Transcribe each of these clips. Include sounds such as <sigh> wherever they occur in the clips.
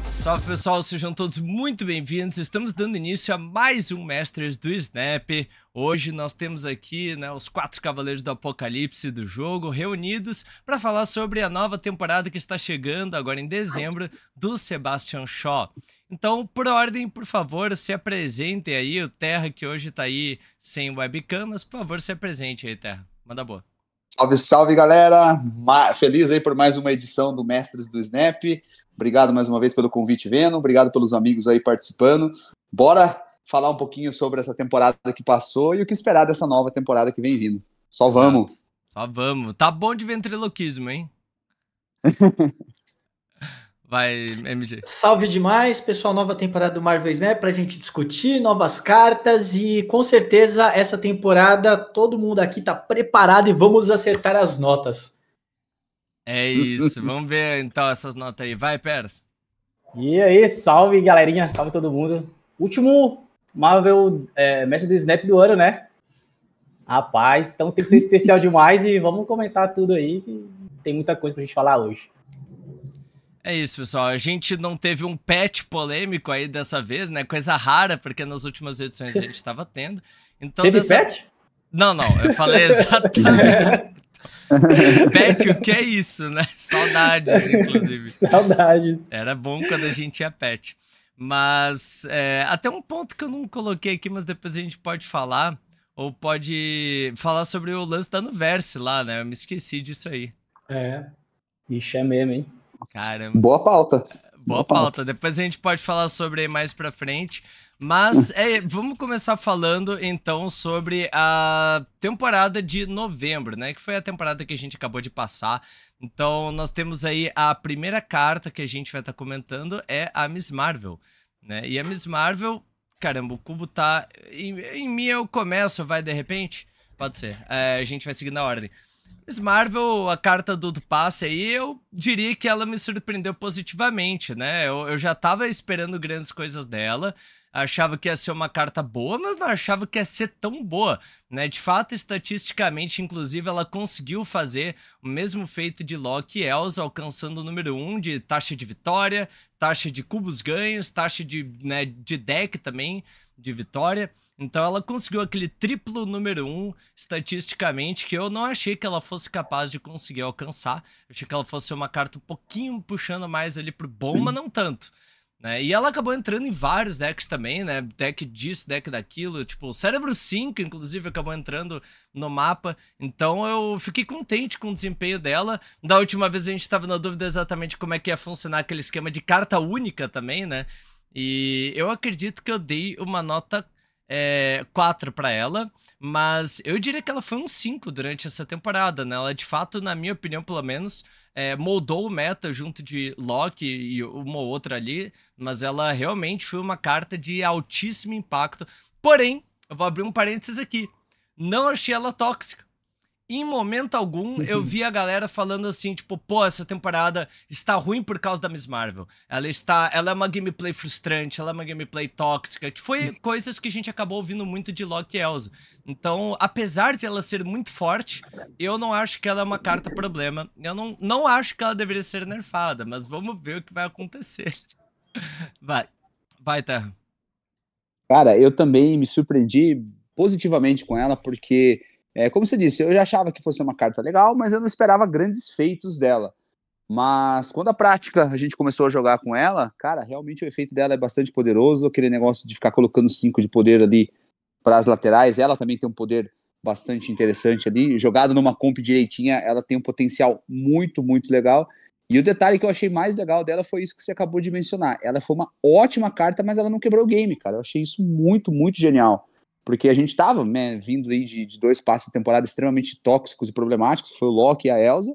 Salve pessoal, sejam todos muito bem-vindos. Estamos dando início a mais um Mestres do Snap. Hoje nós temos aqui né, os quatro Cavaleiros do Apocalipse do jogo reunidos para falar sobre a nova temporada que está chegando agora em dezembro do Sebastian Shaw. Então, por ordem, por favor, se apresentem aí. O Terra que hoje está aí sem webcam, mas por favor, se apresente aí, Terra. Manda boa. Salve, salve, galera! Feliz aí por mais uma edição do Mestres do Snap. Obrigado mais uma vez pelo convite, Veno. Obrigado pelos amigos aí participando. Bora falar um pouquinho sobre essa temporada que passou e o que esperar dessa nova temporada que vem vindo. Só vamos! Só vamos. Tá bom de ventriloquismo, hein? <laughs> Vai, MG. Salve demais, pessoal. Nova temporada do Marvel Snap né? pra gente discutir novas cartas e com certeza essa temporada todo mundo aqui tá preparado e vamos acertar as notas. É isso. <laughs> vamos ver então essas notas aí. Vai, Pers. E aí, salve galerinha, salve todo mundo. Último Marvel é, Mestre do Snap do ano, né? Rapaz, então tem que ser especial <laughs> demais e vamos comentar tudo aí, que tem muita coisa pra gente falar hoje. É isso, pessoal. A gente não teve um pet polêmico aí dessa vez, né? Coisa rara, porque nas últimas edições a gente estava tendo. Então, teve dessa... pet? Não, não. Eu falei exatamente. <laughs> pet, o que é isso, né? Saudades, inclusive. Saudades. Era bom quando a gente ia pet. Mas é, até um ponto que eu não coloquei aqui, mas depois a gente pode falar. Ou pode falar sobre o lance da Nuverse lá, né? Eu me esqueci disso aí. É. Ixi, é mesmo, hein? Caramba. Boa pauta. É, boa, Boa pauta. pauta. Depois a gente pode falar sobre mais pra frente. Mas <laughs> é, vamos começar falando então sobre a temporada de novembro, né? Que foi a temporada que a gente acabou de passar. Então nós temos aí a primeira carta que a gente vai estar tá comentando é a Miss Marvel, né? E a Miss Marvel, caramba, o cubo tá em, em mim eu começo, vai de repente. Pode ser. É, a gente vai seguir na ordem. Miss Marvel, a carta do, do passe aí, eu diria que ela me surpreendeu positivamente, né? Eu, eu já tava esperando grandes coisas dela, achava que ia ser uma carta boa, mas não achava que ia ser tão boa, né? De fato, estatisticamente, inclusive, ela conseguiu fazer o mesmo feito de Loki e Elsa, alcançando o número 1 um de taxa de vitória, taxa de cubos ganhos, taxa de, né, de deck também de vitória. Então ela conseguiu aquele triplo número um, estatisticamente, que eu não achei que ela fosse capaz de conseguir alcançar. Eu achei que ela fosse uma carta um pouquinho puxando mais ali pro bom, mas não tanto. Né? E ela acabou entrando em vários decks também, né? Deck disso, deck daquilo. Tipo, o Cérebro 5, inclusive, acabou entrando no mapa. Então eu fiquei contente com o desempenho dela. Da última vez a gente estava na dúvida exatamente como é que ia funcionar aquele esquema de carta única também, né? E eu acredito que eu dei uma nota é, 4 para ela, mas eu diria que ela foi um 5 durante essa temporada, né? Ela, de fato, na minha opinião, pelo menos, é, moldou o meta junto de Loki e uma ou outra ali, mas ela realmente foi uma carta de altíssimo impacto. Porém, eu vou abrir um parênteses aqui. Não achei ela tóxica em momento algum eu uhum. vi a galera falando assim, tipo, pô, essa temporada está ruim por causa da Miss Marvel. Ela está, ela é uma gameplay frustrante, ela é uma gameplay tóxica, que tipo, foi uhum. coisas que a gente acabou ouvindo muito de Loki e Elsa. Então, apesar de ela ser muito forte, eu não acho que ela é uma carta problema. Eu não, não acho que ela deveria ser nerfada, mas vamos ver o que vai acontecer. <laughs> Vai. Vai, Terra. Cara, eu também me surpreendi positivamente com ela porque é, como você disse, eu já achava que fosse uma carta legal, mas eu não esperava grandes feitos dela. Mas quando a prática a gente começou a jogar com ela, cara, realmente o efeito dela é bastante poderoso. Aquele negócio de ficar colocando 5 de poder ali para as laterais, ela também tem um poder bastante interessante ali. Jogada numa comp direitinha, ela tem um potencial muito, muito legal. E o detalhe que eu achei mais legal dela foi isso que você acabou de mencionar. Ela foi uma ótima carta, mas ela não quebrou o game, cara. Eu achei isso muito, muito genial porque a gente estava né, vindo aí de, de, dois passos de temporada extremamente tóxicos e problemáticos, foi o Loki e a Elsa.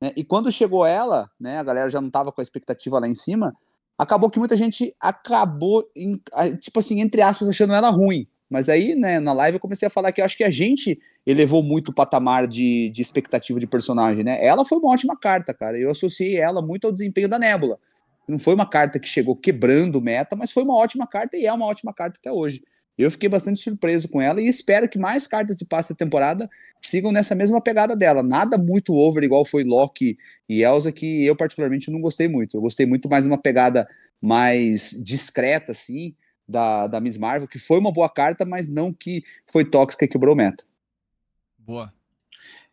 Né, e quando chegou ela, né, a galera já não estava com a expectativa lá em cima, acabou que muita gente acabou, em, tipo assim, entre aspas, achando ela ruim. Mas aí, né, na live eu comecei a falar que eu acho que a gente elevou muito o patamar de, de expectativa de personagem, né? Ela foi uma ótima carta, cara. Eu associei ela muito ao desempenho da Nebula. Não foi uma carta que chegou quebrando meta, mas foi uma ótima carta e é uma ótima carta até hoje. Eu fiquei bastante surpreso com ela e espero que mais cartas de passe da temporada sigam nessa mesma pegada dela. Nada muito over, igual foi Loki e Elsa, que eu particularmente não gostei muito. Eu gostei muito mais de uma pegada mais discreta, assim, da, da Miss Marvel, que foi uma boa carta, mas não que foi tóxica e quebrou meta. Boa.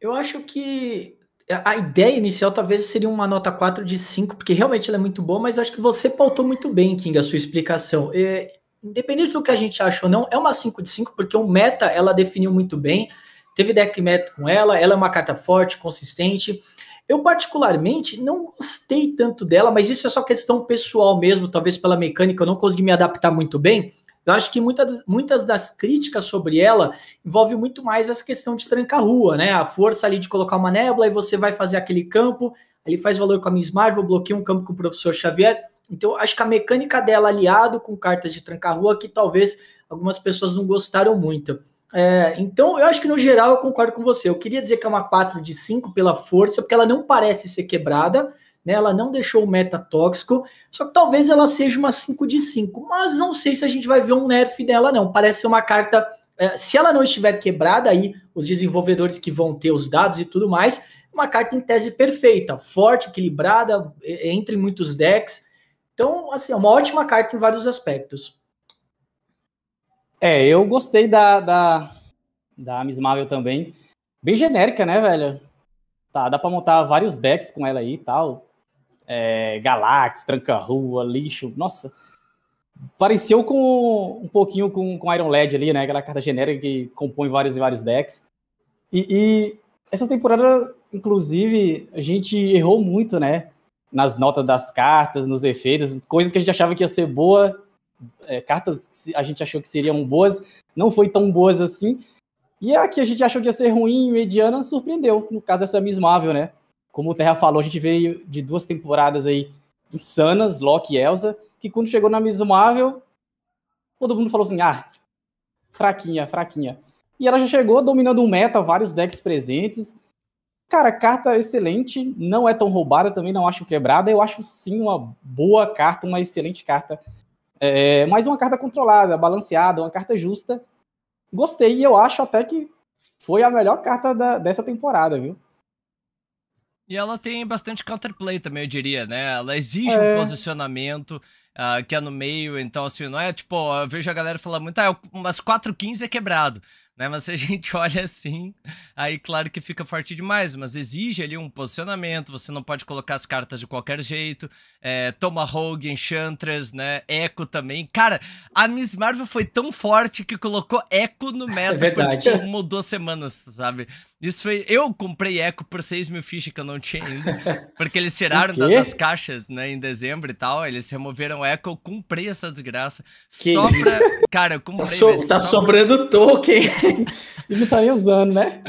Eu acho que a ideia inicial talvez seria uma nota 4 de 5, porque realmente ela é muito boa, mas acho que você pautou muito bem, King, a sua explicação. É, independente do que a gente acha ou não, é uma 5 de 5, porque o meta ela definiu muito bem. Teve deck meta com ela, ela é uma carta forte, consistente. Eu, particularmente, não gostei tanto dela, mas isso é só questão pessoal mesmo, talvez pela mecânica, eu não consegui me adaptar muito bem. Eu acho que muita, muitas das críticas sobre ela envolvem muito mais essa questão de tranca-rua, né? A força ali de colocar uma nébula e você vai fazer aquele campo, ele faz valor com a Miss Marvel, bloqueia um campo com o professor Xavier. Então, acho que a mecânica dela, aliado com cartas de tranca-rua, que talvez algumas pessoas não gostaram muito. É, então, eu acho que no geral eu concordo com você. Eu queria dizer que é uma 4 de 5 pela força, porque ela não parece ser quebrada, né? ela não deixou o meta tóxico, só que talvez ela seja uma 5 de 5, mas não sei se a gente vai ver um nerf dela, não. Parece ser uma carta. É, se ela não estiver quebrada, aí os desenvolvedores que vão ter os dados e tudo mais, uma carta em tese perfeita, forte, equilibrada, entre muitos decks então, assim, é uma ótima carta em vários aspectos. É, eu gostei da, da, da Miss Marvel também. Bem genérica, né, velho? Tá, dá pra montar vários decks com ela aí e tal. É, Galactus, Tranca-Rua, Lixo, nossa. Pareceu com um pouquinho com, com Iron Lad ali, né? Aquela carta genérica que compõe vários e vários decks. E, e essa temporada, inclusive, a gente errou muito, né? nas notas das cartas, nos efeitos, coisas que a gente achava que ia ser boa, é, cartas que a gente achou que seriam boas, não foi tão boas assim. E a que a gente achou que ia ser ruim, mediana, surpreendeu. No caso dessa Miss Marvel, né? Como o Terra falou, a gente veio de duas temporadas aí insanas, Loki e Elsa, que quando chegou na Miss Marvel, todo mundo falou assim: ah, fraquinha, fraquinha. E ela já chegou dominando um meta, vários decks presentes, Cara, carta excelente, não é tão roubada, também não acho quebrada. Eu acho sim uma boa carta, uma excelente carta. É, mas uma carta controlada, balanceada, uma carta justa. Gostei e eu acho até que foi a melhor carta da, dessa temporada, viu? E ela tem bastante counterplay também, eu diria, né? Ela exige é... um posicionamento uh, que é no meio, então assim, não é tipo, eu vejo a galera falar muito, ah, umas 4-15 é quebrado né? Mas se a <laughs> gente olha assim, aí claro que fica forte demais, mas exige ali um posicionamento, você não pode colocar as cartas de qualquer jeito, é, Tomahawk, Enchantress, né? Echo também. Cara, a Miss Marvel foi tão forte que colocou Echo no <laughs> é meta é verdade. por tipo, mudou semanas, sabe? Isso foi. Eu comprei Echo por 6 mil fichas que eu não tinha ainda. <laughs> Porque eles tiraram da, das caixas, né? Em dezembro e tal. Eles removeram Echo, Eu comprei essa desgraça. Que só isso? pra. <laughs> Cara, eu comprei. Tá, so, tá sobrando pra... token. <laughs> e não tá nem usando, né?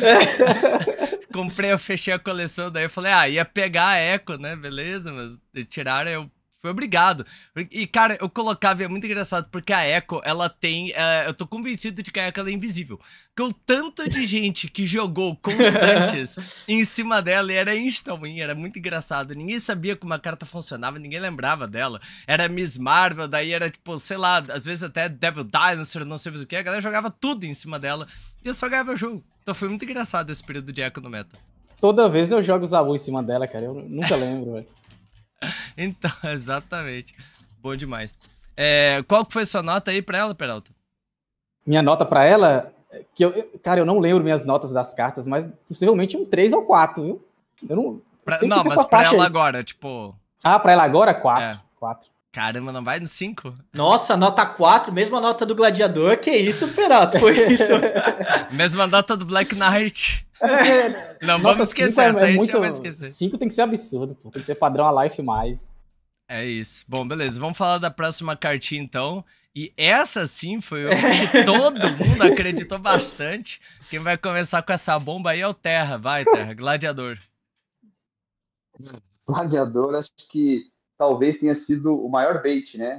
comprei, eu fechei a coleção. Daí eu falei, ah, ia pegar a Echo, né? Beleza, mas tiraram. Eu Tipo, obrigado. E, cara, eu colocava, é muito engraçado, porque a Echo, ela tem. Uh, eu tô convencido de que a Echo é invisível. porque o tanto de gente que jogou constantes <laughs> em cima dela e era insta era muito engraçado. Ninguém sabia como a carta funcionava, ninguém lembrava dela. Era Miss Marvel, daí era tipo, sei lá, às vezes até Devil Dinosaur, não sei o que. A galera jogava tudo em cima dela e eu só ganhava o jogo. Então foi muito engraçado esse período de Echo no meta. Toda vez eu jogo Zabu em cima dela, cara. Eu nunca lembro, velho. <laughs> então, <laughs> exatamente. Bom demais. É, qual foi sua nota aí para ela, Peralta? Minha nota para ela, que eu, cara, eu não lembro minhas notas das cartas, mas possivelmente um 3 ou 4, viu? Eu não. Pra, não, mas pra ela aí. agora, tipo. Ah, pra ela agora? 4. É. 4. Caramba, não vai no 5? Nossa, nota 4, mesma nota do Gladiador. Que isso, Peralta? Foi isso. <laughs> mesma nota do Black Knight. É né, não vamos é esquecer, cinco é, é muito... esquecer. 5 tem que ser absurdo, pô. Tem que ser padrão a life mais. É isso. Bom, beleza. Vamos falar da próxima cartinha então. E essa sim foi o que <laughs> todo mundo acreditou bastante. Quem vai começar com essa bomba aí é o Terra. Vai, Terra. Gladiador. Gladiador, acho que talvez tenha sido o maior bait, né?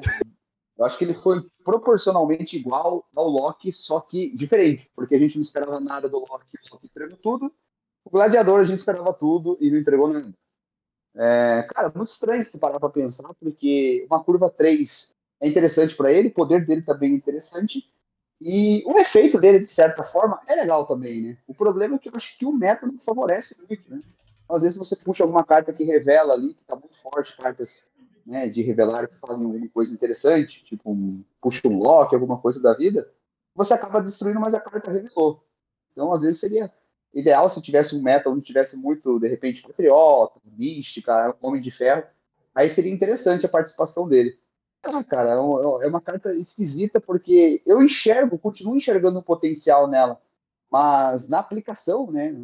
Eu acho que ele foi proporcionalmente igual ao Loki, só que diferente, porque a gente não esperava nada do Loki, só que entregou tudo. O Gladiador a gente esperava tudo e não entregou nada. É, cara, muito estranho se parar para pensar, porque uma curva 3 é interessante para ele, o poder dele também tá é interessante, e o efeito dele, de certa forma, é legal também, né? O problema é que eu acho que o método não favorece muito, né? Às vezes você puxa alguma carta que revela ali, que tá muito forte, cartas né, de revelar que fazem alguma coisa interessante, tipo um, puxa um lock, alguma coisa da vida, você acaba destruindo, mas a carta revelou. Então, às vezes, seria ideal se tivesse um meta onde tivesse muito, de repente, patriota, mística, homem de ferro. Aí seria interessante a participação dele. Ah, cara, é, é, é uma carta esquisita porque eu enxergo, continuo enxergando um potencial nela, mas na aplicação, né,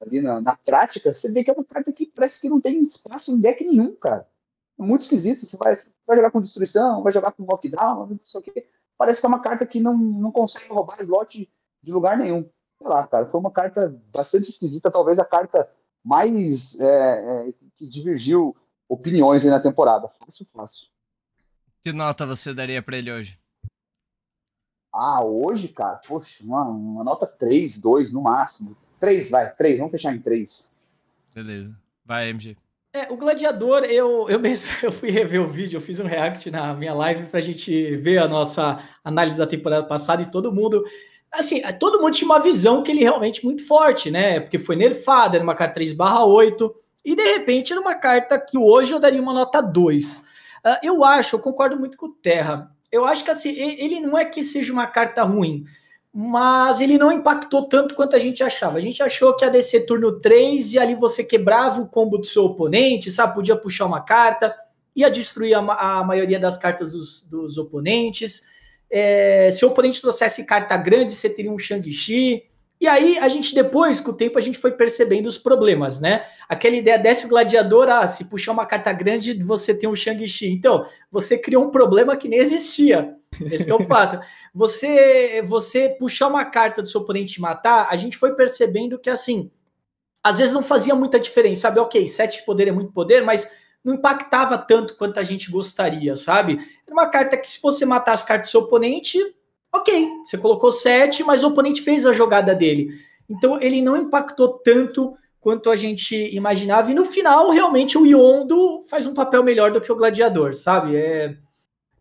ali na, na prática, você vê que é uma carta que parece que não tem espaço em deck nenhum, cara muito esquisito. Você vai, vai jogar com destruição, vai jogar com lockdown, não sei o quê. Parece que é uma carta que não, não consegue roubar slot de lugar nenhum. Sei lá, cara, foi uma carta bastante esquisita, talvez a carta mais é, é, que divergiu opiniões na temporada. Fácil, fácil. Que nota você daria para ele hoje? Ah, hoje, cara, poxa, uma, uma nota 3, 2 no máximo. 3, vai, 3, vamos fechar em 3. Beleza. Vai, MG. É, o Gladiador, eu, eu, mesmo, <laughs> eu fui rever o vídeo, eu fiz um react na minha live para a gente ver a nossa análise da temporada passada e todo mundo. Assim, é, todo mundo tinha uma visão que ele realmente muito forte, né? Porque foi nerfado, era uma carta 3 8, e de repente era uma carta que hoje eu daria uma nota 2. Ah, eu acho, eu concordo muito com o Terra. Eu acho que assim, ele não é que seja uma carta ruim, mas ele não impactou tanto quanto a gente achava. A gente achou que ia descer turno 3 e ali você quebrava o combo do seu oponente, sabe? Podia puxar uma carta, ia destruir a, a maioria das cartas dos, dos oponentes. É, se o oponente trouxesse carta grande, você teria um Shang-Chi. E aí, a gente depois, com o tempo, a gente foi percebendo os problemas, né? Aquela ideia, desce o gladiador, ah, se puxar uma carta grande, você tem um Shang-Chi. Então, você criou um problema que nem existia. Esse é o fato. Você, você puxar uma carta do seu oponente e matar, a gente foi percebendo que assim, às vezes não fazia muita diferença, sabe? Ok, sete de poder é muito poder, mas não impactava tanto quanto a gente gostaria, sabe? Era uma carta que se você matar as cartas do seu oponente, ok, você colocou sete, mas o oponente fez a jogada dele. Então ele não impactou tanto quanto a gente imaginava. E no final, realmente, o Yondo faz um papel melhor do que o Gladiador, sabe? É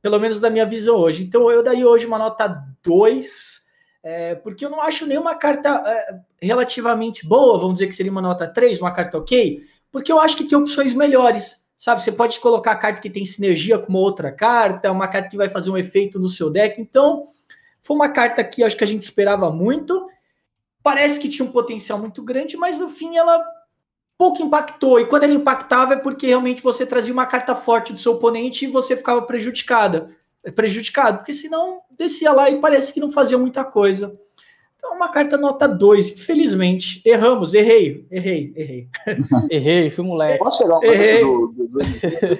pelo menos da minha visão hoje. Então eu daria hoje uma nota 2, é, porque eu não acho nenhuma carta é, relativamente boa, vamos dizer que seria uma nota 3, uma carta ok, porque eu acho que tem opções melhores. Sabe, você pode colocar a carta que tem sinergia com uma outra carta, uma carta que vai fazer um efeito no seu deck. Então, foi uma carta que acho que a gente esperava muito. Parece que tinha um potencial muito grande, mas no fim ela pouco impactou. E quando ele impactava é porque realmente você trazia uma carta forte do seu oponente e você ficava prejudicada. Eh, prejudicado, porque senão descia lá e parece que não fazia muita coisa. Então, uma carta nota 2, infelizmente. Erramos, errei, errei, errei. <laughs> errei, fui moleque. Posso pegar errei. do...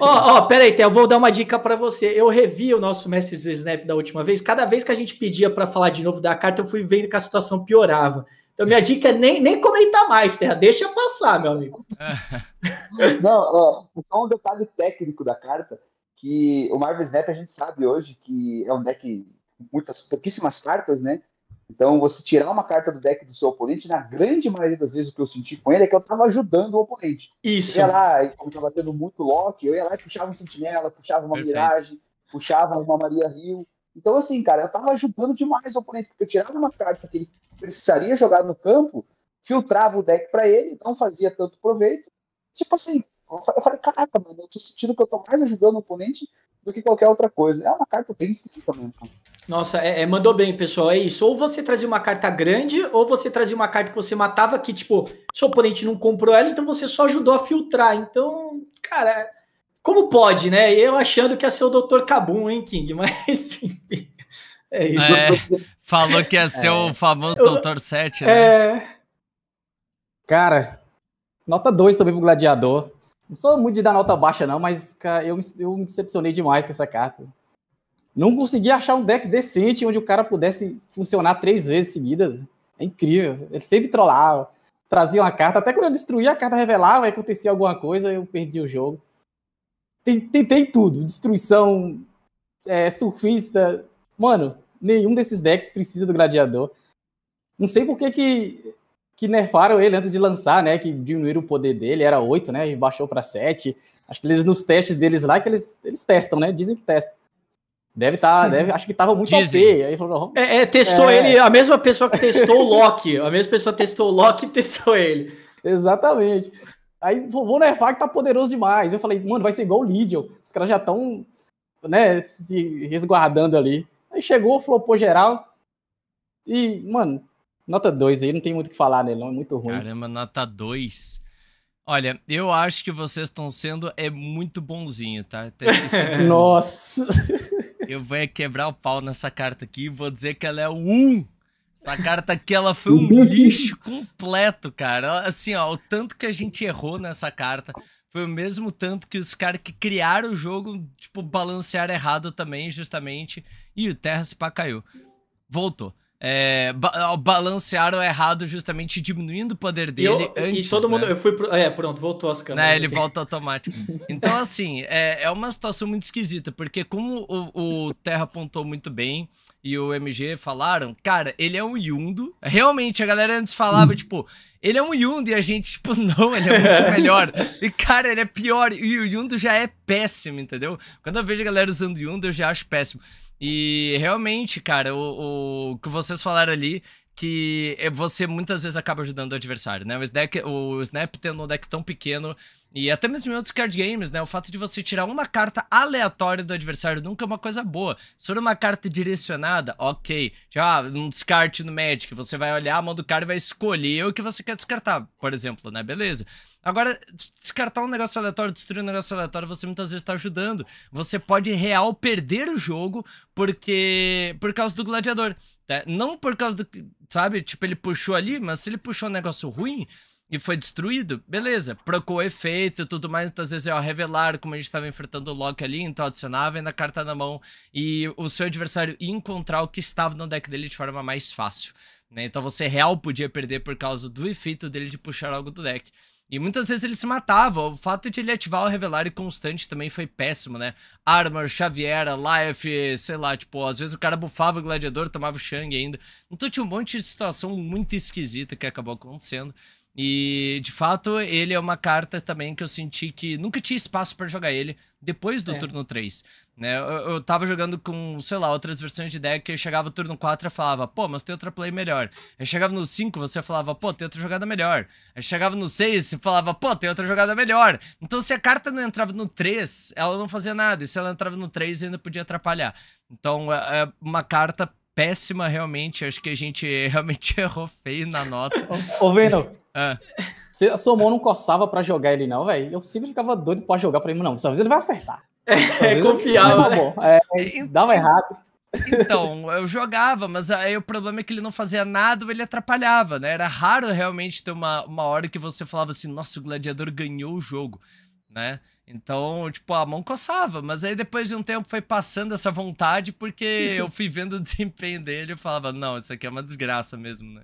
<laughs> Ó, ó, peraí, eu vou dar uma dica para você. Eu revi o nosso Mestre Snap da última vez. Cada vez que a gente pedia para falar de novo da carta, eu fui vendo que a situação piorava. Então, minha dica é nem, nem comentar mais, Terra. Deixa passar, meu amigo. <laughs> Não, só um detalhe técnico da carta, que o Marvel Snap a gente sabe hoje que é um deck com muitas, pouquíssimas cartas, né? Então, você tirar uma carta do deck do seu oponente, na grande maioria das vezes o que eu senti com ele é que eu tava ajudando o oponente. Isso. Eu ia lá, como tava tendo muito lock, eu ia lá e puxava um sentinela, puxava uma Perfeito. miragem, puxava uma Maria Rio. Então, assim, cara, eu tava ajudando demais o oponente, porque eu tirava uma carta que ele precisaria jogar no campo, filtrava o deck para ele, não fazia tanto proveito. Tipo assim, eu falei, caraca, mano, eu tô sentindo que eu tô mais ajudando o oponente do que qualquer outra coisa. É uma carta bem específica né, mesmo. Nossa, é, é, mandou bem, pessoal. É isso. Ou você trazia uma carta grande, ou você trazia uma carta que você matava que, tipo, seu oponente não comprou ela, então você só ajudou a filtrar. Então, cara, como pode, né? Eu achando que ia ser o Dr. Cabum, hein, King? <laughs> Mas, enfim, é isso. É, <laughs> falou que ia ser é. o famoso Dr. 7, né? É. Cara, nota 2 também pro Gladiador. Não sou muito de dar nota baixa, não, mas cara, eu, eu me decepcionei demais com essa carta. Não consegui achar um deck decente onde o cara pudesse funcionar três vezes seguidas. É incrível. Ele sempre trollava, trazia uma carta. Até quando eu destruía, a carta revelava e acontecia alguma coisa, eu perdi o jogo. Tentei tudo. Destruição, é, surfista. Mano, nenhum desses decks precisa do gladiador. Não sei por que, que, que nerfaram ele antes de lançar, né? Que diminuíram o poder dele, era 8, né? E baixou para 7. Acho que eles nos testes deles lá que eles, eles testam, né? Dizem que testam. Deve estar, tá, acho que estava muito Dizem. Aí Falou, é, é, testou é... ele, a mesma pessoa que testou o Loki. A mesma pessoa testou o Loki e testou ele. Exatamente. Aí vou nervar que tá poderoso demais. Eu falei, mano, vai ser igual o Lidl. Os caras já estão, né, se resguardando ali. Aí chegou, falou pô, geral. E, mano, nota 2 aí, não tem muito o que falar nele, não. É muito ruim. Caramba, nota 2. Olha, eu acho que vocês estão sendo é muito bonzinho, tá? <laughs> Nossa! Eu vou é quebrar o pau nessa carta aqui e vou dizer que ela é o Um essa carta aqui, ela foi um lixo completo, cara. Assim, ó, o tanto que a gente errou nessa carta foi o mesmo tanto que os caras que criaram o jogo, tipo, balancearam errado também, justamente. E o Terra se pá caiu. Voltou é, ba balancearam errado, justamente diminuindo o poder dele eu, antes. E todo mundo. Né? Eu fui pro, É, pronto, voltou as câmeras. Né, ele volta automático. <laughs> Então, assim, é, é uma situação muito esquisita, porque como o, o Terra apontou muito bem e o MG falaram, cara, ele é um Yundo. Realmente, a galera antes falava, tipo, ele é um Yundo, e a gente, tipo, <laughs> não, ele é muito é. melhor. E, cara, ele é pior. E o Yundo já é péssimo, entendeu? Quando eu vejo a galera usando Yundo, eu já acho péssimo. E realmente, cara, o, o que vocês falaram ali, que é, você muitas vezes acaba ajudando o adversário, né? O, deck, o Snap tendo um deck tão pequeno, e até mesmo em outros card games, né? O fato de você tirar uma carta aleatória do adversário nunca é uma coisa boa. Se for uma carta direcionada, ok. Já tipo, ah, um descarte no Magic, você vai olhar a mão do cara e vai escolher o que você quer descartar, por exemplo, né? Beleza. Agora, descartar um negócio aleatório, destruir um negócio aleatório, você muitas vezes tá ajudando. Você pode real perder o jogo porque por causa do gladiador. Tá? Não por causa do. Sabe? Tipo, ele puxou ali, mas se ele puxou um negócio ruim, e foi destruído, beleza, procurou efeito e tudo mais, muitas vezes é ó, revelar como a gente estava enfrentando o Loki ali, então adicionava ainda a carta na mão e o seu adversário ia encontrar o que estava no deck dele de forma mais fácil, né? Então você real podia perder por causa do efeito dele de puxar algo do deck. E muitas vezes ele se matava. O fato de ele ativar o revelar e constante também foi péssimo, né? Armor, Xaviera, Life, sei lá, tipo, às vezes o cara bufava o gladiador, tomava o Shang ainda. Então tinha um monte de situação muito esquisita que acabou acontecendo. E de fato, ele é uma carta também que eu senti que nunca tinha espaço para jogar ele depois do é. turno 3. Né? Eu, eu tava jogando com, sei lá, outras versões de deck, e chegava no turno 4 e falava, pô, mas tem outra play melhor. Aí chegava no 5, você falava, pô, tem outra jogada melhor. Aí chegava no 6 você falava, pô, tem outra jogada melhor. Então se a carta não entrava no 3, ela não fazia nada. E se ela entrava no 3, ainda podia atrapalhar. Então é, é uma carta péssima, realmente. Acho que a gente <laughs> realmente errou feio na nota. Ô, Veno. Ah. A sua mão não coçava pra jogar ele, não, velho. Eu sempre ficava doido pra jogar. Falei, não, dessa vez ele vai acertar. É, confiava. Né? É, então, dava errado. Então, eu jogava, mas aí o problema é que ele não fazia nada ou ele atrapalhava, né? Era raro realmente ter uma, uma hora que você falava assim, nossa, o gladiador ganhou o jogo, né? Então, tipo, a mão coçava, mas aí depois de um tempo foi passando essa vontade, porque eu fui vendo o desempenho dele e falava, não, isso aqui é uma desgraça mesmo, né?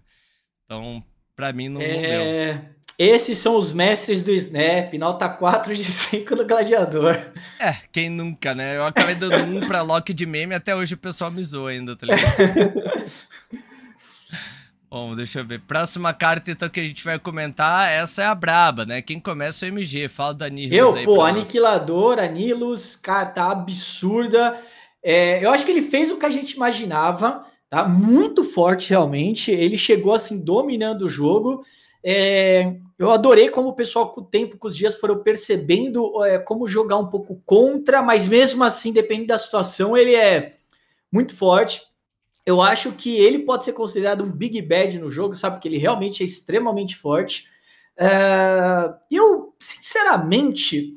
Então, pra mim não, é... não deu. Esses são os mestres do Snap, nota 4 de 5 no Gladiador. É, quem nunca, né? Eu acabei dando um pra Loki de meme, até hoje o pessoal me zoa ainda, tá ligado? <laughs> Bom, deixa eu ver. Próxima carta, então, que a gente vai comentar, essa é a braba, né? Quem começa é o MG, fala da Nihilus Eu, pô, Aniquilador, Anilus, carta absurda. É, eu acho que ele fez o que a gente imaginava, tá? Muito forte, realmente. Ele chegou, assim, dominando o jogo. É, eu adorei como o pessoal, com o tempo, com os dias, foram percebendo é, como jogar um pouco contra, mas mesmo assim, dependendo da situação, ele é muito forte. Eu acho que ele pode ser considerado um big bad no jogo, sabe? Porque ele realmente é extremamente forte. É, eu, sinceramente,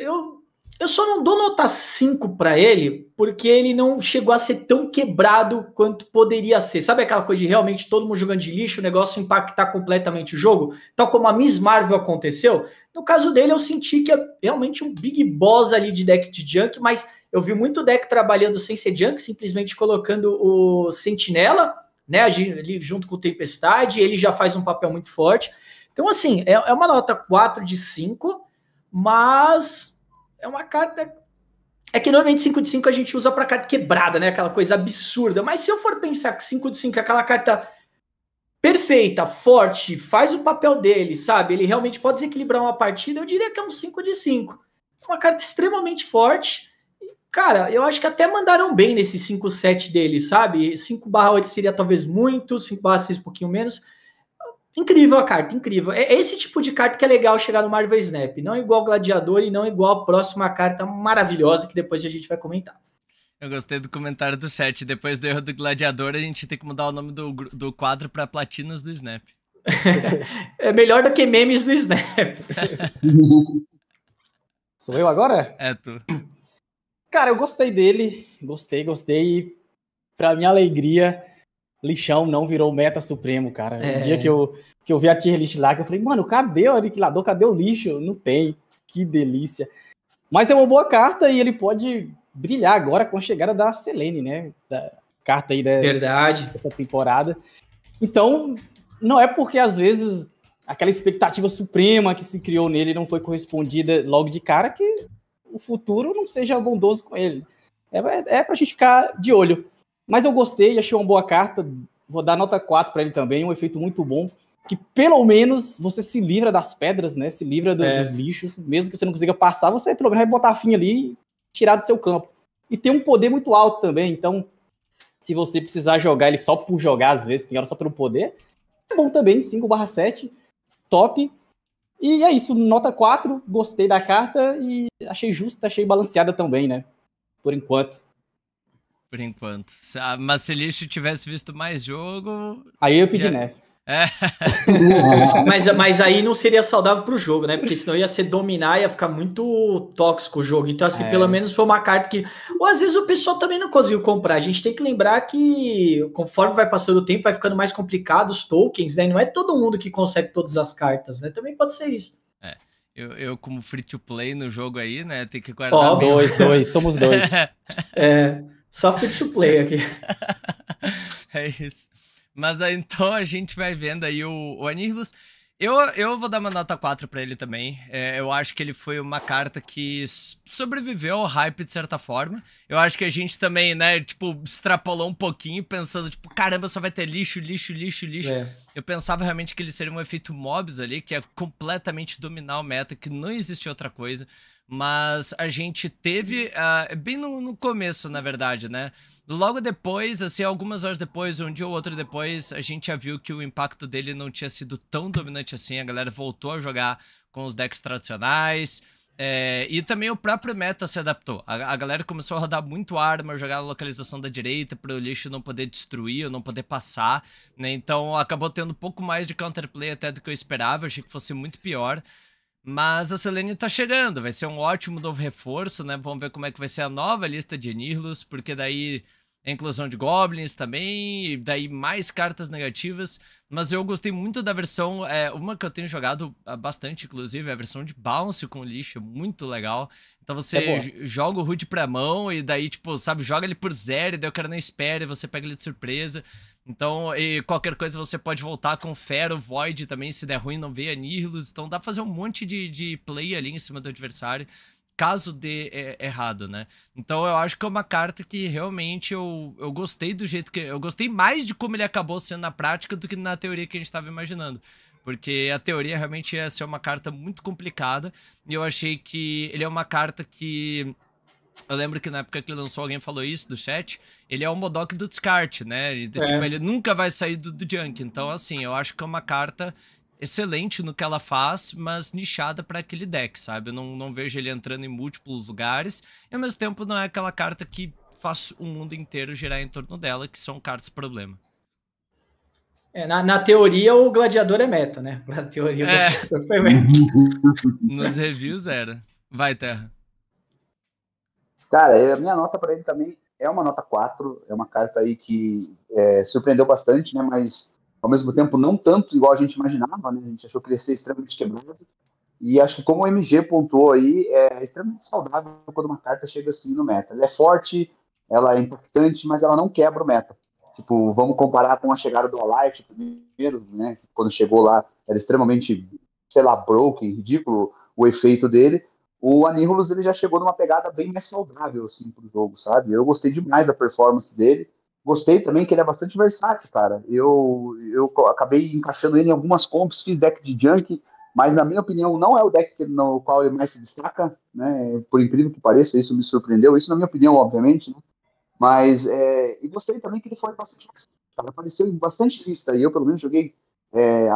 eu eu só não dou nota 5 para ele, porque ele não chegou a ser tão quebrado quanto poderia ser. Sabe aquela coisa de realmente todo mundo jogando de lixo, o negócio impactar completamente o jogo? Tal como a Miss Marvel aconteceu. No caso dele, eu senti que é realmente um big boss ali de deck de junk, mas eu vi muito deck trabalhando sem ser junk, simplesmente colocando o Sentinela, né? Ali junto com o Tempestade, ele já faz um papel muito forte. Então, assim, é, é uma nota 4 de 5, mas é uma carta. É que normalmente 5 de 5 a gente usa para carta quebrada, né? Aquela coisa absurda. Mas se eu for pensar que 5 de 5 é aquela carta perfeita, forte, faz o papel dele, sabe? Ele realmente pode desequilibrar uma partida, eu diria que é um 5 de 5. Uma carta extremamente forte. Cara, eu acho que até mandaram bem nesse 5-7 dele, sabe? 5 barra 8 seria talvez muito, 5 barra 6 um pouquinho menos. Incrível a carta, incrível. É, é esse tipo de carta que é legal chegar no Marvel Snap. Não igual Gladiador e não igual a próxima carta maravilhosa que depois a gente vai comentar. Eu gostei do comentário do chat. Depois do erro do Gladiador, a gente tem que mudar o nome do, do quadro para Platinas do Snap. <laughs> é melhor do que memes do Snap. <laughs> Sou eu agora? É tu. Cara, eu gostei dele. Gostei, gostei. Pra minha alegria, lixão não virou meta supremo, cara. É. Um dia que eu, que eu vi a tier list lá, que eu falei, mano, cadê o aniquilador? Cadê o lixo? Não tem. Que delícia. Mas é uma boa carta e ele pode brilhar agora com a chegada da Selene, né? Da carta aí da, Verdade. dessa temporada. Então, não é porque às vezes aquela expectativa suprema que se criou nele não foi correspondida logo de cara que o futuro não seja bondoso com ele. É, é, é pra gente ficar de olho. Mas eu gostei, achei uma boa carta. Vou dar nota 4 para ele também, um efeito muito bom. Que pelo menos você se livra das pedras, né? Se livra do, é. dos lixos. Mesmo que você não consiga passar, você pelo menos vai botar fim ali e tirar do seu campo. E tem um poder muito alto também, então se você precisar jogar ele só por jogar, às vezes, tem hora só pelo poder, é bom também, 5 barra 7, top. E é isso, nota 4, gostei da carta e achei justa, achei balanceada também, né? Por enquanto por enquanto. Se a tivesse visto mais jogo. Aí eu pedi já... né. É. <laughs> mas, mas aí não seria saudável pro jogo, né? Porque senão ia ser dominar, ia ficar muito tóxico o jogo. Então, assim, é. pelo menos foi uma carta que. Ou às vezes o pessoal também não conseguiu comprar. A gente tem que lembrar que conforme vai passando o tempo, vai ficando mais complicado os tokens, né? Não é todo mundo que consegue todas as cartas, né? Também pode ser isso. É. Eu, eu como free to play no jogo aí, né? Tem que guardar. Ó, oh, dois, dois, <laughs> somos dois. <laughs> é. Só free play aqui. <laughs> é isso. Mas então a gente vai vendo aí o, o Eu, eu vou dar uma nota 4 para ele também. É, eu acho que ele foi uma carta que sobreviveu ao hype de certa forma. Eu acho que a gente também, né, tipo, extrapolou um pouquinho, pensando, tipo, caramba, só vai ter lixo, lixo, lixo, lixo. É. Eu pensava realmente que ele seria um efeito mobs ali, que é completamente dominar o meta, que não existe outra coisa. Mas a gente teve. Uh, bem no, no começo, na verdade, né? Logo depois, assim, algumas horas depois, um dia ou outro depois, a gente já viu que o impacto dele não tinha sido tão dominante assim. A galera voltou a jogar com os decks tradicionais. É, e também o próprio meta se adaptou. A, a, galera começou a rodar muito arma, jogar a localização da direita para o lixo não poder destruir ou não poder passar. Né? Então acabou tendo um pouco mais de counterplay até do que eu esperava. Eu achei que fosse muito pior. Mas a Selene tá chegando, vai ser um ótimo novo reforço, né? Vamos ver como é que vai ser a nova lista de Nihilus, porque daí a inclusão de Goblins também, e daí mais cartas negativas. Mas eu gostei muito da versão, é, uma que eu tenho jogado bastante, inclusive, é a versão de Bounce com lixo, muito legal. Então você é joga o Hood pra mão e daí, tipo, sabe, joga ele por zero, e daí o cara não espera e você pega ele de surpresa. Então, e qualquer coisa você pode voltar com Fero, Void também, se der ruim, não veio Nihilus. Então dá pra fazer um monte de, de play ali em cima do adversário, caso dê é, errado, né? Então eu acho que é uma carta que realmente eu, eu gostei do jeito que. Eu gostei mais de como ele acabou sendo na prática do que na teoria que a gente estava imaginando. Porque a teoria realmente ia ser uma carta muito complicada. E eu achei que ele é uma carta que eu lembro que na época que ele lançou, alguém falou isso do chat. Ele é o Modok do descarte, né? Ele, é. tipo, ele nunca vai sair do, do junk. Então, assim, eu acho que é uma carta excelente no que ela faz, mas nichada para aquele deck, sabe? Eu não, não vejo ele entrando em múltiplos lugares. E ao mesmo tempo, não é aquela carta que faz o mundo inteiro girar em torno dela, que são cartas problema. É, na, na, teoria, o gladiador é meta, né? <laughs> Na teoria, o é. gladiador foi meta. <laughs> Nos reviews era. Vai, Terra. Cara, é, a minha nota para ele também é uma nota 4, é uma carta aí que é, surpreendeu bastante, né? Mas ao mesmo tempo não tanto igual a gente imaginava, né? A gente achou que ele ia ser extremamente quebrado. E acho que como o MG pontuou aí, é extremamente saudável quando uma carta chega assim no meta. Ela é forte, ela é importante, mas ela não quebra o meta. Tipo, vamos comparar com a chegada do Alight primeiro, né? Quando chegou lá, era extremamente, sei lá, broken, ridículo o efeito dele o Anírolos ele já chegou numa pegada bem mais saudável assim pro jogo, sabe? Eu gostei demais da performance dele. Gostei também que ele é bastante versátil, cara. Eu, eu acabei encaixando ele em algumas comps, fiz deck de Junk, mas na minha opinião não é o deck no qual ele mais se destaca, né? Por incrível que pareça, isso me surpreendeu. Isso na minha opinião, obviamente, né? Mas é, e gostei também que ele foi bastante cara, apareceu em bastante lista. E eu pelo menos joguei é,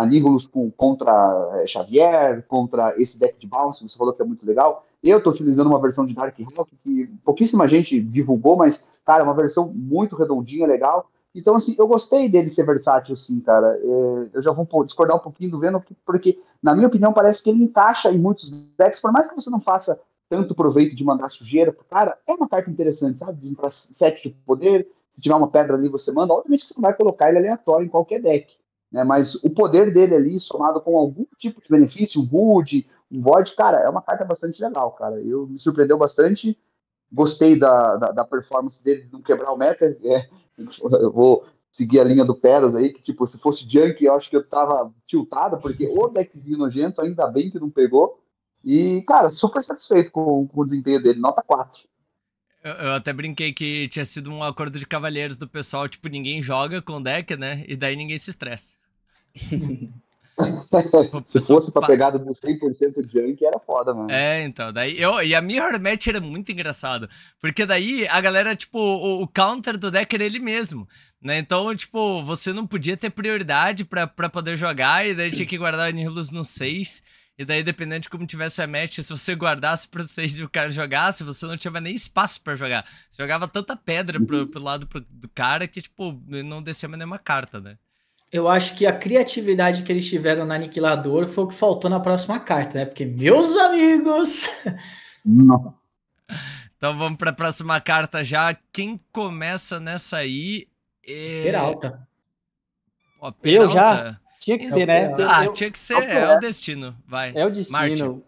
contra é, Xavier, contra esse deck de bounce que você falou que é muito legal. Eu estou utilizando uma versão de Dark Hawk que pouquíssima gente divulgou, mas, cara, é uma versão muito redondinha, legal. Então, assim, eu gostei dele ser versátil, assim, cara. É, eu já vou discordar um pouquinho do Venom, porque, na minha opinião, parece que ele encaixa em muitos decks, por mais que você não faça tanto proveito de mandar sujeira pro cara, é uma carta interessante, sabe? Para sete de poder, se tiver uma pedra ali, você manda. Obviamente que você não vai colocar ele aleatório em qualquer deck. Né? Mas o poder dele ali, somado com algum tipo de benefício, um Wood, um Void, cara, é uma carta bastante legal, cara. Eu me surpreendeu bastante. Gostei da, da, da performance dele não quebrar o meta. É, <laughs> eu vou seguir a linha do Peras aí, que tipo, se fosse Junk, eu acho que eu tava tiltado, porque o deckzinho nojento, ainda bem que não pegou. E, cara, super satisfeito com, com o desempenho dele, nota 4. Eu, eu, até brinquei que tinha sido um acordo de cavalheiros do pessoal, tipo, ninguém joga com deck, né? E daí ninguém se estressa. <laughs> se tipo, fosse pra pegar do 100% de Junk, era foda, mano. É, então. Daí eu, e a Mirror Match era muito engraçado. Porque daí a galera, tipo, o, o counter do deck era ele mesmo. Né? Então, tipo, você não podia ter prioridade pra, pra poder jogar. E daí tinha que guardar o Nihilus no 6. E daí, dependendo de como tivesse a match, se você guardasse pra vocês e o cara jogasse, você não tinha nem espaço para jogar. Você jogava tanta pedra pro, pro lado pro, do cara que, tipo, não descia mais nenhuma carta, né? Eu acho que a criatividade que eles tiveram no Aniquilador foi o que faltou na próxima carta, né? Porque, meus amigos. Não. <laughs> Então vamos para a próxima carta já. Quem começa nessa aí é. Peralta. Peralta. Eu já? Tinha que é ser, né? Ah, eu... tinha que ser, é o destino. Vai. É o destino.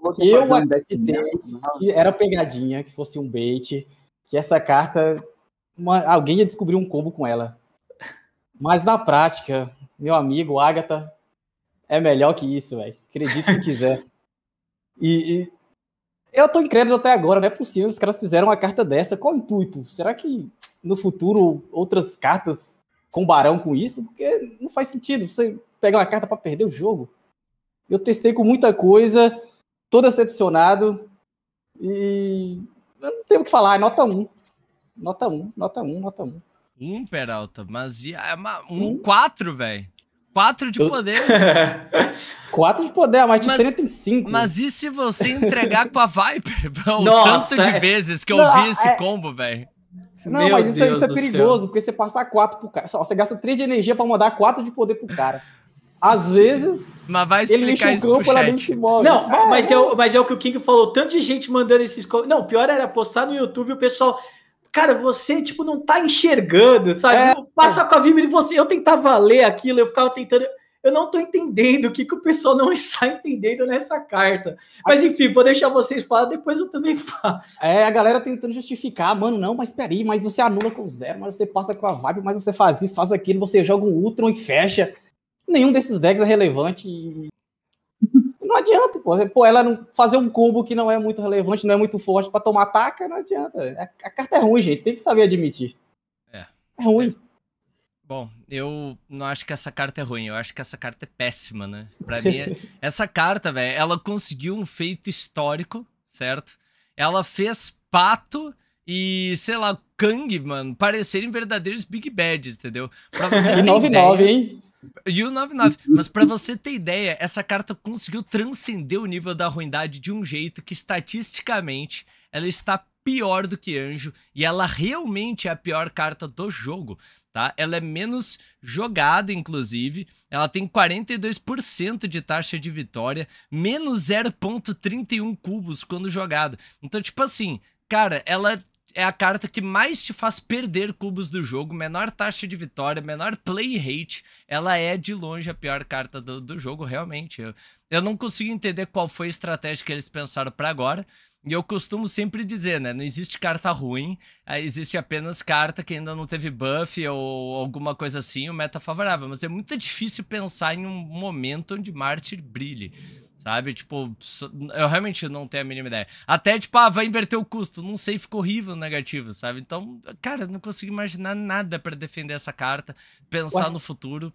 Martin. Eu acreditei que era pegadinha, que fosse um bait, que essa carta. Uma... alguém ia descobrir um combo com ela. Mas na prática, meu amigo, Agatha, é melhor que isso, velho. Acredita se quiser. <laughs> E, e, eu tô incrédulo até agora, não é possível. Os caras fizeram uma carta dessa. Qual o intuito? Será que no futuro outras cartas com Barão com isso, porque não faz sentido você pegar uma carta para perder o jogo. Eu testei com muita coisa, tô decepcionado e eu não tenho o que falar, é nota 1. Nota 1, nota 1, nota 1. Um, Peralta, mas e, um, um 4, velho. 4 de poder. 4 <laughs> de poder, a mas de 35. Mas e se você entregar com a Viper? <laughs> O Nossa, tanto de é... vezes que eu não, vi esse é... combo, velho. Não, Meu mas isso, é, isso é perigoso, céu. porque você passa quatro pro cara. Você gasta três de energia para mandar quatro de poder pro cara. Às vezes. Mas vai explicar ele isso campo, ela nem Não, é, mas, é, o, mas é o que o King falou: tanto de gente mandando esses. Não, pior era postar no YouTube o pessoal. Cara, você, tipo, não tá enxergando, sabe? É. Passa com a Vibra de você. Eu tentava ler aquilo, eu ficava tentando. Eu não estou entendendo o que, que o pessoal não <laughs> está entendendo nessa carta. Mas enfim, vou deixar vocês falar, depois eu também <laughs> falo. É, a galera tentando justificar, mano, não, mas peraí, mas você anula com zero, mas você passa com a vibe, mas você faz isso, faz aquilo, você joga um Ultron e fecha. Nenhum desses decks é relevante e... <laughs> Não adianta, pô. Pô, ela não fazer um combo que não é muito relevante, não é muito forte para tomar ataca, não adianta. É, a, carta é ruim, gente. Tem que saber admitir. É. É ruim. É. Bom, eu não acho que essa carta é ruim, eu acho que essa carta é péssima, né? Pra mim, é <laughs> essa carta, velho, ela conseguiu um feito histórico, certo? Ela fez pato e, sei lá, Kang, mano, parecerem verdadeiros Big Bads, entendeu? Pra você 9-9, <laughs> ideia, hein? E o 99. Mas para você ter ideia, essa carta conseguiu transcender o nível da ruindade de um jeito que estatisticamente ela está pior do que anjo e ela realmente é a pior carta do jogo tá? Ela é menos jogada, inclusive. Ela tem 42% de taxa de vitória, menos 0.31 cubos quando jogada. Então, tipo assim, cara, ela é a carta que mais te faz perder cubos do jogo, menor taxa de vitória, menor play rate. Ela é de longe a pior carta do, do jogo, realmente. Eu, eu não consigo entender qual foi a estratégia que eles pensaram para agora. E eu costumo sempre dizer, né? Não existe carta ruim, é, existe apenas carta que ainda não teve buff ou alguma coisa assim, o meta é favorável. Mas é muito difícil pensar em um momento onde Mártir brilhe. Sabe? Tipo, eu realmente não tenho a mínima ideia. Até, tipo, ah, vai inverter o custo. Não sei, ficou horrível negativo, sabe? Então, cara, não consigo imaginar nada para defender essa carta. Pensar Ué? no futuro.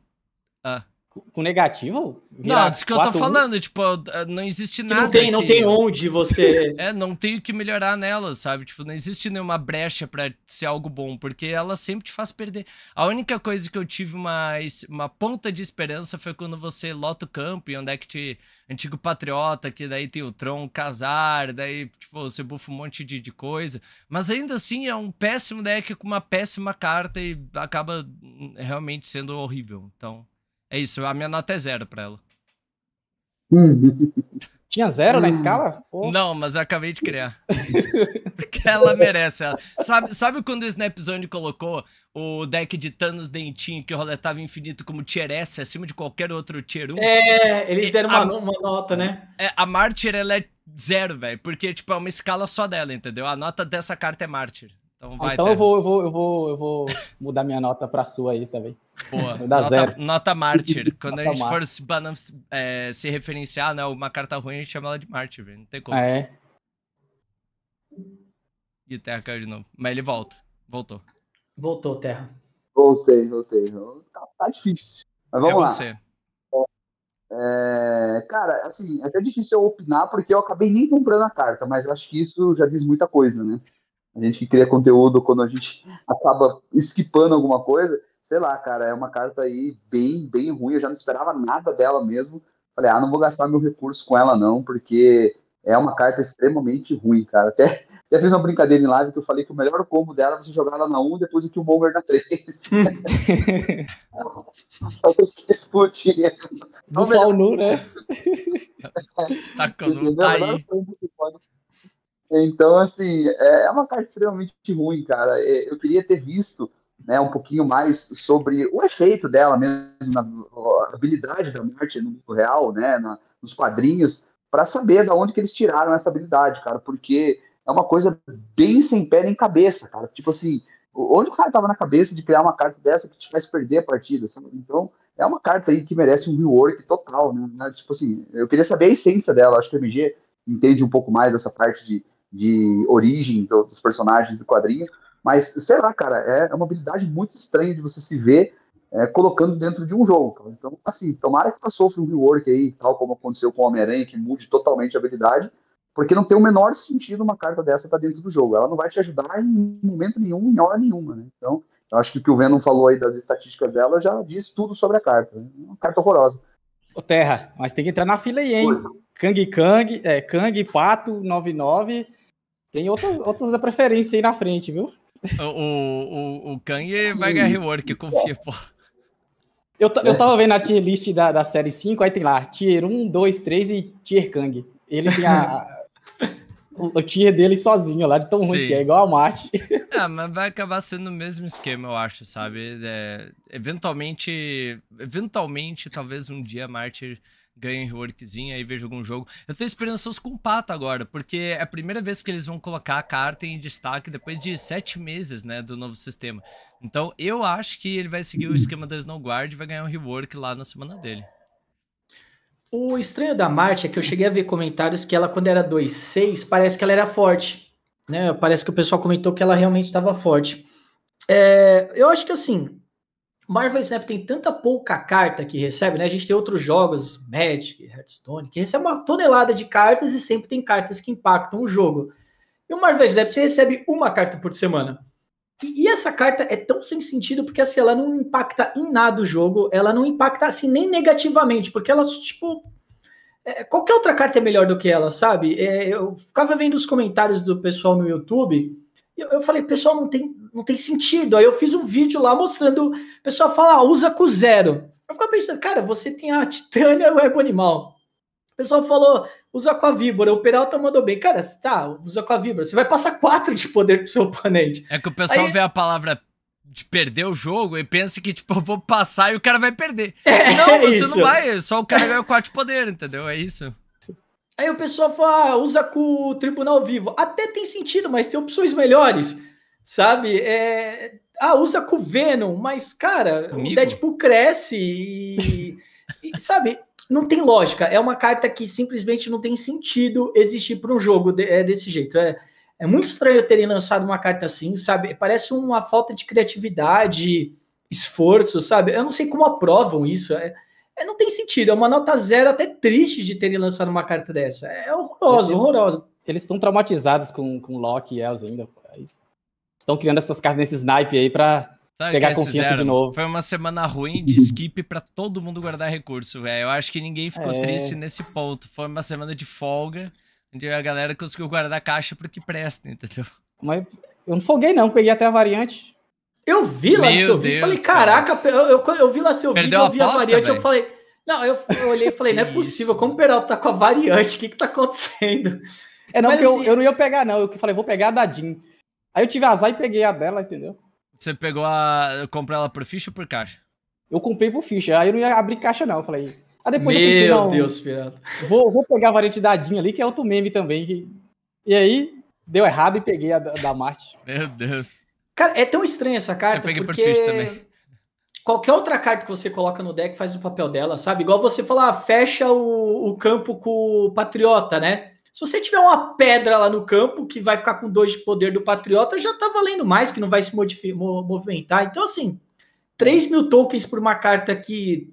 Ah. Com negativo? não não, disso que eu tô falando, tipo, é, não existe nada. não tem, que... não tem onde você. <laughs> é, não tem o que melhorar nela, sabe? Tipo, não existe nenhuma brecha para ser algo bom, porque ela sempre te faz perder. A única coisa que eu tive uma, uma ponta de esperança foi quando você lota o campo e onde é que te. Antigo Patriota, que daí tem o Tron, o Casar, daí, tipo, você bufa um monte de, de coisa. Mas ainda assim é um péssimo deck com uma péssima carta e acaba hum, realmente sendo horrível. Então. É isso, a minha nota é zero pra ela. <laughs> Tinha zero na ah. escala? Pô. Não, mas eu acabei de criar. <laughs> Porque ela merece. Ela. Sabe, sabe quando o Snapzone colocou o deck de Thanos Dentinho que roletava infinito como tier S acima de qualquer outro tier 1? É, eles deram uma, a, uma nota, né? É, a Mártir, ela é zero, velho. Porque, tipo, é uma escala só dela, entendeu? A nota dessa carta é Mártir. Então, ah, vai, então eu vou, eu, vou, eu, vou, eu vou mudar minha nota para sua aí também. Boa. nota, zero. nota mártir. <laughs> Quando nota a gente mártir. for se, é, se, referenciar, né? Uma carta ruim, a gente chama ela de mártir, velho. Não tem como. Ah, é. E o Terra caiu de novo. Mas ele volta. Voltou. Voltou, Terra. Voltei, voltei. Tá, tá difícil. Mas vamos é lá. Você. É, cara, assim, é até difícil eu opinar porque eu acabei nem comprando a carta, mas acho que isso já diz muita coisa, né? a gente que cria conteúdo, quando a gente acaba esquipando alguma coisa, sei lá, cara, é uma carta aí bem, bem ruim, eu já não esperava nada dela mesmo. Falei, ah, não vou gastar meu recurso com ela não, porque é uma carta extremamente ruim, cara. Até, até fiz uma brincadeira em live que eu falei que o melhor combo dela é você jogar ela na 1, depois o Killmonger na 3. Pra você explodir. Do nu né? Destacando, tá aí. Então, assim, é, é uma carta extremamente ruim, cara. É, eu queria ter visto né, um pouquinho mais sobre o efeito dela mesmo, a habilidade da Marte no mundo real, né, nos quadrinhos, para saber da onde que eles tiraram essa habilidade, cara, porque é uma coisa bem sem pé nem cabeça, cara. Tipo assim, onde o cara tava na cabeça de criar uma carta dessa que te faz perder a partida, sabe? Então, é uma carta aí que merece um rework total, né? Tipo assim, eu queria saber a essência dela, acho que o MG entende um pouco mais dessa parte de de origem do, dos personagens do quadrinho. Mas, sei lá, cara, é uma habilidade muito estranha de você se ver é, colocando dentro de um jogo. Então, assim, tomara que ela sofra um rework aí, tal como aconteceu com o Homem-Aranha, que mude totalmente a habilidade, porque não tem o menor sentido uma carta dessa estar dentro do jogo. Ela não vai te ajudar em momento nenhum, em hora nenhuma, né? Então, eu acho que o que o Venom falou aí das estatísticas dela já diz tudo sobre a carta. Né? É uma carta horrorosa. Ô Terra, mas tem que entrar na fila aí, hein? Kang Kang, é, Kang Pato 99 tem outras, outras da preferência aí na frente, viu? O, o, o Kanye é vai ganhar rework confia, pô. Eu, eu é. tava vendo a tier list da, da série 5, aí tem lá, tier 1, 2, 3 e tier Kang. Ele tem a, <laughs> o tier dele sozinho lá, de tão Sim. ruim que é, igual a Marte. <laughs> Ah, mas vai acabar sendo o mesmo esquema, eu acho, sabe? É, eventualmente, eventualmente, talvez um dia Marte... Martyr um reworkzinho, aí vejo algum jogo. Eu tô esperançoso com o Pato agora, porque é a primeira vez que eles vão colocar a carta em destaque depois de sete meses, né, do novo sistema. Então eu acho que ele vai seguir o esquema da Snowguard e vai ganhar um rework lá na semana dele. O estranho da Marte é que eu cheguei a ver comentários que ela, quando era 2.6, parece que ela era forte. Né? Parece que o pessoal comentou que ela realmente estava forte. É, eu acho que assim, Marvel Snap tem tanta pouca carta que recebe, né? A gente tem outros jogos, Magic, Hearthstone, que recebe uma tonelada de cartas e sempre tem cartas que impactam o jogo. E o Marvel Snap você recebe uma carta por semana. E, e essa carta é tão sem sentido porque assim, ela não impacta em nada o jogo, ela não impacta assim nem negativamente, porque ela, tipo. É, qualquer outra carta é melhor do que ela, sabe? É, eu ficava vendo os comentários do pessoal no YouTube eu, eu falei, pessoal, não tem, não tem sentido. Aí eu fiz um vídeo lá mostrando, o pessoal fala, ah, usa com zero. Eu ficava pensando, cara, você tem a Titânia e o Ebo Animal. O pessoal falou, usa com a víbora. O Peralta mandou bem. Cara, tá, usa com a víbora. Você vai passar quatro de poder pro seu oponente. É que o pessoal Aí... vê a palavra de perder o jogo e pensa que, tipo, eu vou passar e o cara vai perder. <laughs> É, não, você isso. não vai. Só o cara ganha quatro de poder, entendeu? É isso. Aí o pessoal fala, ah, usa com o tribunal vivo. Até tem sentido, mas tem opções melhores, sabe? É... Ah, usa com o Venom, mas, cara, o Deadpool cresce e, <laughs> e, sabe, não tem lógica. É uma carta que simplesmente não tem sentido existir para um jogo de, é, desse jeito. É, é muito estranho terem lançado uma carta assim, sabe? Parece uma falta de criatividade, esforço, sabe? Eu não sei como aprovam isso. É, é, não tem sentido. É uma nota zero, até triste de terem lançado uma carta dessa. É horroroso, eles, horroroso. Eles estão traumatizados com, com Loki e Els ainda. Estão criando essas cartas nesse snipe aí pra Sabe pegar confiança fizeram? de novo. Foi uma semana ruim de skip para todo mundo guardar recurso, velho. Eu acho que ninguém ficou é... triste nesse ponto. Foi uma semana de folga, onde a galera conseguiu guardar caixa pro que presta, entendeu? Mas eu não folguei, não. Peguei até a variante. Eu vi lá Meu vídeo, Deus, falei, caraca, eu, eu, eu vi lá seu vídeo, eu vi a, a variante, véio. eu falei, não, eu, eu olhei e falei, <laughs> não é possível, como o Peralta tá com a variante, o que que tá acontecendo? É não, Mas, porque assim, eu, eu não ia pegar não, eu falei, vou pegar a da Aí eu tive azar e peguei a dela, entendeu? Você pegou a, comprou ela por ficha ou por caixa? Eu comprei por ficha, aí eu não ia abrir caixa não, eu falei... Aí ah, depois Meu eu pensei, não, Deus, Peralta. Vou, vou pegar a variante da Jean ali, que é outro meme também. Que... E aí, deu errado e peguei a da, da Marte. Meu Deus. Cara, é tão estranha essa carta. Eu porque... por também. Qualquer outra carta que você coloca no deck faz o papel dela, sabe? Igual você falar, ah, fecha o, o campo com o Patriota, né? Se você tiver uma pedra lá no campo que vai ficar com dois de poder do Patriota, já tá valendo mais, que não vai se movimentar. Então, assim, 3 mil tokens por uma carta que.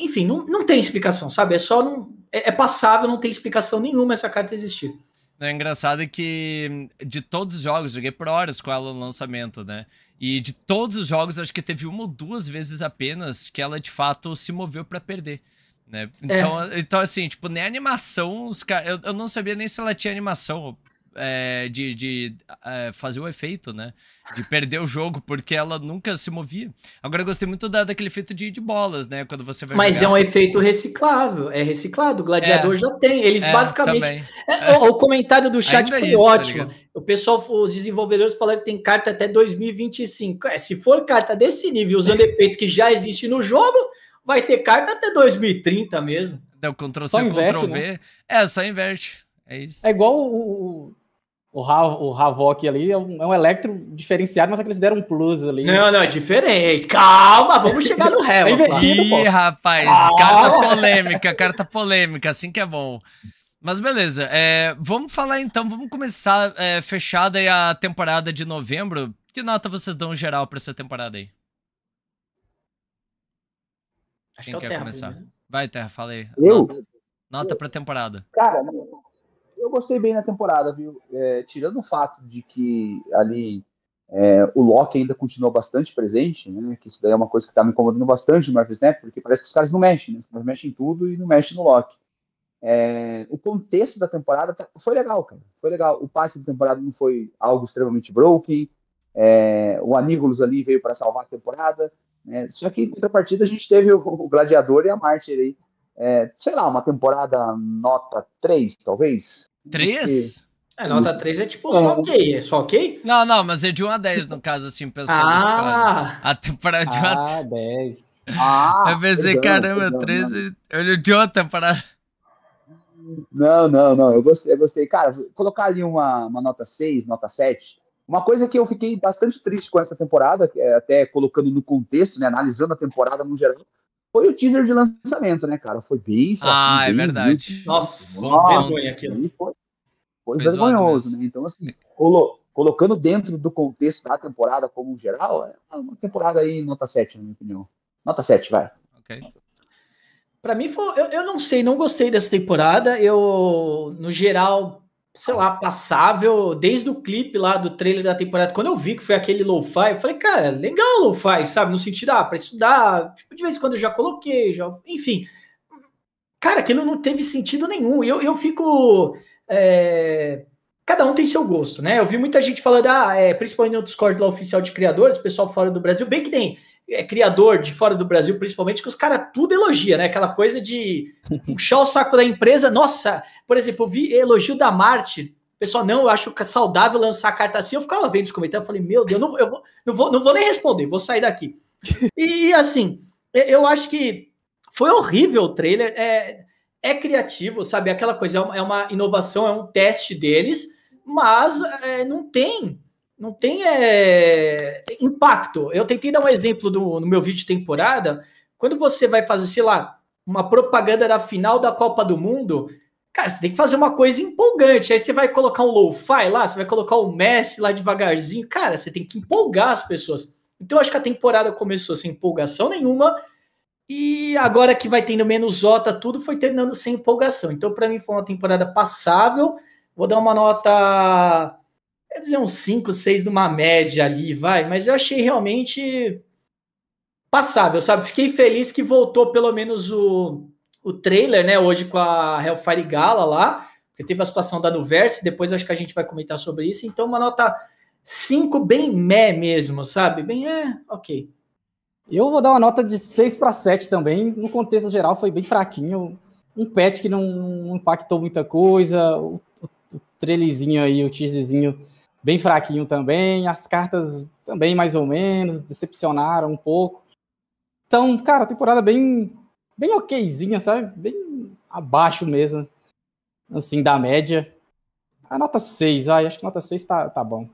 Enfim, não, não tem explicação, sabe? É só. Não, é, é passável, não tem explicação nenhuma essa carta existir. É engraçado que de todos os jogos, joguei por horas com ela no lançamento, né? E de todos os jogos, acho que teve uma ou duas vezes apenas que ela de fato se moveu para perder. Né? É. Então, é. então, assim, tipo, nem animação, os caras. Eu, eu não sabia nem se ela tinha animação é, de, de é, fazer o efeito, né? De perder o jogo, porque ela nunca se movia. Agora eu gostei muito da, daquele efeito de, de bolas, né? Quando você vai Mas jogar. é um efeito reciclável, é reciclado. O gladiador é, já tem. Eles é, basicamente. É, é. O, o, comentário do chat Ainda foi isso, tá ótimo. Tá o pessoal, os desenvolvedores falaram que tem carta até 2025. se for carta desse nível, usando efeito que já existe no jogo, vai ter carta até 2030 mesmo. Então, Ctrl-C, Ctrl-V. Né? É, só inverte. É, é igual o, o, Hav o Havok ali é um, é um Electro diferenciado, mas é que eles deram um plus ali. Não, não, é diferente. Calma, vamos chegar no <laughs> réu. é invertido, Ih, pô. rapaz, ah! carta polêmica, carta polêmica, assim que é bom. Mas beleza, é, vamos falar então, vamos começar é, fechada aí a temporada de novembro. Que nota vocês dão geral para essa temporada aí? Acho Quem que é quer terra, começar? Né? Vai, Terra, fala aí. Eu? Nota, nota pra temporada. Cara, eu gostei bem na temporada, viu? É, tirando o fato de que ali é, o Loki ainda continuou bastante presente, né? Que isso daí é uma coisa que tá me incomodando bastante no Marvel Snap, porque parece que os caras não mexem, né? Os caras mexem em tudo e não mexem no Loki. É, o contexto da temporada tá, foi legal, cara. Foi legal. O passe da temporada não foi algo extremamente broken. É, o Anígolos ali veio para salvar a temporada. Né? Só que, em contrapartida, a gente teve o, o Gladiador e a Mártir aí. É, sei lá, uma temporada nota 3, talvez. 3? É, nota 3 é tipo só é. ok, é só ok? Não, não, mas é de 1 a 10, no caso, assim, pensando. Ah, a, temporada de 1 a 10. Ah, 10. Ah! ah, eu pensei, perdão, caramba, perdão, 13. Olha de outra parada. Não, não, não. Eu gostei, eu gostei. Cara, colocar ali uma, uma nota 6, nota 7. Uma coisa que eu fiquei bastante triste com essa temporada, é, até colocando no contexto, né, analisando a temporada no geral, foi o teaser de lançamento, né, cara? Foi bem Ah, é bem, é verdade. Bem, Nossa, Nossa vergonha aquilo. Foi, foi vergonhoso, né? Então, assim, colo, colocando dentro do contexto da temporada como geral, é uma temporada aí nota 7, na minha opinião. Nota 7, vai. Ok. Pra mim, foi, eu, eu não sei, não gostei dessa temporada. Eu, no geral, sei lá, passável desde o clipe lá do trailer da temporada. Quando eu vi que foi aquele lo-fi, eu falei, cara, legal lo-fi, sabe? No sentido, ah, pra estudar, tipo, de vez em quando eu já coloquei, já, enfim. Cara, aquilo não teve sentido nenhum. Eu, eu fico. É... Cada um tem seu gosto, né? Eu vi muita gente falando, ah, é, principalmente no Discord lá oficial de criadores, pessoal fora do Brasil, bem que tem é, criador de fora do Brasil, principalmente, que os caras tudo elogia, né? Aquela coisa de <laughs> puxar o saco da empresa. Nossa, por exemplo, vi elogio da Marte. Pessoal, não, eu acho saudável lançar carta assim. Eu ficava vendo os comentários, falei, meu Deus, não, eu vou, não, vou, não vou nem responder, vou sair daqui. E assim, eu acho que foi horrível o trailer. É, é criativo, sabe? Aquela coisa é uma, é uma inovação, é um teste deles, mas é, não tem não tem é, impacto. Eu tentei dar um exemplo do, no meu vídeo de temporada. Quando você vai fazer, sei lá, uma propaganda da final da Copa do Mundo, cara, você tem que fazer uma coisa empolgante. Aí você vai colocar um lo-fi lá, você vai colocar o Messi lá devagarzinho. Cara, você tem que empolgar as pessoas. Então acho que a temporada começou sem empolgação nenhuma. E agora que vai tendo menos OTA, tudo foi terminando sem empolgação. Então, para mim, foi uma temporada passável. Vou dar uma nota quer dizer, uns 5, 6 numa média ali, vai, mas eu achei realmente passável, sabe? Fiquei feliz que voltou pelo menos o, o trailer, né, hoje com a Hellfire Gala lá, porque teve a situação da Nuverse, depois acho que a gente vai comentar sobre isso, então uma nota 5 bem mé mesmo, sabe? Bem é, ok. Eu vou dar uma nota de 6 para 7 também. No contexto geral, foi bem fraquinho. Um patch que não, impactou muita coisa. O, o, aí, o teaserzinho bem fraquinho também. As cartas também, mais ou menos, decepcionaram um pouco. Então, cara, temporada bem, bem okzinha, sabe? Bem abaixo mesmo, assim, da média. A nota 6, ai, acho que nota 6 tá, tá bom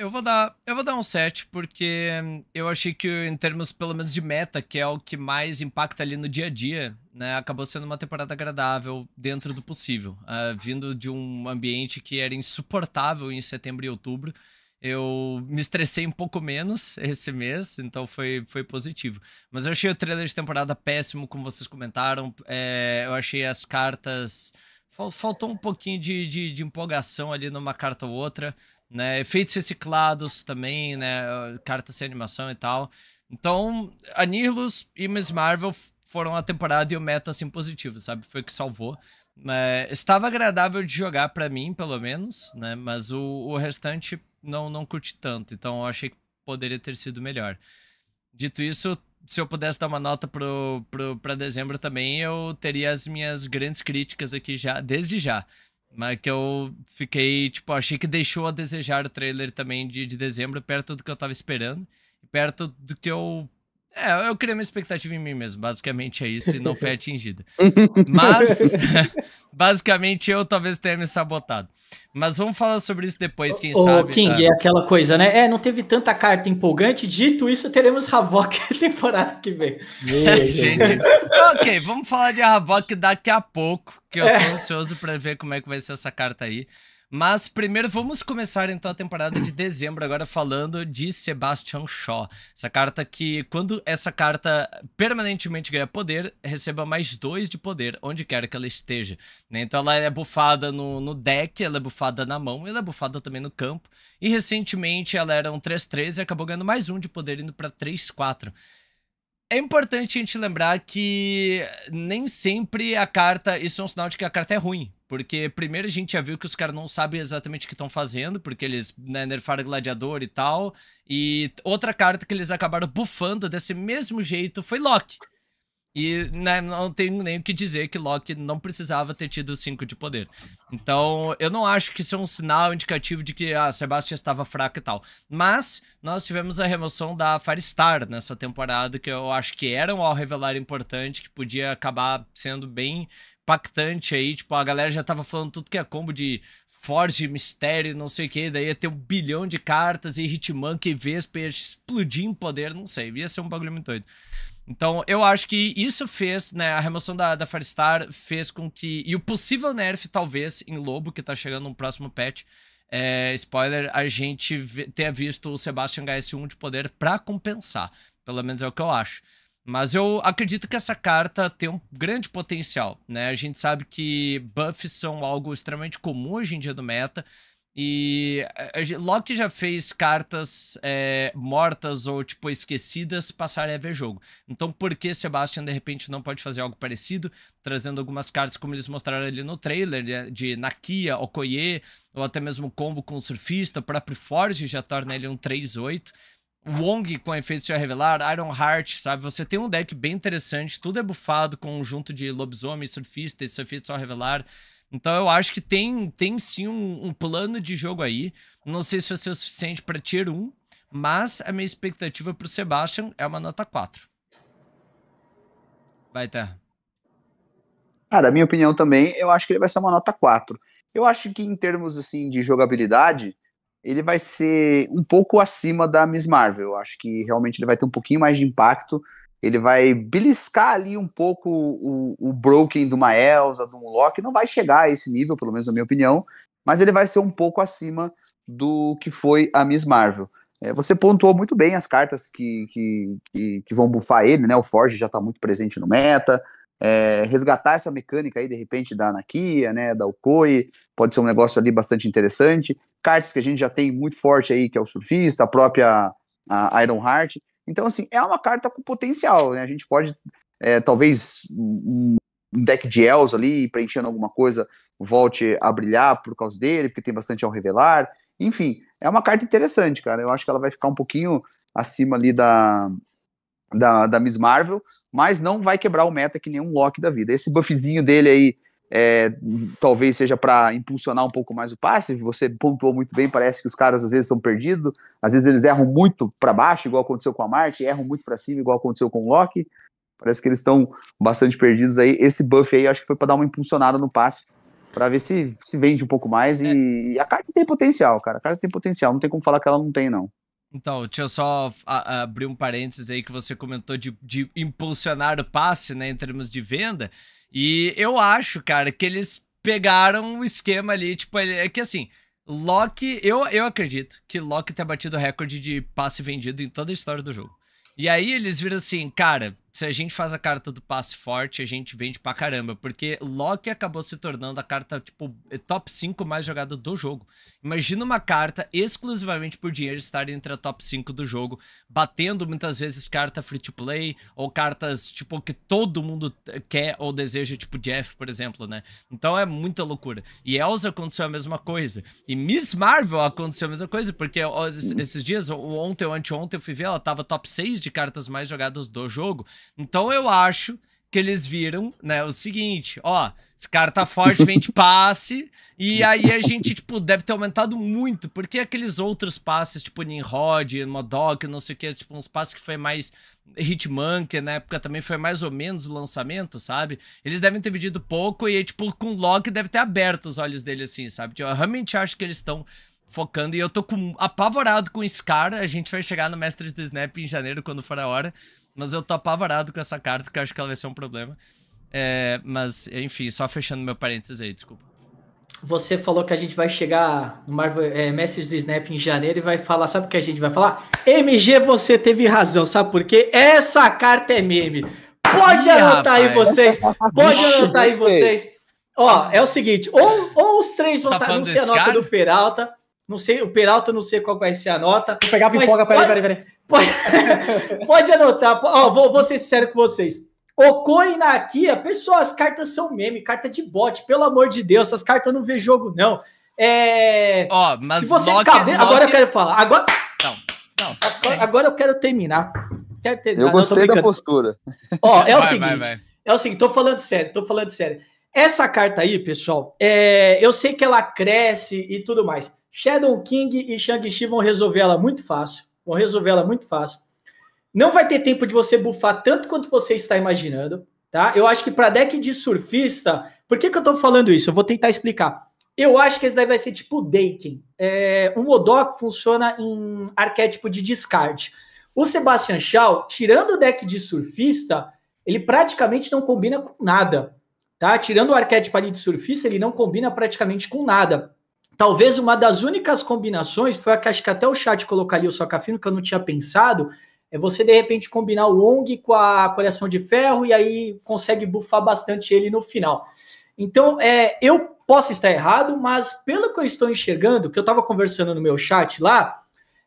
eu vou dar, eu vou dar um 7, porque eu achei que em termos pelo menos de meta, que é o que mais impacta ali no dia a dia, né, acabou sendo uma temporada agradável dentro do possível, uh, vindo de um ambiente que era insuportável em setembro e outubro. Eu me estressei um pouco menos esse mês, então foi, foi positivo. Mas eu achei o trailer de temporada péssimo, como vocês comentaram. É, eu achei as cartas. Faltou um pouquinho de, de, de, empolgação ali numa carta ou outra né? Efeitos reciclados também, né? Cartas sem animação e tal. Então, a e Miss Marvel foram a temporada e o meta, assim, positivo, sabe? Foi o que salvou. É, estava agradável de jogar para mim, pelo menos, né? Mas o, o restante não, não curti tanto, então eu achei que poderia ter sido melhor. Dito isso, se eu pudesse dar uma nota pro, pro, pra dezembro também, eu teria as minhas grandes críticas aqui já, desde já. Mas que eu fiquei, tipo, achei que deixou a desejar o trailer também de, de dezembro, perto do que eu tava esperando. Perto do que eu é, eu criei uma expectativa em mim mesmo. Basicamente é isso e não foi <laughs> atingida. Mas, <laughs> basicamente eu talvez tenha me sabotado. Mas vamos falar sobre isso depois, quem o, sabe. King, tá? é aquela coisa, né? É, não teve tanta carta empolgante. Dito isso, teremos Havok <laughs> temporada que vem. gente, ok, vamos falar de Havok daqui a pouco, que eu é. tô é. ansioso para ver como é que vai ser essa carta aí. Mas primeiro vamos começar então a temporada de dezembro agora falando de Sebastian Shaw. Essa carta que, quando essa carta permanentemente ganha poder, receba mais dois de poder onde quer que ela esteja. Né? Então ela é bufada no, no deck, ela é bufada na mão, ela é bufada também no campo. E recentemente ela era um 3-3 e acabou ganhando mais um de poder indo para 3-4. É importante a gente lembrar que nem sempre a carta. Isso é um sinal de que a carta é ruim. Porque primeiro a gente já viu que os caras não sabem exatamente o que estão fazendo, porque eles né, nerfaram gladiador e tal. E outra carta que eles acabaram bufando desse mesmo jeito foi Loki. E né, não tenho nem o que dizer que Loki não precisava ter tido 5 de poder. Então, eu não acho que isso é um sinal indicativo de que a ah, Sebastian estava fraca e tal. Mas nós tivemos a remoção da Firestar nessa temporada, que eu acho que era um ao revelar importante, que podia acabar sendo bem impactante aí. Tipo, a galera já tava falando tudo que é combo de Forge, Mistério, não sei o que. Daí ia ter um bilhão de cartas e Hitmonkey, Vespa ia explodir em poder, não sei. Ia ser um bagulho muito doido. Então, eu acho que isso fez, né? A remoção da, da Firestar fez com que. E o possível nerf, talvez, em Lobo, que tá chegando no próximo patch. É, spoiler, a gente tenha visto o Sebastian HS1 de poder para compensar. Pelo menos é o que eu acho. Mas eu acredito que essa carta tem um grande potencial, né? A gente sabe que buffs são algo extremamente comum hoje em dia do meta. E eh, Loki já fez cartas é, mortas ou, tipo, esquecidas passarem a ver jogo. Então, por que Sebastian, de repente, não pode fazer algo parecido? Trazendo algumas cartas, como eles mostraram ali no trailer, de, né? de Nakia, Okoye, ou até mesmo combo com o Surfista. O próprio Forge já torna ele um 3-8. Wong com efeito já revelar, Iron Heart, sabe? Você tem um deck bem interessante, tudo é bufado com um conjunto de lobisomem, surfista e surfista só revelar. Então eu acho que tem, tem sim um, um plano de jogo aí. Não sei se vai ser o suficiente para tier 1, mas a minha expectativa pro Sebastian é uma nota 4. Vai, Terra. Cara, a minha opinião também, eu acho que ele vai ser uma nota 4. Eu acho que em termos assim de jogabilidade, ele vai ser um pouco acima da Miss Marvel. Eu acho que realmente ele vai ter um pouquinho mais de impacto. Ele vai beliscar ali um pouco o, o Broken de uma Elsa, de um Loki. Não vai chegar a esse nível, pelo menos na minha opinião. Mas ele vai ser um pouco acima do que foi a Miss Marvel. É, você pontuou muito bem as cartas que, que, que, que vão bufar ele, né? O Forge já está muito presente no meta é, resgatar essa mecânica aí, de repente, da Anakia, né, da Okoi, pode ser um negócio ali bastante interessante. Cartas que a gente já tem muito forte aí, que é o Surfista, a própria a Iron Heart. Então, assim, é uma carta com potencial, né? A gente pode, é, talvez, um deck de Elves ali, preenchendo alguma coisa, volte a brilhar por causa dele, porque tem bastante ao revelar. Enfim, é uma carta interessante, cara. Eu acho que ela vai ficar um pouquinho acima ali da, da, da Miss Marvel, mas não vai quebrar o meta que nenhum Loki da vida. Esse buffzinho dele aí é, talvez seja para impulsionar um pouco mais o passe. Você pontuou muito bem, parece que os caras às vezes são perdidos, às vezes eles erram muito para baixo, igual aconteceu com a Marte, erram muito para cima, igual aconteceu com o Loki. Parece que eles estão bastante perdidos aí. Esse buff aí acho que foi para dar uma impulsionada no passe, para ver se se vende um pouco mais. E, é. e a carta tem potencial, cara. A carta tem potencial, não tem como falar que ela não tem, não. Então, deixa eu só abrir um parênteses aí que você comentou de, de impulsionar o passe, né, em termos de venda. E eu acho, cara, que eles pegaram o esquema ali, tipo, é que assim, Loki, eu, eu acredito que Loki tenha batido o recorde de passe vendido em toda a história do jogo. E aí eles viram assim, cara, se a gente faz a carta do passe forte, a gente vende pra caramba. Porque Loki acabou se tornando a carta, tipo, top 5 mais jogada do jogo. Imagina uma carta exclusivamente por dinheiro estar entre a top 5 do jogo, batendo muitas vezes carta free to play, ou cartas, tipo, que todo mundo eh, quer ou deseja, tipo Jeff, por exemplo, né? Então é muita loucura. E Elsa aconteceu a mesma coisa. E Miss Marvel aconteceu a mesma coisa, porque esses dias, ontem ou anteontem, eu fui ver, ela tava top 6 de cartas mais jogadas do jogo. Então eu acho que eles viram, né, o seguinte, ó, esse cara tá forte, vende <laughs> passe, e aí a gente, tipo, deve ter aumentado muito, porque aqueles outros passes, tipo, Nimrod, Modok, não sei o que, tipo, uns passes que foi mais Hitmonkey, na época também foi mais ou menos o lançamento, sabe? Eles devem ter vendido pouco e, tipo, com o Loki deve ter aberto os olhos dele, assim, sabe? Eu realmente acho que eles estão focando, e eu tô com, apavorado com esse cara, a gente vai chegar no Mestre do Snap em janeiro, quando for a hora, mas eu tô apavorado com essa carta, que eu acho que ela vai ser um problema. É, mas, enfim, só fechando meu parênteses aí, desculpa. Você falou que a gente vai chegar no Marvel é, Masters Snap em janeiro e vai falar, sabe o que a gente vai falar? MG, você teve razão, sabe por quê? Essa carta é meme. Pode Ih, anotar rapaz. aí vocês, pode anotar aí vocês. Ó, é o seguinte, ou, ou os três vão tá estar, tá anunciando a nota do Peralta, não sei, o Peralta, não sei qual vai ser a nota. Vou pegar a pipoca, peraí, peraí, peraí. Pode, <laughs> pode anotar. Ó, vou, vou ser sincero com vocês. O na Kia, pessoal, as cartas são meme, carta de bot, pelo amor de Deus, essas cartas não vê jogo, não. É. Ó, oh, mas. Se você. Lock, Calma, Agora eu quero falar. Agora. Não, não. Agora, agora eu quero terminar. Quero terminar. Eu gostei não, da postura. Ó, é vai, o seguinte. Vai, vai. É o seguinte, tô falando sério, tô falando sério. Essa carta aí, pessoal, é, eu sei que ela cresce e tudo mais. Shadow King e Shang-Chi vão resolver ela muito fácil. Vão resolver ela muito fácil. Não vai ter tempo de você bufar tanto quanto você está imaginando, tá? Eu acho que para deck de surfista, por que, que eu estou falando isso? Eu vou tentar explicar. Eu acho que esse daí vai ser tipo dating. É, um Modok funciona em arquétipo de descarte. O Sebastian Shaw, tirando o deck de surfista, ele praticamente não combina com nada. Tá? Tirando o arquétipo ali de surfista, ele não combina praticamente com nada. Talvez uma das únicas combinações, foi a que acho que até o chat colocaria o Socafino, que eu não tinha pensado, é você de repente combinar o ONG com a coleção de ferro e aí consegue bufar bastante ele no final. Então, é, eu posso estar errado, mas pelo que eu estou enxergando, que eu estava conversando no meu chat lá,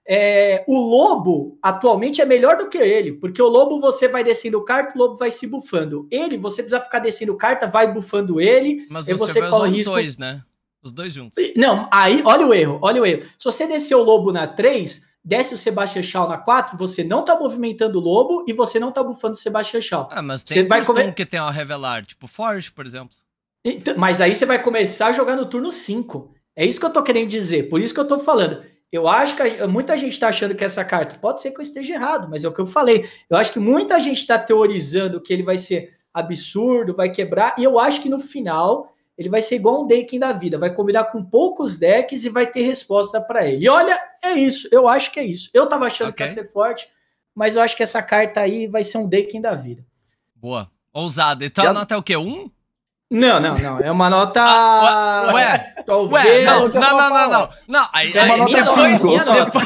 é, o Lobo atualmente é melhor do que ele, porque o Lobo você vai descendo carta, o Lobo vai se bufando. Ele, você precisa ficar descendo carta, vai bufando ele. Mas você, você vai risco... dois, né? Os dois juntos. Não, aí, olha o erro, olha o erro. Se você descer o Lobo na 3, desce o Sebastian Shaw na 4, você não tá movimentando o Lobo e você não tá bufando o Sebastian Shaw. Ah, mas tem você comer... que tem a revelar, tipo Forge, por exemplo. Então, mas aí você vai começar a jogar no turno 5. É isso que eu tô querendo dizer, por isso que eu tô falando. Eu acho que a, muita gente está achando que essa carta pode ser que eu esteja errado, mas é o que eu falei. Eu acho que muita gente está teorizando que ele vai ser absurdo, vai quebrar, e eu acho que no final ele vai ser igual um Daken da vida, vai combinar com poucos decks e vai ter resposta para ele. E olha, é isso, eu acho que é isso. Eu tava achando okay. que ia ser forte, mas eu acho que essa carta aí vai ser um Daken da vida. Boa, ousado. Então a nota é o quê? Um? Não, não, não. É uma nota. Ah, ué, Ué, não, não, não, não, não. não. Aí, é uma aí, nota depois, cinco. Minha nota.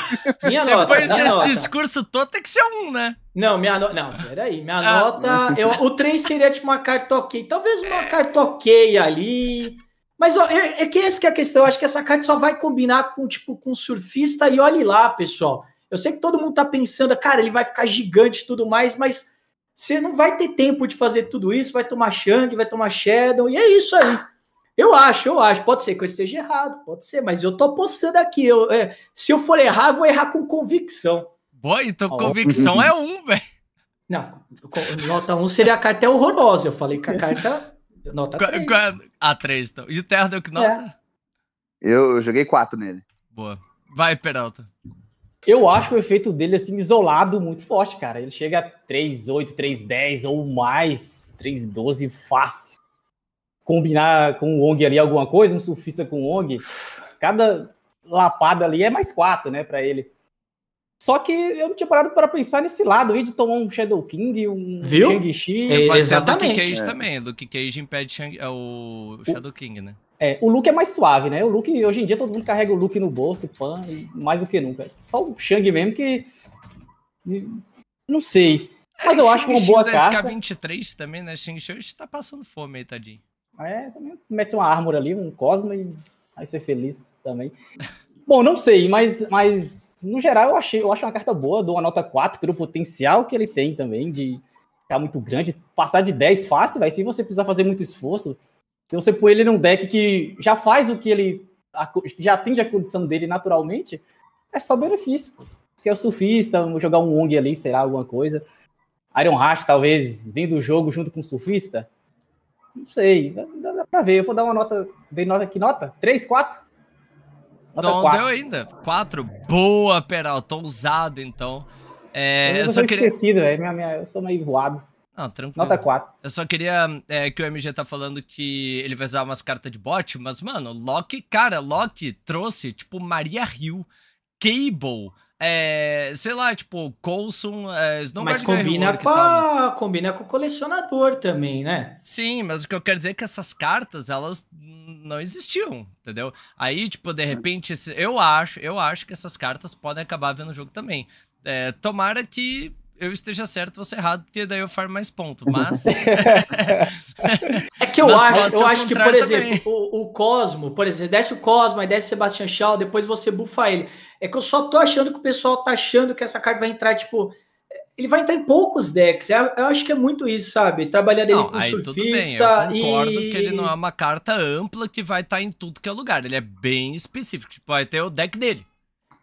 Minha nota depois minha desse nota. discurso todo tem que ser um, né? Não, minha nota. Não, peraí. Minha ah. nota. Eu, o 3 seria tipo uma carta ok. Talvez uma carta ok ali. Mas ó, é, é, que essa que é a questão. Eu acho que essa carta só vai combinar com, tipo, com surfista. E olhe lá, pessoal. Eu sei que todo mundo tá pensando, cara, ele vai ficar gigante e tudo mais, mas você não vai ter tempo de fazer tudo isso, vai tomar Shang, vai tomar Shadow, e é isso aí. Eu acho, eu acho. Pode ser que eu esteja errado, pode ser, mas eu tô apostando aqui. Eu, é, se eu for errar, eu vou errar com convicção. Boa, então convicção é um, velho. Não, nota um seria a carta horrorosa. Eu falei que a <laughs> carta. Nota 3. É A3, então. E o deu que nota? É. Eu, eu joguei 4 nele. Boa. Vai, Peralta. Eu acho que o efeito dele, assim, isolado muito forte, cara. Ele chega a 3,8, 3,10 ou mais, 3,12 fácil. Combinar com o ONG ali alguma coisa, um surfista com o ONG, cada lapada ali é mais 4, né, para ele. Só que eu não tinha parado para pensar nesse lado aí de tomar um Shadow King, um Shang-Chi. É, exatamente. Luke Cage é. também. Luke Cage impede Shang, é, o Shadow o, King, né? É, o Luke é mais suave, né? O Luke, hoje em dia todo mundo carrega o Luke no bolso, pan, mais do que nunca. Só o Shang mesmo que. Não sei. Mas eu é, acho uma boa carta. O SK23 também, né? Shang-Chi tá passando fome aí, tadinho. É, também mete uma árvore ali, um Cosmo e vai ser feliz também. Bom, não sei, mas, mas no geral eu achei, eu acho uma carta boa, dou uma nota 4 pelo potencial que ele tem também de ficar muito grande, passar de 10 fácil, vai, se você precisar fazer muito esforço, se você pôr ele num deck que já faz o que ele já atende a condição dele naturalmente, é só benefício. Pô. Se é o surfista, jogar um Wong ali, será alguma coisa. Iron Rush, talvez, vindo o jogo junto com o surfista. Não sei, dá, dá pra ver. Eu vou dar uma nota. Dei nota que nota? 3, 4? Nota não quatro. deu ainda. Quatro. Boa, Peralta. Ousado, então. É, eu, eu só queria... esquecido, velho. Minha, minha, eu sou meio voado. Não, tranquilo. Nota 4. Eu só queria é, que o MG tá falando que ele vai usar umas cartas de bot, mas, mano, Loki, cara, Loki trouxe, tipo, Maria Hill, Cable, é, sei lá, tipo, Coulson, é, Snowbird Mas combina, com a... Assim. combina com o colecionador também, né? Sim, mas o que eu quero dizer é que essas cartas, elas não existiam, entendeu? Aí, tipo, de repente, eu acho, eu acho que essas cartas podem acabar vendo o jogo também. É, tomara que eu esteja certo, você errado, porque daí eu farmo mais ponto, <laughs> mas... é que eu mas acho, eu acho que, por exemplo, o, o, Cosmo, por exemplo, desce o Cosmo, aí desce o Sebastian Shaw, depois você bufa ele. É que eu só tô achando que o pessoal tá achando que essa carta vai entrar, tipo... Ele vai entrar em poucos decks, eu, eu acho que é muito isso, sabe? Trabalhar ele com aí, surfista tudo bem. Eu concordo e... que ele não é uma carta ampla que vai estar tá em tudo que é lugar, ele é bem específico, tipo, vai ter o deck dele.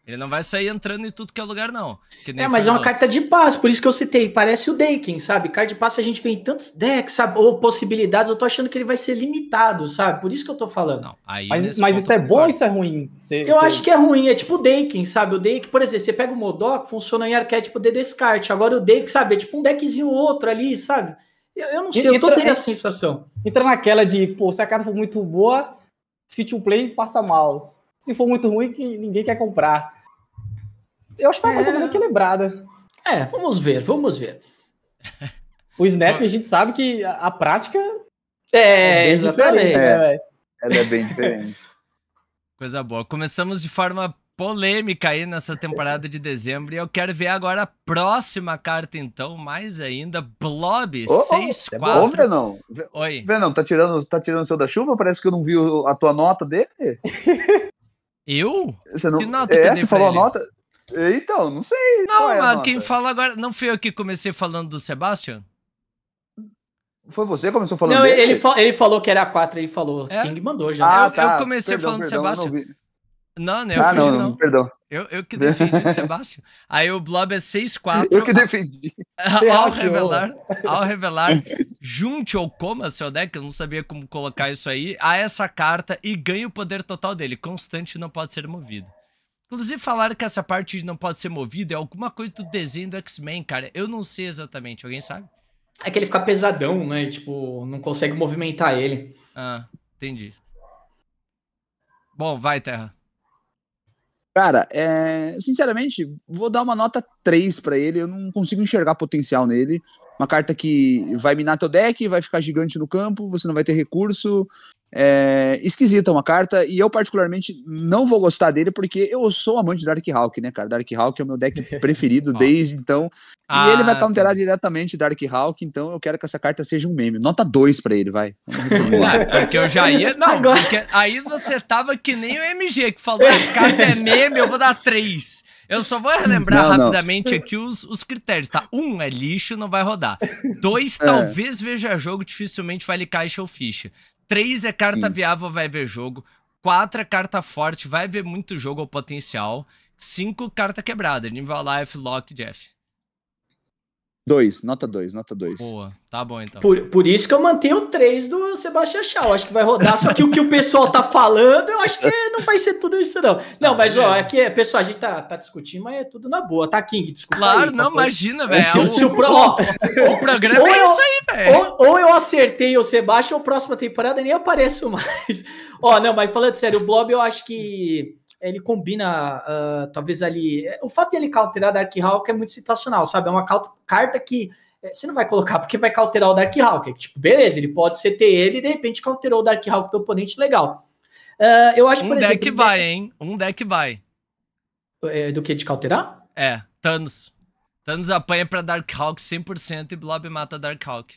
Ele não vai sair entrando em tudo que é lugar, não. é, mas é uma outros. carta de passe, por isso que eu citei. Parece o Daken, sabe? Carta de passe a gente vê em tantos decks sabe? ou possibilidades. Eu tô achando que ele vai ser limitado, sabe? Por isso que eu tô falando. Não, mas, mas isso é bom ou isso é ruim? eu acho que é ruim. É tipo o Daken, sabe? O Daken, por exemplo, você pega o Modok, funciona em arquétipo de descarte. Agora o Daken, sabe? É tipo um deckzinho outro ali, sabe? Eu, eu não sei, entra, eu tô tendo a sensação. Entra naquela de, pô, se a carta for muito boa, fit to play passa mal se for muito ruim, que ninguém quer comprar. Eu acho que tá uma ou é. equilibrada. É, vamos ver, vamos ver. <laughs> O Snap, a gente sabe que a, a prática é, é exatamente. É, ela é bem diferente. <laughs> Coisa boa. Começamos de forma polêmica aí nessa temporada de dezembro. E eu quero ver agora a próxima carta, então, mais ainda. Blob oh, 64. Ô, é Brenão. Oi. Brenão, tá tirando, tá tirando o seu da chuva? Parece que eu não vi a tua nota dele. <laughs> Eu? Você não... Que nota é, você falou a nota? Então, não sei. Não, é mas quem fala agora. Não fui eu que comecei falando do Sebastian? Foi você que começou falando não, dele? Ele, fa ele falou que era 4, ele falou. É? King mandou já. Ah, eu, tá. eu comecei perdão, falando perdão, do Sebastian. Não, né? Eu ah, fugi, não, não, perdão. Eu, eu que <laughs> defendi, Sebastião. Aí o Blob é 6-4. Eu que defendi. <laughs> ao revelar, ao revelar, junte ou coma seu deck, eu não sabia como colocar isso aí, a essa carta e ganhe o poder total dele. Constante não pode ser movido. Inclusive falaram que essa parte não pode ser movida é alguma coisa do desenho do X-Men, cara. Eu não sei exatamente, alguém sabe? É que ele fica pesadão, né? Tipo, não consegue movimentar ele. Ah, entendi. Bom, vai, Terra. Cara, é, sinceramente, vou dar uma nota 3 para ele. Eu não consigo enxergar potencial nele. Uma carta que vai minar teu deck, vai ficar gigante no campo, você não vai ter recurso, é, esquisita uma carta, e eu particularmente não vou gostar dele, porque eu sou amante de Dark Hawk, né, cara? Dark Hawk é o meu deck <laughs> preferido desde então, ah, e ele vai counterar ah, tá. diretamente Dark Hawk, então eu quero que essa carta seja um meme. Nota 2 pra ele, vai. Não, ah, porque eu já ia... Não, Agora... aí você tava que nem o MG, que falou, a ah, carta é meme, eu vou dar 3. Eu só vou relembrar não, rapidamente não. aqui os, os critérios, tá? Um é lixo, não vai rodar. Dois, é. talvez veja jogo, dificilmente vai lhe caixa ou ficha. 3 é carta Sim. viável, vai ver jogo. 4 é carta forte, vai ver muito jogo ao potencial. 5 carta quebrada, nível life, lock, Jeff. Dois, nota dois, nota dois. Boa, tá bom então. Por, por isso que eu mantenho três do Sebastião Chal. Acho que vai rodar, só que o que o pessoal tá falando, eu acho que é, não vai ser tudo isso, não. Não, mas ó, é. aqui, que é, pessoal, a gente tá, tá discutindo, mas é tudo na boa, tá, King? Desculpa. Claro, aí, tá não, tá imagina, velho. o, o, pro... o programa é isso aí, velho. Ou, ou, eu acertei o Sebastião, ou próxima temporada nem apareço mais. Ó, não, mas falando sério, o Blob eu acho que ele combina, uh, talvez ali. O fato de ele cauterar Darkhawk é muito situacional, sabe? É uma carta que eh, você não vai colocar porque vai cauterar o Darkhawk. Tipo, beleza, ele pode CT ele e de repente cauterou o Darkhawk do oponente, legal. Uh, eu acho, um por exemplo... deck vai, hein? Um deck vai. É, do que? De cauterar? É, Thanos. Thanos apanha pra Darkhawk 100% e Blob mata Darkhawk.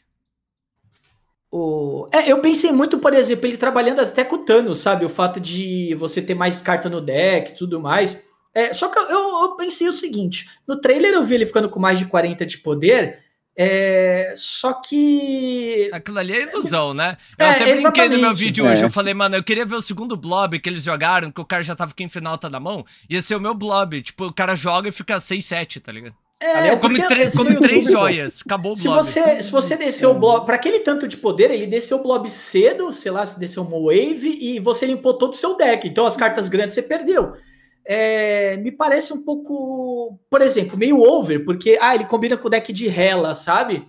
O... É, eu pensei muito, por exemplo, ele trabalhando até com o Thanos, sabe? O fato de você ter mais carta no deck e tudo mais. É, só que eu, eu, pensei o seguinte: no trailer eu vi ele ficando com mais de 40 de poder. É, só que. Aquilo ali é ilusão, né? Eu é, até brinquei no meu vídeo hoje. Eu é. falei, mano, eu queria ver o segundo blob que eles jogaram, que o cara já tava com o final tá na mão. Ia ser o meu blob. Tipo, o cara joga e fica 6, 7, tá ligado? É, come, assim, três, come três <laughs> joias, acabou o blob. Se você, se você desceu o blob, para aquele tanto de poder, ele desceu o blob cedo, sei lá, se desceu uma wave e você limpou todo o seu deck. Então as cartas grandes você perdeu. É, me parece um pouco, por exemplo, meio over, porque ah, ele combina com o deck de Hela, sabe?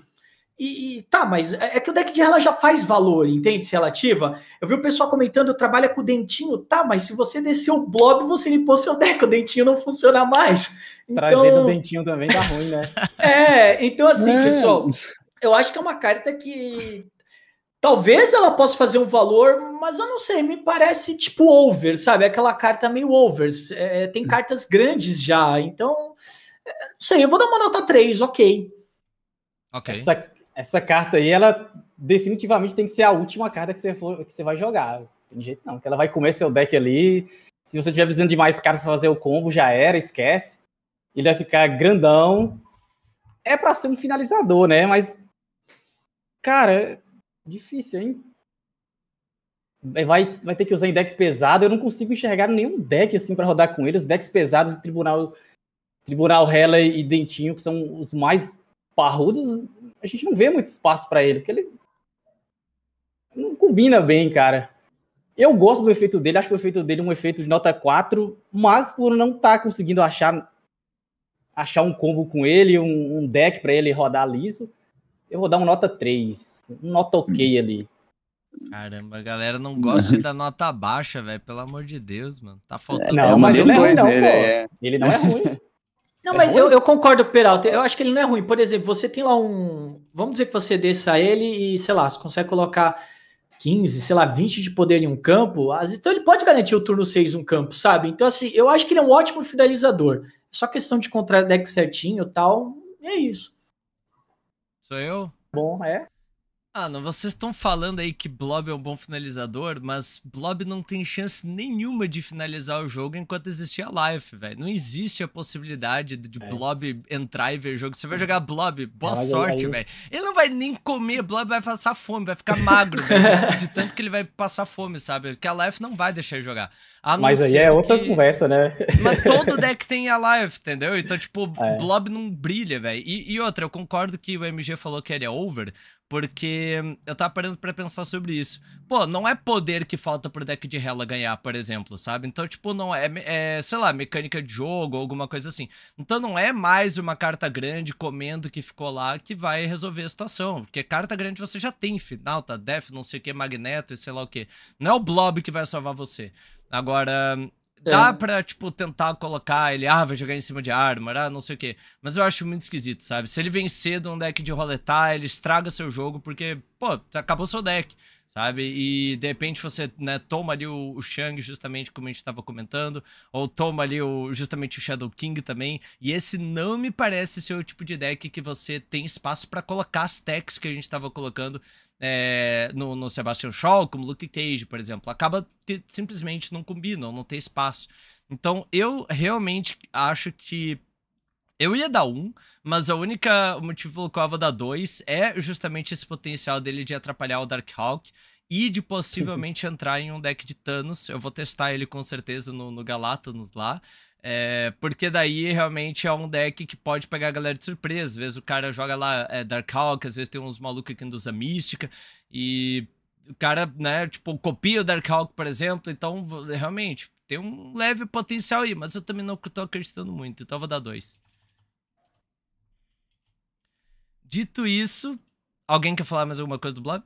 E, e, tá, mas é, é que o deck de ela já faz valor, entende? Se ela é ativa. Eu vi o pessoal comentando, trabalha com o dentinho, tá, mas se você descer o blob, você limpou seu deck, o dentinho não funciona mais. Então... Trazer do dentinho também dá ruim, né? <laughs> é, então assim, pessoal, eu acho que é uma carta que talvez ela possa fazer um valor, mas eu não sei, me parece tipo over, sabe? É aquela carta meio over. É, tem hum. cartas grandes já, então, é, não sei, eu vou dar uma nota 3, ok. Ok. Essa, essa carta aí, ela definitivamente tem que ser a última carta que você, for, que você vai jogar. tem jeito não, que ela vai comer seu deck ali. Se você tiver precisando de mais cartas para fazer o combo, já era, esquece. Ele vai ficar grandão. É para ser um finalizador, né? Mas cara, difícil, hein? Vai, vai ter que usar em deck pesado. Eu não consigo enxergar nenhum deck assim para rodar com ele. Os decks pesados do Tribunal Tribunal Hela e Dentinho, que são os mais parrudos, a gente não vê muito espaço para ele, porque ele não combina bem, cara. Eu gosto do efeito dele, acho que o efeito dele é um efeito de nota 4, mas por não estar tá conseguindo achar achar um combo com ele, um, um deck para ele rodar liso, eu vou dar uma nota 3, um nota hum. ok ali. Caramba, a galera não gosta de dar nota baixa, velho. Pelo amor de Deus, mano. Tá faltando. Não, é, mas ele é ruim, não, é... Ele não é ruim. <laughs> Não, é mas eu, eu, concordo com o Peralta. Eu acho que ele não é ruim. Por exemplo, você tem lá um. Vamos dizer que você desça ele e, sei lá, você consegue colocar 15, sei lá, 20 de poder em um campo. Então ele pode garantir o turno 6 um campo, sabe? Então, assim, eu acho que ele é um ótimo finalizador. É só questão de encontrar deck certinho e tal. é isso. Sou eu? Bom, é. Ah, não, vocês estão falando aí que Blob é um bom finalizador, mas Blob não tem chance nenhuma de finalizar o jogo enquanto existir a life, velho. Não existe a possibilidade de é. Blob entrar e ver o jogo. Você vai hum. jogar Blob, boa é, sorte, velho. Ele não vai nem comer, Blob vai passar fome, vai ficar magro, velho. De tanto que ele vai passar fome, sabe? Porque a life não vai deixar ele jogar. Mas aí é outra que... conversa, né? Mas todo <laughs> deck tem a life, entendeu? Então, tipo, é. Blob não brilha, velho. E, e outra, eu concordo que o MG falou que ele é over, porque hum, eu tava parando pra pensar sobre isso. Pô, não é poder que falta pro deck de Hela ganhar, por exemplo, sabe? Então, tipo, não é, é sei lá, mecânica de jogo ou alguma coisa assim. Então não é mais uma carta grande comendo que ficou lá que vai resolver a situação. Porque carta grande você já tem, final, tá? Death, não sei o que, magneto e sei lá o que. Não é o blob que vai salvar você. Agora, hum, é. Dá pra, tipo, tentar colocar ele, ah, vai jogar em cima de armor, ah, não sei o quê. Mas eu acho muito esquisito, sabe? Se ele vencer de um deck de roletar, ele estraga seu jogo, porque, pô, acabou seu deck sabe? E de repente você né, toma ali o, o Shang, justamente como a gente estava comentando, ou toma ali o, justamente o Shadow King também. E esse não me parece ser o tipo de deck que você tem espaço para colocar as techs que a gente estava colocando é, no, no Sebastian Shaw, como Luke Cage, por exemplo. Acaba que simplesmente não combinam, não tem espaço. Então eu realmente acho que eu ia dar um, mas a única o motivo pelo qual eu vou dar dois é justamente esse potencial dele de atrapalhar o Dark Hawk e de possivelmente <laughs> entrar em um deck de Thanos. Eu vou testar ele com certeza no, no Galatanos lá. É, porque daí realmente é um deck que pode pegar a galera de surpresa. Às vezes o cara joga lá é, Hawk, às vezes tem uns malucos que usa mística. E o cara, né, tipo, copia o Dark Hawk, por exemplo. Então, realmente, tem um leve potencial aí, mas eu também não tô acreditando muito. Então eu vou dar dois. Dito isso, alguém quer falar mais alguma coisa do Blob?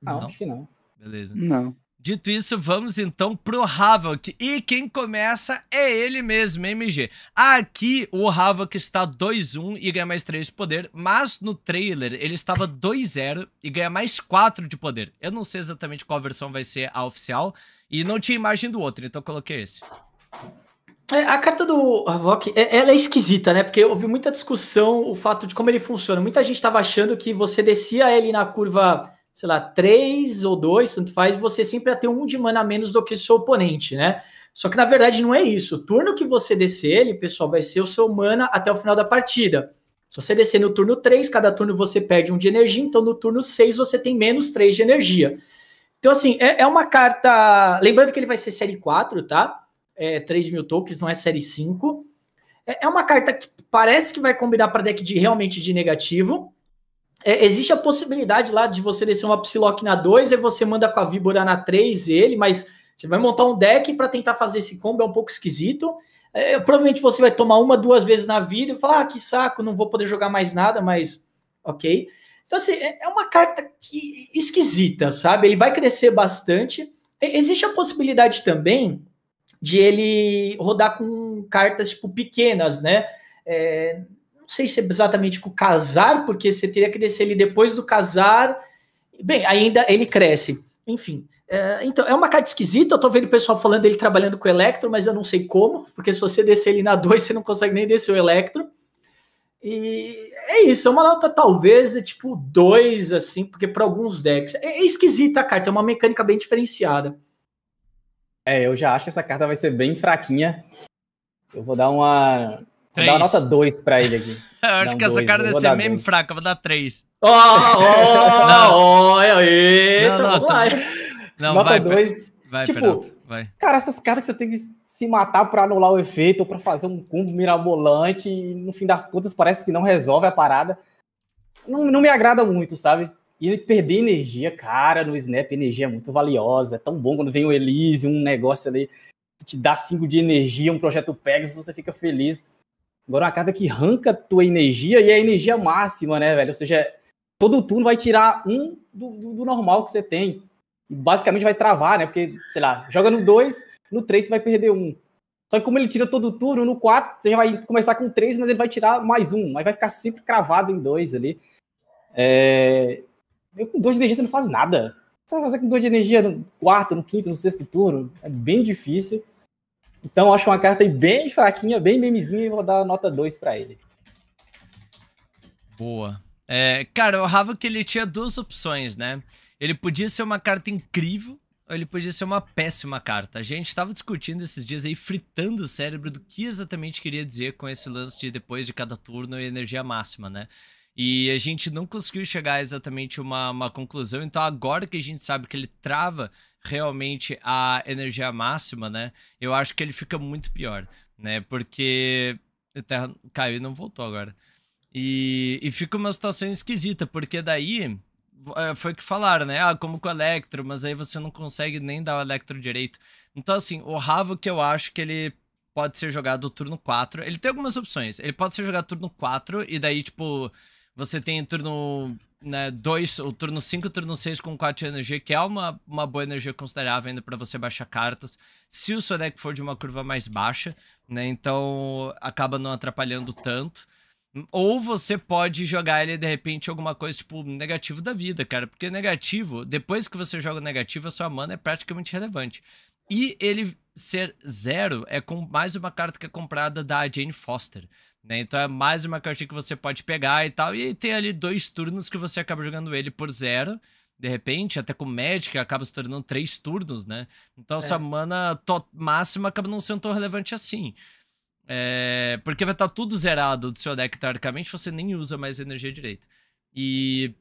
Não, não? acho que não. Beleza. Não. Dito isso, vamos então pro Havoc E quem começa é ele mesmo, MG. Aqui o Havoc está 2-1 e ganha mais 3 de poder, mas no trailer ele estava 2-0 e ganha mais 4 de poder. Eu não sei exatamente qual versão vai ser a oficial e não tinha imagem do outro, então coloquei esse. É, a carta do Havok, é, ela é esquisita, né? Porque houve muita discussão o fato de como ele funciona. Muita gente estava achando que você descia ele na curva, sei lá, 3 ou 2, tanto faz, você sempre ia ter um de mana a menos do que o seu oponente, né? Só que na verdade não é isso. O turno que você descer ele, pessoal, vai ser o seu mana até o final da partida. Se você descer no turno 3, cada turno você perde um de energia, então no turno 6 você tem menos 3 de energia. Então, assim, é, é uma carta. Lembrando que ele vai ser série 4, tá? é, 3 mil tokens, não é série 5. É, é, uma carta que parece que vai combinar para deck de realmente de negativo. É, existe a possibilidade lá de você descer uma Psylocke na 2 e você manda com a Víbora na 3 ele, mas você vai montar um deck para tentar fazer esse combo, é um pouco esquisito. É, provavelmente você vai tomar uma, duas vezes na vida e falar, ah, que saco, não vou poder jogar mais nada, mas ok. Então, assim, é, é uma carta que, esquisita, sabe? Ele vai crescer bastante. É, existe a possibilidade também de ele rodar com cartas tipo pequenas, né? É, não sei se é exatamente com casar, porque você teria que descer ele depois do casar. Bem, ainda ele cresce. Enfim. É, então, é uma carta esquisita. Eu tô vendo o pessoal falando dele trabalhando com o Electro, mas eu não sei como, porque se você descer ele na 2, você não consegue nem descer o Electro. E é isso, é uma nota talvez é tipo 2, assim, porque para alguns decks. É, é esquisita a carta, é uma mecânica bem diferenciada. É, eu já acho que essa carta vai ser bem fraquinha. Eu vou dar uma. Vou dar uma nota 2 pra ele aqui. <laughs> eu acho um que dois. essa carta vai ser meio dois. fraca, vou dar 3. Oh, oh, oh, eita, não, então, não, vai. Tá. Não, nota 2. Vai, tipo, vai. Cara, essas cartas que você tem que se matar pra anular o efeito ou pra fazer um combo mirabolante e no fim das contas parece que não resolve a parada. Não, não me agrada muito, sabe? E perder energia, cara, no Snap, energia é muito valiosa. É tão bom quando vem o Elise, um negócio ali que te dá 5 de energia, um projeto Pegasus, você fica feliz. Agora, uma carta que arranca tua energia e é a energia máxima, né, velho? Ou seja, todo turno vai tirar um do, do, do normal que você tem. E basicamente vai travar, né? Porque, sei lá, joga no 2, no 3 você vai perder um. Só que como ele tira todo turno, no 4 você já vai começar com 3, mas ele vai tirar mais um. mas vai ficar sempre cravado em 2 ali. É, eu com dois de energia você não faz nada. Você vai fazer com dois de energia no quarto, no quinto, no sexto turno? É bem difícil. Então, acho uma carta bem fraquinha, bem memezinha, e vou dar nota 2 para ele. Boa. É, cara, o que ele tinha duas opções, né? Ele podia ser uma carta incrível, ou ele podia ser uma péssima carta. A gente estava discutindo esses dias aí, fritando o cérebro do que exatamente queria dizer com esse lance de depois de cada turno energia máxima, né? E a gente não conseguiu chegar a exatamente uma, uma conclusão. Então, agora que a gente sabe que ele trava realmente a energia máxima, né? Eu acho que ele fica muito pior, né? Porque a Terra caiu e não voltou agora. E, e fica uma situação esquisita, porque daí eh, foi que falaram, né? Ah, como com o Electro, mas aí você não consegue nem dar o Electro direito. Então, assim, o Ravo que eu acho que ele pode ser jogado turno 4. Ele tem algumas opções. Ele pode ser jogado turno 4 e daí, tipo, você tem turno 2, né, ou turno 5, turno 6 com 4 de energia, que é uma, uma boa energia considerável ainda para você baixar cartas, se o seu deck for de uma curva mais baixa, né? Então acaba não atrapalhando tanto. Ou você pode jogar ele de repente alguma coisa tipo negativo da vida, cara. Porque negativo, depois que você joga negativo, a sua mana é praticamente relevante. E ele ser zero é com mais uma carta que é comprada da Jane Foster. Né? Então é mais uma cartinha que você pode pegar e tal. E tem ali dois turnos que você acaba jogando ele por zero. De repente, até com Magic, acaba se tornando três turnos, né? Então é. sua mana máxima acaba não sendo tão relevante assim. É... Porque vai estar tá tudo zerado do seu deck, teoricamente, você nem usa mais energia direito. E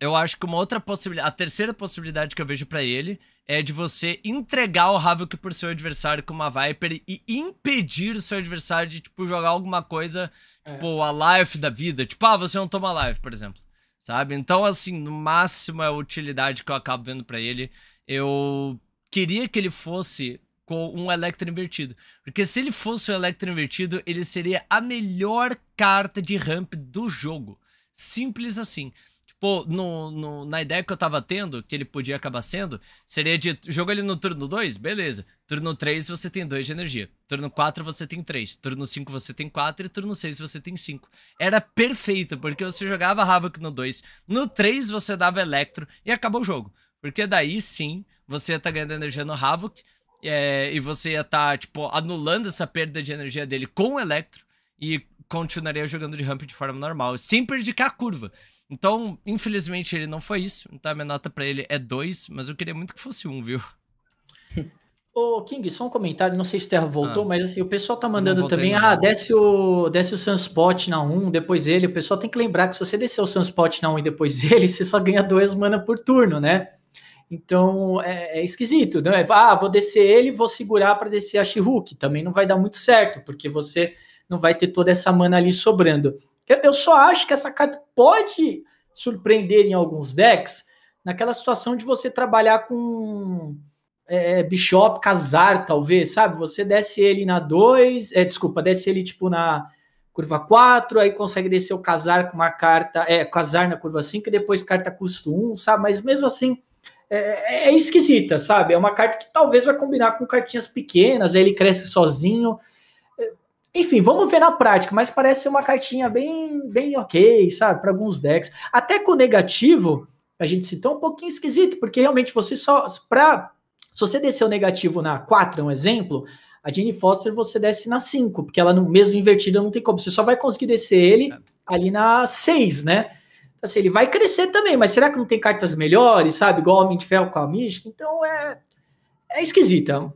eu acho que uma outra possibilidade, a terceira possibilidade que eu vejo para ele é de você entregar o Havoc pro seu adversário com uma Viper e impedir o seu adversário de, tipo, jogar alguma coisa, é. tipo, é. a life da vida. Tipo, ah, você não toma life, por exemplo. Sabe? Então, assim, no máximo é a utilidade que eu acabo vendo para ele. Eu queria que ele fosse com um Electro invertido. Porque se ele fosse um Electro invertido, ele seria a melhor carta de ramp do jogo. Simples assim pô, no, no, na ideia que eu tava tendo, que ele podia acabar sendo, seria de jogo ele no turno 2, beleza. Turno 3 você tem 2 de energia. Turno 4 você tem 3. Turno 5 você tem 4 e turno 6 você tem 5. Era perfeito, porque você jogava Havoc no 2. No 3 você dava Electro e acabou o jogo. Porque daí sim você ia estar tá ganhando energia no Havoc. É, e você ia estar, tá, tipo, anulando essa perda de energia dele com o Electro. E continuaria jogando de ramp de forma normal, sem prejudicar a curva. Então, infelizmente, ele não foi isso. Então, minha nota para ele é 2, mas eu queria muito que fosse 1, um, viu? <laughs> Ô, King, só um comentário, não sei se o Terra voltou, ah, mas assim, o pessoal tá mandando também, ah, desce o, desce o Sunspot na 1, depois ele, o pessoal tem que lembrar que se você descer o Sunspot na 1 e depois <laughs> ele, você só ganha 2 mana por turno, né? Então, é, é esquisito, né? Ah, vou descer ele, vou segurar para descer a she também não vai dar muito certo, porque você não vai ter toda essa mana ali sobrando. Eu, eu só acho que essa carta pode surpreender em alguns decks naquela situação de você trabalhar com é, é Bishop, Casar, talvez, sabe? Você desce ele na 2, é, desculpa, desce ele tipo na curva 4, aí consegue descer o Casar com uma carta, é, Casar na curva 5 e depois carta custo 1, um, sabe? Mas mesmo assim, é, é, é, esquisita, sabe? É uma carta que talvez vai combinar com cartinhas pequenas, aí ele cresce sozinho. Enfim, vamos ver na prática, mas parece ser uma cartinha bem, bem ok, sabe? Para alguns decks. Até com negativo, a gente citou um pouquinho esquisito, porque realmente você só. Pra, se você descer o negativo na 4, é um exemplo, a Jenny Foster você desce na 5, porque ela, no mesmo invertida, não tem como. Você só vai conseguir descer ele é. ali na 6, né? Então, assim, ele vai crescer também, mas será que não tem cartas melhores, sabe? Igual Homem de Ferro com a Mística? Então é, é esquisita.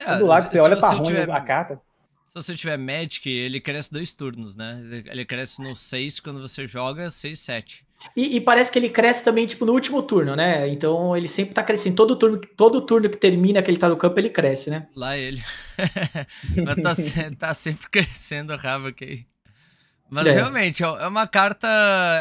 É, do lado, se, você olha para ruim tiver... a carta. Se você tiver Magic, ele cresce dois turnos, né? Ele cresce no 6 quando você joga, 6, 7. E, e, parece que ele cresce também, tipo, no último turno, né? Então ele sempre tá crescendo. Todo turno, todo turno que termina que ele tá no campo, ele cresce, né? Lá ele. <laughs> Mas tá, tá, sempre crescendo o Havoc aí. Mas é. realmente, é, é uma carta.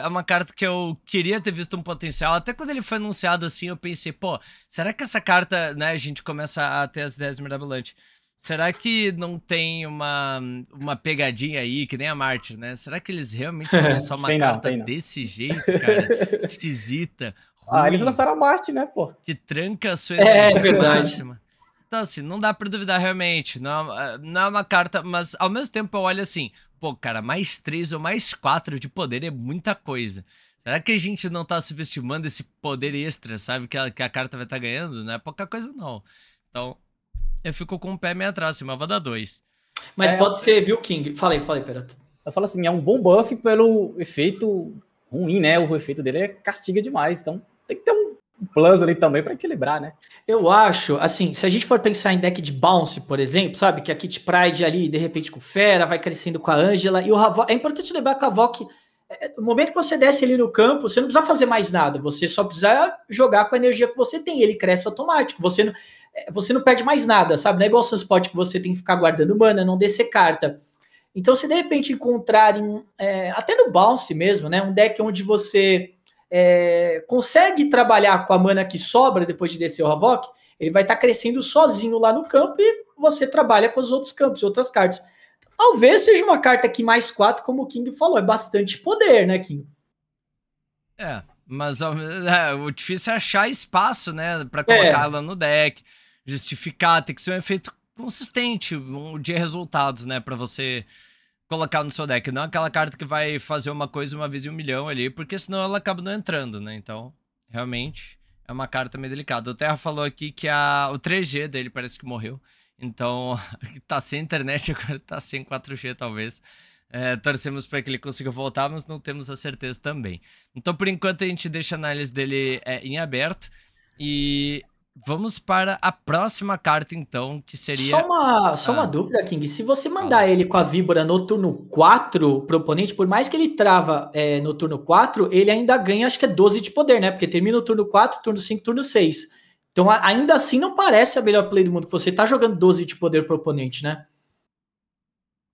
É uma carta que eu queria ter visto um potencial. Até quando ele foi anunciado assim, eu pensei, pô, será que essa carta, né, a gente começa a ter as dez mirabolantes. Será que não tem uma, uma pegadinha aí, que nem a Marte, né? Será que eles realmente <laughs> lançar uma não, carta desse jeito, cara? <laughs> Esquisita. Ruim, ah, eles lançaram a Marte, né, pô? Que tranca a sua é, energia é verdade. máxima. Então, assim, não dá pra duvidar realmente. Não é, não é uma carta, mas ao mesmo tempo eu olho assim, pô, cara, mais três ou mais quatro de poder é muita coisa. Será que a gente não tá subestimando esse poder extra, sabe? Que a, que a carta vai estar tá ganhando? Não é pouca coisa, não. Então, ficou com o pé meio atrás, assim, mas vai dar dois. Mas é, pode ser, viu, King? Falei, falei, pera. Eu falo assim, é um bom buff pelo efeito ruim, né? O efeito dele é castiga demais, então tem que ter um plus ali também para equilibrar, né? Eu acho, assim, se a gente for pensar em deck de bounce, por exemplo, sabe? Que a é Kit Pride ali, de repente com Fera, vai crescendo com a Angela, e o Havok... É importante lembrar que o Havok é, é, no momento que você desce ali no campo, você não precisa fazer mais nada, você só precisa jogar com a energia que você tem, ele cresce automático, você não, é, você não perde mais nada, sabe? Não é igual o Sunspot que você tem que ficar guardando mana, não descer carta. Então, se de repente encontrarem, é, até no bounce mesmo, né? Um deck onde você é, consegue trabalhar com a mana que sobra depois de descer o Havok, ele vai estar tá crescendo sozinho lá no campo e você trabalha com os outros campos, outras cartas. Talvez seja uma carta que mais quatro, como o King falou, é bastante poder, né, King? É, mas ó, é, o difícil é achar espaço, né, para colocar é. ela no deck, justificar, tem que ser um efeito consistente, um de resultados, né, para você colocar no seu deck, não aquela carta que vai fazer uma coisa uma vez em um milhão ali, porque senão ela acaba não entrando, né? Então, realmente é uma carta meio delicada. O Terra falou aqui que a, o 3G dele parece que morreu. Então, <laughs> tá sem internet, <laughs> agora tá sem 4G talvez. É, torcemos para que ele consiga voltar, mas não temos a certeza também. Então, por enquanto, a gente deixa a análise dele é, em aberto. E vamos para a próxima carta, então, que seria. Só uma, só uma ah. dúvida, King. Se você mandar ah, ele com a víbora no turno 4 pro oponente, por mais que ele trava é, no turno 4, ele ainda ganha, acho que é 12 de poder, né? Porque termina o turno 4, turno 5, turno 6. Então, ainda assim, não parece a melhor play do mundo, que você tá jogando 12 de poder pro oponente, né?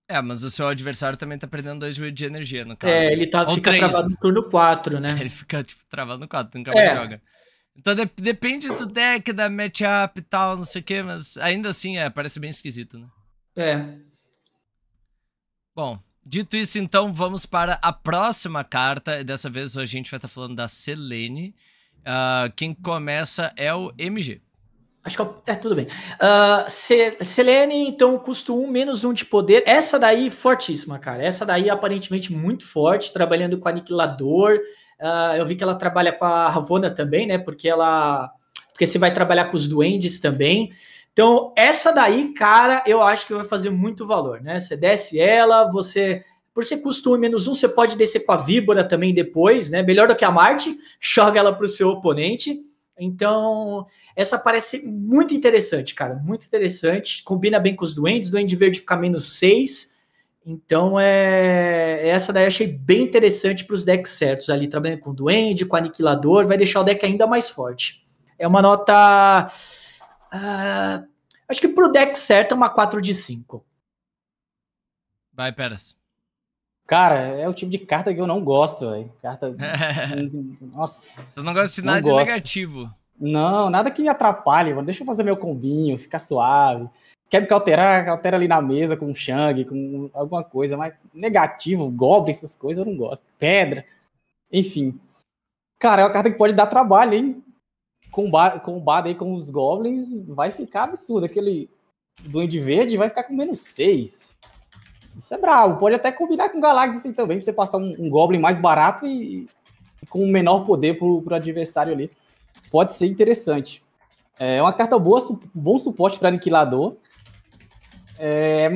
É, mas o seu adversário também tá perdendo 2 de energia, no caso. É, ele tá, fica 3. travado no turno 4, né? <laughs> Ele fica, tipo, travado no 4, nunca é. mais é. joga. Então de depende do deck, da matchup e tal, não sei o quê, mas ainda assim, é, parece bem esquisito, né? É. Bom, dito isso, então, vamos para a próxima carta. Dessa vez a gente vai estar tá falando da Selene. Uh, quem começa é o MG. Acho que é tudo bem. Uh, Selene, então, custo 1, menos 1 de poder. Essa daí, fortíssima, cara. Essa daí, é aparentemente, muito forte, trabalhando com aniquilador. Uh, eu vi que ela trabalha com a Ravona também, né? Porque ela. Porque você vai trabalhar com os duendes também. Então, essa daí, cara, eu acho que vai fazer muito valor, né? Você desce ela, você por ser custo 1 menos 1, você pode descer com a víbora também depois, né? Melhor do que a Marte, <laughs> joga ela para o seu oponente. Então, essa parece muito interessante, cara. Muito interessante. Combina bem com os doentes. Doente verde fica menos 6. Então, é, é essa daí eu achei bem interessante para os decks certos ali, trabalhando com duende, com aniquilador, vai deixar o deck ainda mais forte. É uma nota. Uh... acho que para o deck certo é uma 4 de 5. Vai, Peras. Cara, é o tipo de carta que eu não gosto, velho. Carta. <laughs> Nossa. Eu não gosto de nada de negativo. Não, nada que me atrapalhe, mano. Deixa eu fazer meu combinho, ficar suave. Quer me cauterar? altera ali na mesa com um Shang, com alguma coisa, mas negativo, goblin, essas coisas eu não gosto. Pedra. Enfim. Cara, é uma carta que pode dar trabalho, hein? Combada combado aí com os goblins, vai ficar absurdo. Aquele doente verde vai ficar com menos 6 isso é brabo. Pode até combinar com Galactus assim também, pra você passar um, um Goblin mais barato e, e com menor poder pro, pro adversário ali. Pode ser interessante. É uma carta boa, su bom suporte para Aniquilador. É,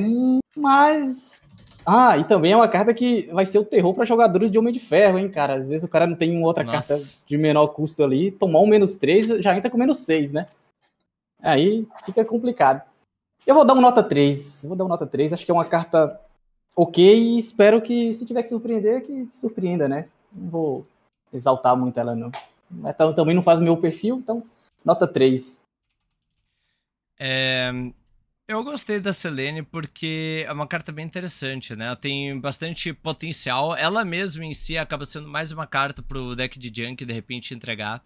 mas. Ah, e também é uma carta que vai ser o terror para jogadores de Homem de Ferro, hein, cara? Às vezes o cara não tem uma outra Nossa. carta de menor custo ali. Tomar um menos 3 já entra com menos 6, né? Aí fica complicado. Eu vou dar uma nota 3. Vou dar uma nota 3. Acho que é uma carta ok e espero que se tiver que surpreender, que surpreenda, né? Não vou exaltar muito ela, não. Mas também não faz meu perfil, então nota 3. É, eu gostei da Selene porque é uma carta bem interessante, né? Ela tem bastante potencial. Ela mesma em si acaba sendo mais uma carta pro deck de Junk de repente entregar.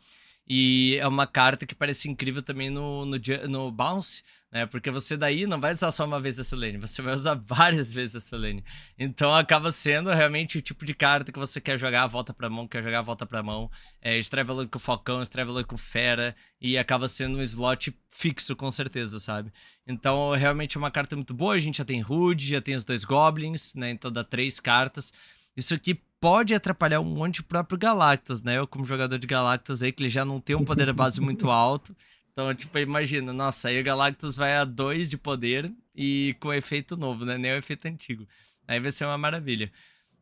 E é uma carta que parece incrível também no, no, no Bounce, né? Porque você daí não vai usar só uma vez essa lane, você vai usar <laughs> várias vezes essa lane. Então acaba sendo realmente o tipo de carta que você quer jogar, volta pra mão, quer jogar, volta pra mão. É, Straveler com Falcão, Straveler com Fera, e acaba sendo um slot fixo com certeza, sabe? Então realmente é uma carta muito boa, a gente já tem Hood, já tem os dois Goblins, né? Então dá três cartas. Isso aqui pode atrapalhar um monte o próprio Galactus, né? Eu, como jogador de Galactus aí, que ele já não tem um poder base muito alto. Então, tipo, imagina, nossa, aí o Galactus vai a 2 de poder e com efeito novo, né? Nem o efeito antigo. Aí vai ser uma maravilha.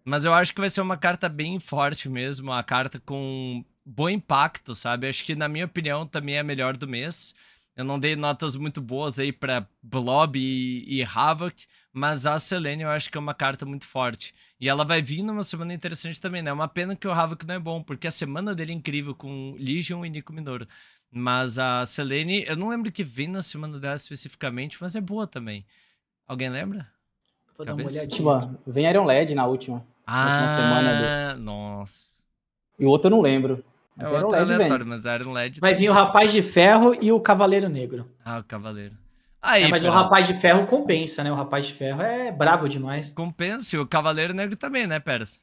Mas eu acho que vai ser uma carta bem forte mesmo, uma carta com bom impacto, sabe? Acho que, na minha opinião, também é a melhor do mês. Eu não dei notas muito boas aí para Blob e, e Havoc, mas a Selene eu acho que é uma carta muito forte. E ela vai vir numa semana interessante também, né? É uma pena que o Havoc não é bom, porque a semana dele é incrível com Legion e Nico Minoru. Mas a Selene, eu não lembro que vem na semana dela especificamente, mas é boa também. Alguém lembra? Vou Cabeça? dar uma olhadinha. Vem Iron Led na última. Ah, na última semana. Do... Ah, nossa. E o outro eu não lembro. Mas é era LED, aleatório, mas era um LED. Vai vir o Rapaz de Ferro e o Cavaleiro Negro. Ah, o Cavaleiro. Aí, é, mas pera. o Rapaz de Ferro compensa, né? O Rapaz de Ferro é brabo demais. Compensa e o Cavaleiro Negro também, né, Peras?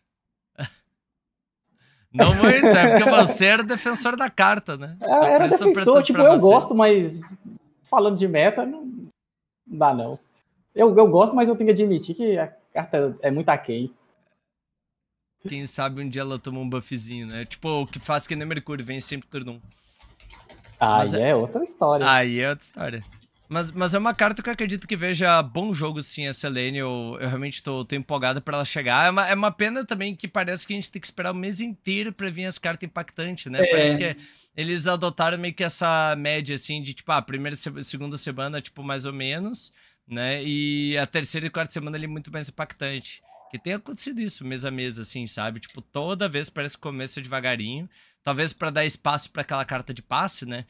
<laughs> Não muito, é porque você era defensor da carta, né? É, era defensor, tipo, eu você. gosto, mas falando de meta, não dá não. Eu, eu gosto, mas eu tenho que admitir que a carta é muito aquém. Quem sabe um dia ela toma um buffzinho, né? Tipo, o que faz que nem Mercúrio, vem sempre turno 1. Ah, aí é... é outra história. Aí é outra história. Mas, mas é uma carta que eu acredito que veja bom jogo, sim, a Selene. Eu, eu realmente tô, tô empolgado pra ela chegar. É uma, é uma pena também que parece que a gente tem que esperar o mês inteiro pra vir as cartas impactantes, né? É. Parece que eles adotaram meio que essa média, assim, de tipo, a ah, primeira, segunda semana, tipo, mais ou menos, né? E a terceira e quarta semana ele é muito mais impactante. Que tem acontecido isso mês a mês assim, sabe? Tipo, toda vez parece que começa devagarinho. Talvez para dar espaço para aquela carta de passe, né?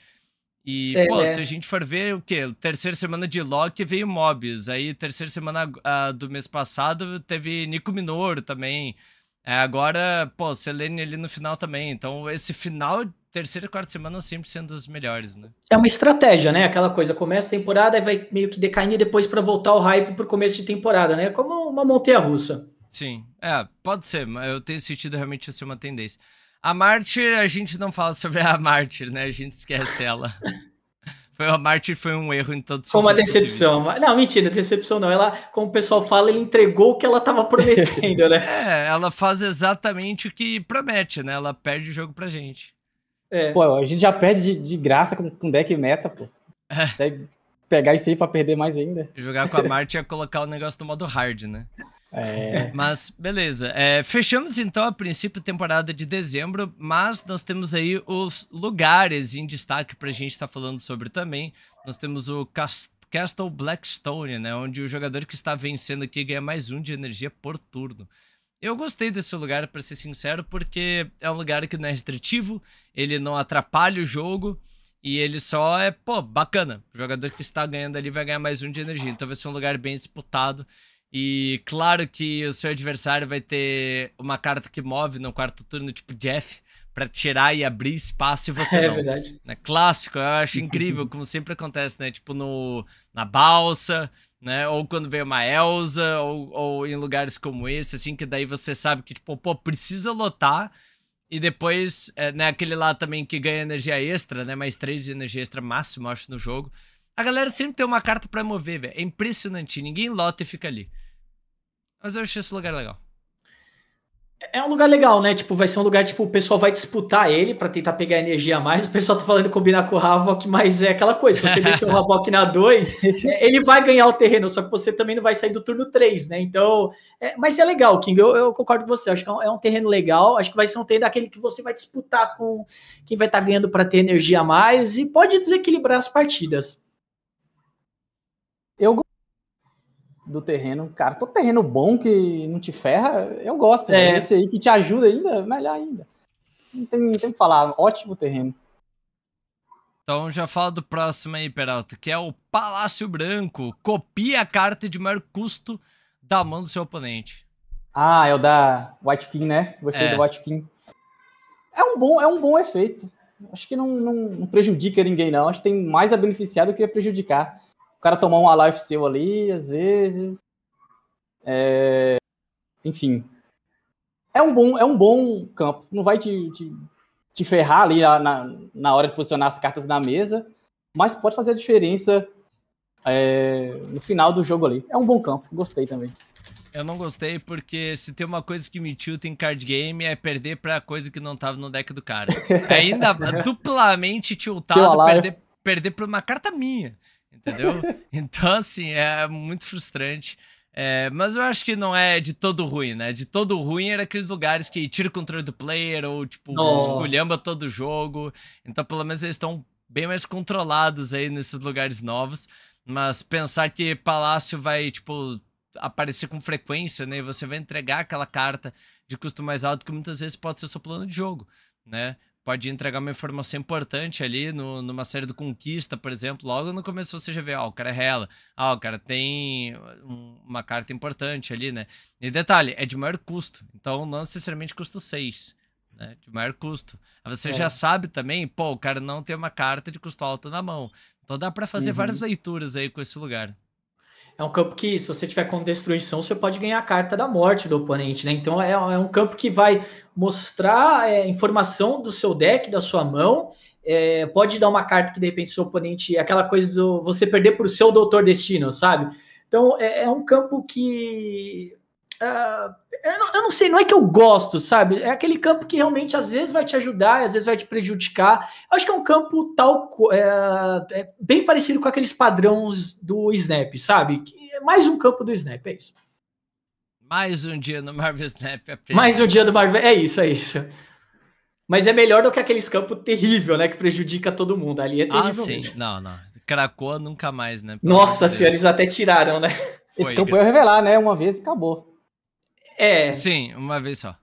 E, é, pô, é. se a gente for ver o quê? Terceira semana de Loki veio Mobius. Aí, terceira semana ah, do mês passado, teve Nico Minoro também. É, agora, pô, Selene ali no final também. Então, esse final terceira e quarta semana sempre sendo as melhores, né? É uma estratégia, né? Aquela coisa, começa a temporada e vai meio que decaindo depois para voltar o hype pro começo de temporada, né? Como uma montanha russa. Sim, é, pode ser, mas eu tenho sentido realmente ser uma tendência. A Mártir, a gente não fala sobre a Mártir, né? A gente esquece ela. <laughs> a Mártir foi um erro em todos os Foi uma decepção. Possíveis. Não, mentira, decepção não. Ela, como o pessoal fala, ele entregou o que ela tava prometendo, <laughs> né? é, ela faz exatamente o que promete, né? Ela perde o jogo pra gente. É. Pô, a gente já perde de, de graça com, com deck meta, pô. É. Consegue pegar isso aí pra perder mais ainda. Jogar com a Marte ia é colocar o negócio no modo hard, né? É. <laughs> Mas beleza. É, fechamos então a princípio temporada de dezembro, mas nós temos aí os lugares em destaque pra gente estar tá falando sobre também. Nós temos o Cast Castle Blackstone, né? Onde o jogador que está vencendo aqui ganha mais um de energia por turno. Eu gostei desse lugar, para ser sincero, porque é um lugar que não é restritivo, ele não atrapalha o jogo e ele só é, pô, bacana. O jogador que está ganhando ali vai ganhar mais um de energia. Então vai ser um lugar bem disputado. E claro que o seu adversário vai ter uma carta que move no quarto turno, tipo Jeff, para tirar e abrir espaço e você <laughs> é, não. É verdade. É clássico, eu acho incrível, como sempre acontece, né? Tipo no, na balsa, né? Ou quando vem uma Elsa, ou, ou em lugares como esse, assim, que daí você sabe que, tipo, pô, precisa lotar. E depois, é, né, aquele lá também que ganha energia extra, né? Mais 3 de energia extra máximo, acho, no jogo. A galera sempre tem uma carta para mover, velho. É impressionante. Ninguém lota e fica ali. Mas eu achei esse lugar legal. É um lugar legal, né? Tipo, vai ser um lugar, tipo, o pessoal vai disputar ele para tentar pegar energia a mais. O pessoal tá falando combinar com o Havok, mas é aquela coisa, você descer o <laughs> Havok na 2, é, ele vai ganhar o terreno, só que você também não vai sair do turno 3, né? Então, é, mas é legal, King, eu, eu, concordo com você, acho que é um, é um, terreno legal, acho que vai ser um terreno daquele que você vai disputar com quem vai estar tá ganhando para ter energia a mais e pode desequilibrar as partidas. do terreno, cara, todo terreno bom que não te ferra, eu gosto. É. Esse aí que te ajuda ainda, melhor ainda. Não tem, não tem o que falar, ótimo terreno. Então já fala do próximo aí, Peralta, que é o Palácio Branco. Copia a carta de maior custo da mão do seu oponente. Ah, é o da White King, né? O efeito é. do White King. É um bom, é um bom efeito. Acho que não, não, não prejudica ninguém, não. Acho que tem mais a beneficiar do que a prejudicar o cara tomar um alive seu ali, às vezes. É... Enfim. É um, bom, é um bom campo. Não vai te, te, te ferrar ali na, na hora de posicionar as cartas na mesa, mas pode fazer a diferença é, no final do jogo ali. É um bom campo, gostei também. Eu não gostei porque se tem uma coisa que me tilta em card game é perder pra coisa que não tava no deck do cara. <laughs> É ainda <laughs> duplamente tiltado perder, perder pra uma carta minha entendeu? <laughs> então, assim, é muito frustrante. É, mas eu acho que não é de todo ruim, né? De todo ruim era aqueles lugares que tira o controle do player ou, tipo, Nossa. esculhamba todo o jogo. Então, pelo menos eles estão bem mais controlados aí nesses lugares novos. Mas pensar que Palácio vai, tipo, aparecer com frequência, né? E você vai entregar aquela carta de custo mais alto que muitas vezes pode ser seu plano de jogo, né? pode entregar uma informação importante ali no, numa série do Conquista, por exemplo. Logo no começo você já vê, ah, o cara é rela, ah, o cara tem uma carta importante ali, né? E detalhe, é de maior custo, então não necessariamente custo 6. Né, de maior custo. você é. já sabe também, pô, o cara não tem uma carta de custo alto na mão. Então dá para fazer uhum. várias leituras aí com esse lugar. É um campo que, se você tiver com destruição, você pode ganhar a carta da morte do oponente, né? Então é, é um campo que vai mostrar é, informação do seu deck, da sua mão. É, pode dar uma carta que de repente seu oponente. Aquela coisa do você perder para o seu Doutor Destino, sabe? Então é, é um campo que Uh, eu, não, eu, não, sei, não é que eu gosto, sabe? É aquele campo que realmente às vezes vai te ajudar, às vezes vai te prejudicar. Eu acho que é um campo tal, é, é bem parecido com aqueles padrões do Snap, sabe? Que é mais um campo do Snap, é isso. Mais um dia no Marvel Snap. É mais um dia do Marvel, é isso, é isso. Mas é melhor do que aqueles campos terrível, né? Que prejudica todo mundo. Ali é ah, terrível. Ah, sim. Mesmo. Não, não. Cracoa nunca mais, né? Nossa senhora, eles até tiraram, né? Foi, Esse campo é revelar, né? Uma vez e acabou. É. Sim, uma vez só.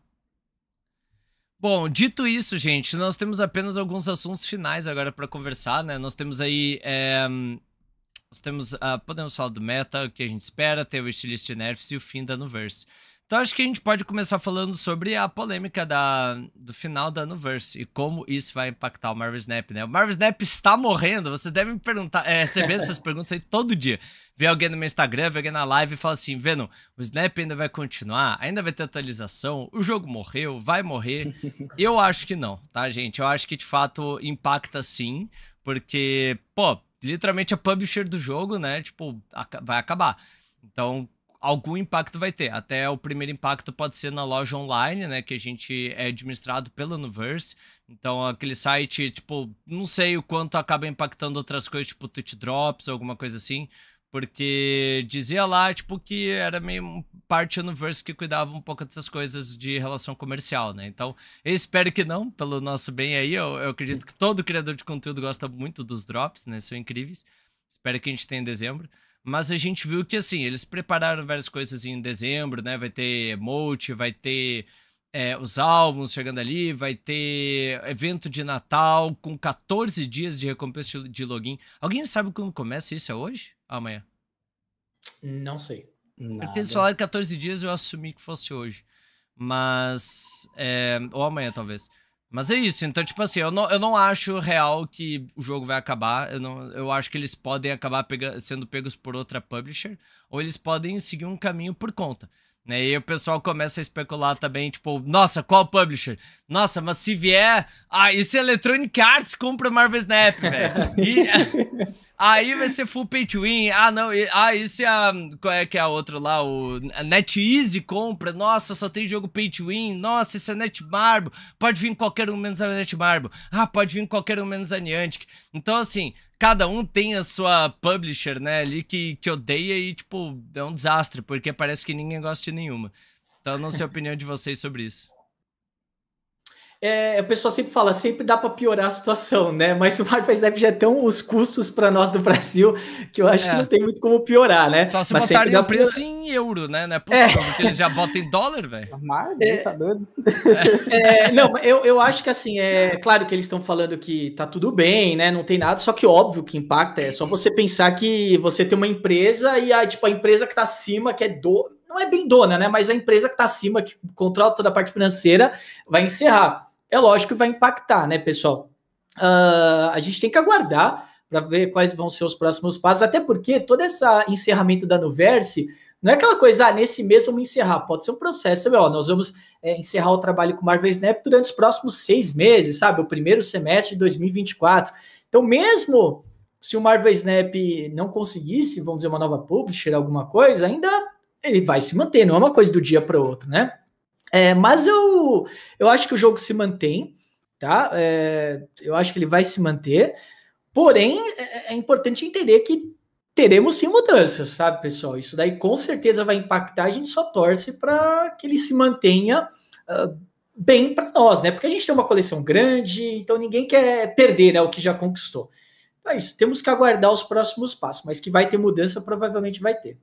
Bom, dito isso, gente, nós temos apenas alguns assuntos finais agora para conversar, né? Nós temos aí. É, nós temos. Uh, podemos falar do meta, o que a gente espera, ter o Stylist nerfs e o fim da Nuverse. Então acho que a gente pode começar falando sobre a polêmica da, do final da Universe e como isso vai impactar o Marvel Snap, né? O Marvel Snap está morrendo, você deve me perguntar, é, receber essas perguntas aí todo dia. Vê alguém no meu Instagram, vê alguém na live e fala assim, Venom, o Snap ainda vai continuar? Ainda vai ter atualização? O jogo morreu? Vai morrer? Eu acho que não, tá, gente? Eu acho que de fato impacta sim, porque, pô, literalmente a é publisher do jogo, né? Tipo, vai acabar. Então, algum impacto vai ter. Até o primeiro impacto pode ser na loja online, né? Que a gente é administrado pela Universe. Então, aquele site, tipo, não sei o quanto acaba impactando outras coisas, tipo Twitch Drops, alguma coisa assim. Porque dizia lá, tipo, que era meio parte Universe que cuidava um pouco dessas coisas de relação comercial, né? Então, eu espero que não, pelo nosso bem aí. Eu, eu acredito que todo criador de conteúdo gosta muito dos drops, né? São incríveis. Espero que a gente tenha em dezembro. Mas a gente viu que, assim, eles prepararam várias coisas em dezembro, né? Vai ter emote, vai ter é, os álbuns chegando ali, vai ter evento de Natal com 14 dias de recompensa de login. Alguém sabe quando começa isso? É hoje? Amanhã? Não sei. Nada. É porque eles falaram 14 dias, eu assumi que fosse hoje. Mas. É, ou amanhã, talvez. Mas é isso, então, tipo assim, eu não, eu não acho real que o jogo vai acabar. Eu, não, eu acho que eles podem acabar pega, sendo pegos por outra publisher, ou eles podem seguir um caminho por conta. Né? E o pessoal começa a especular também, tipo, nossa, qual publisher? Nossa, mas se vier. Ah, e se Electronic Arts compra Marvel Snap, velho? <laughs> aí vai ser full pay to win. Ah, não. E, ah, esse se a. Qual é que é a outra lá? O a NetEasy compra? Nossa, só tem jogo pay to win. Nossa, esse é NetMarble. Pode vir qualquer um menos a NetMarble. Ah, pode vir qualquer um menos a Niantic. Então, assim, cada um tem a sua publisher, né, ali que, que odeia e, tipo, é um desastre, porque parece que ninguém gosta de nenhuma. Então, não sei a opinião de vocês sobre isso é, a pessoa sempre fala, sempre dá para piorar a situação, né? Mas o MyFaceApp já tão os custos para nós do Brasil que eu acho é. que não tem muito como piorar, né? Só se Mas botarem o preço em euro, né? Não é possível, é. porque eles já botam em dólar, velho. <laughs> É. tá doido. É, não, eu, eu acho que assim, é claro que eles estão falando que tá tudo bem, né? Não tem nada, só que óbvio que impacta. É só você pensar que você tem uma empresa e a, ah, tipo, a empresa que tá acima, que é do. Não é bem dona, né? Mas a empresa que tá acima, que controla toda a parte financeira, vai encerrar é lógico que vai impactar, né, pessoal? Uh, a gente tem que aguardar para ver quais vão ser os próximos passos, até porque todo esse encerramento da Nuverse não é aquela coisa, ah, nesse mês vamos encerrar, pode ser um processo, ó, nós vamos é, encerrar o trabalho com Marvel Snap durante os próximos seis meses, sabe, o primeiro semestre de 2024. Então, mesmo se o Marvel Snap não conseguisse, vamos dizer, uma nova publisher, alguma coisa, ainda ele vai se manter, não é uma coisa do dia para o outro, né? É, mas eu, eu acho que o jogo se mantém, tá? É, eu acho que ele vai se manter. Porém, é, é importante entender que teremos sim mudanças, sabe, pessoal? Isso daí com certeza vai impactar. A gente só torce para que ele se mantenha uh, bem para nós, né? Porque a gente tem uma coleção grande, então ninguém quer perder né, o que já conquistou. Então é isso, temos que aguardar os próximos passos, mas que vai ter mudança, provavelmente vai ter.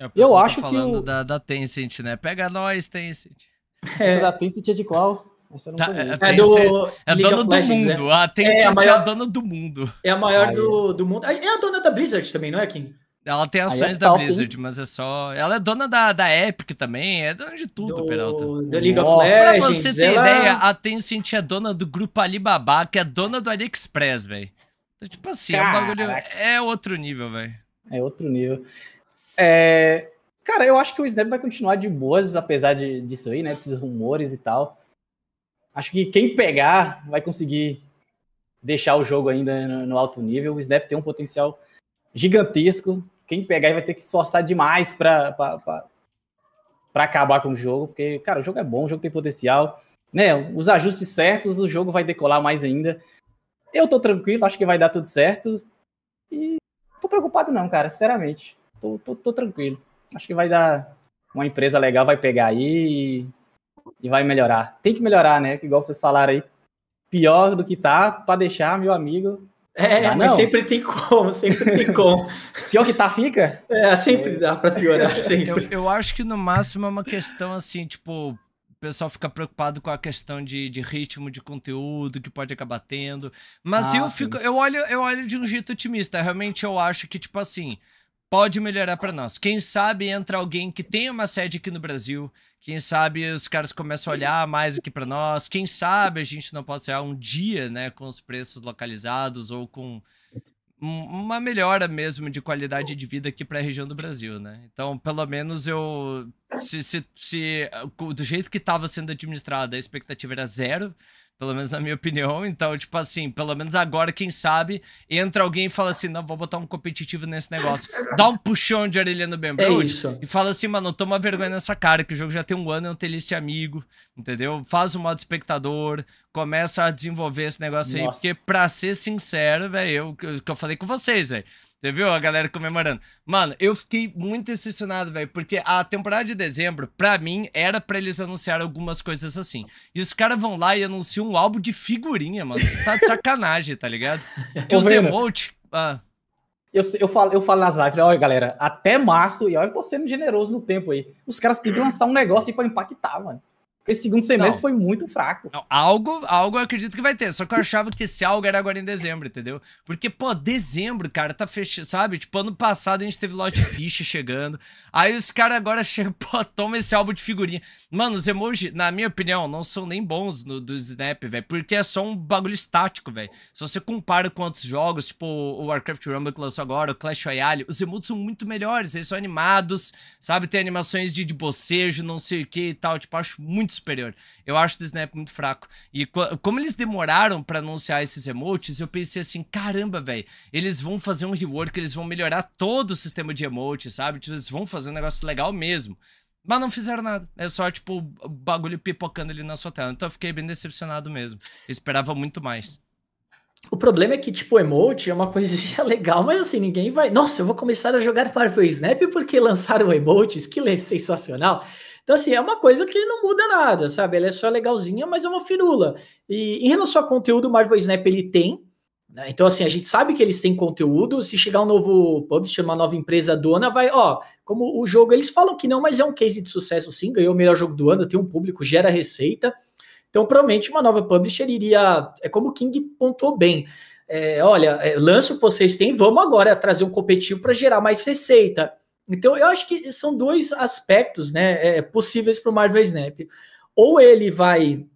É, eu, eu tá acho tá falando que. falando da, da Tencent, né? Pega nós, Tencent. A é. Essa da Tencent é de qual? Essa eu não tá, é, conheço. É, do, é dona do mundo. Né? É, a Tencent é a, maior, é a dona do mundo. É a maior do, do mundo. É a dona da Blizzard também, não é, Kim? Ela tem ações é da top, Blizzard, hein? mas é só. Ela é dona da, da Epic também, é dona de tudo, do, Peralta. Da Liga of Pra você ter ela... ideia, a Tencent é dona do grupo Alibaba, que é dona do AliExpress, velho. Então, tipo assim, Caraca. é um bagulho. É outro nível, velho. É outro nível. É, Cara, eu acho que o Snap vai continuar de boas, apesar de, disso aí, né? Desses rumores e tal. Acho que quem pegar vai conseguir deixar o jogo ainda no, no alto nível. O Snap tem um potencial gigantesco. Quem pegar vai ter que esforçar demais para acabar com o jogo, porque, cara, o jogo é bom, o jogo tem potencial. Né? Os ajustes certos, o jogo vai decolar mais ainda. Eu tô tranquilo, acho que vai dar tudo certo. E tô preocupado não, cara, sinceramente. Tô, tô, tô tranquilo acho que vai dar. Uma empresa legal vai pegar aí e, e vai melhorar. Tem que melhorar, né? Igual vocês falaram aí. Pior do que tá, para deixar, meu amigo, é, não. mas sempre tem como, <laughs> sempre tem como. Pior que tá, fica? É, sempre é. dá pra piorar, sempre. Eu, eu, acho que no máximo é uma questão assim, tipo, o pessoal fica preocupado com a questão de, de ritmo de conteúdo que pode acabar tendo. Mas ah, eu fico, eu olho, eu olho de um jeito otimista. Realmente eu acho que, tipo assim, pode melhorar para nós. Quem sabe entra alguém que tem uma sede aqui no Brasil, quem sabe os caras começam a olhar mais aqui para nós, quem sabe a gente não pode ser um dia, né, com os preços localizados ou com uma melhora mesmo de qualidade de vida aqui para a região do Brasil, né? Então, pelo menos eu se, se, se do jeito que estava sendo administrada, a expectativa era zero, pelo menos na minha opinião. Então, tipo assim, pelo menos agora, quem sabe, entra alguém e fala assim: não, vou botar um competitivo nesse negócio. Dá um puxão de orelha no Ben Broad é isso. e fala assim, mano, toma vergonha nessa cara, que o jogo já tem um ano, é um liste amigo, entendeu? Faz o modo espectador, começa a desenvolver esse negócio Nossa. aí. Porque, pra ser sincero, velho, eu que eu falei com vocês, velho você viu a galera comemorando? Mano, eu fiquei muito decepcionado, velho, porque a temporada de dezembro, pra mim, era pra eles anunciar algumas coisas assim. E os caras vão lá e anunciam um álbum de figurinha, mano. Você tá de sacanagem, tá ligado? <laughs> Que os emote. Ah. Eu, eu, falo, eu falo nas lives, olha, galera, até março, e olha, eu tô sendo generoso no tempo aí. Os caras têm que lançar um negócio aí pra impactar, mano. Porque esse segundo semestre não. foi muito fraco. Não, algo, algo eu acredito que vai ter. Só que eu achava que esse algo era agora em dezembro, entendeu? Porque, pô, dezembro, cara, tá fechado, sabe? Tipo, ano passado a gente teve lote Fish <laughs> chegando. Aí os caras agora chegam, <laughs> pô, toma esse álbum de figurinha. Mano, os emojis, na minha opinião, não são nem bons no, do Snap, velho. Porque é só um bagulho estático, velho. Se você compara com outros jogos, tipo o Warcraft Rumble que lançou agora, o Clash Royale, os emojis são muito melhores. Eles são animados, sabe? Tem animações de, de bocejo, não sei o que e tal. Tipo, acho muito muito superior. Eu acho o Snap muito fraco. E como eles demoraram para anunciar esses emotes, eu pensei assim, caramba, velho, eles vão fazer um rework, eles vão melhorar todo o sistema de emotes, sabe? Tipo, eles vão fazer um negócio legal mesmo. Mas não fizeram nada. É só, tipo, o bagulho pipocando ali na sua tela. Então eu fiquei bem decepcionado mesmo. Eu esperava muito mais. O problema é que, tipo, emote é uma <laughs> coisinha legal, mas assim, ninguém vai. Nossa, eu vou começar a jogar Marvel Snap porque lançaram emotes, que sensacional. Então, assim, é uma coisa que não muda nada, sabe? Ela é só legalzinha, mas é uma firula. E em relação ao conteúdo, o Marvel Snap ele tem. Né? Então, assim, a gente sabe que eles têm conteúdo. Se chegar um novo publisher, uma nova empresa dona, vai, ó, como o jogo, eles falam que não, mas é um case de sucesso sim, ganhou o melhor jogo do ano, tem um público, gera receita. Então, provavelmente, uma nova publisher iria. É como o King pontuou bem. É, olha, é, lanço que vocês têm, vamos agora trazer um competitivo para gerar mais receita. Então, eu acho que são dois aspectos né, é, possíveis para o Marvel Snap. Ou ele vai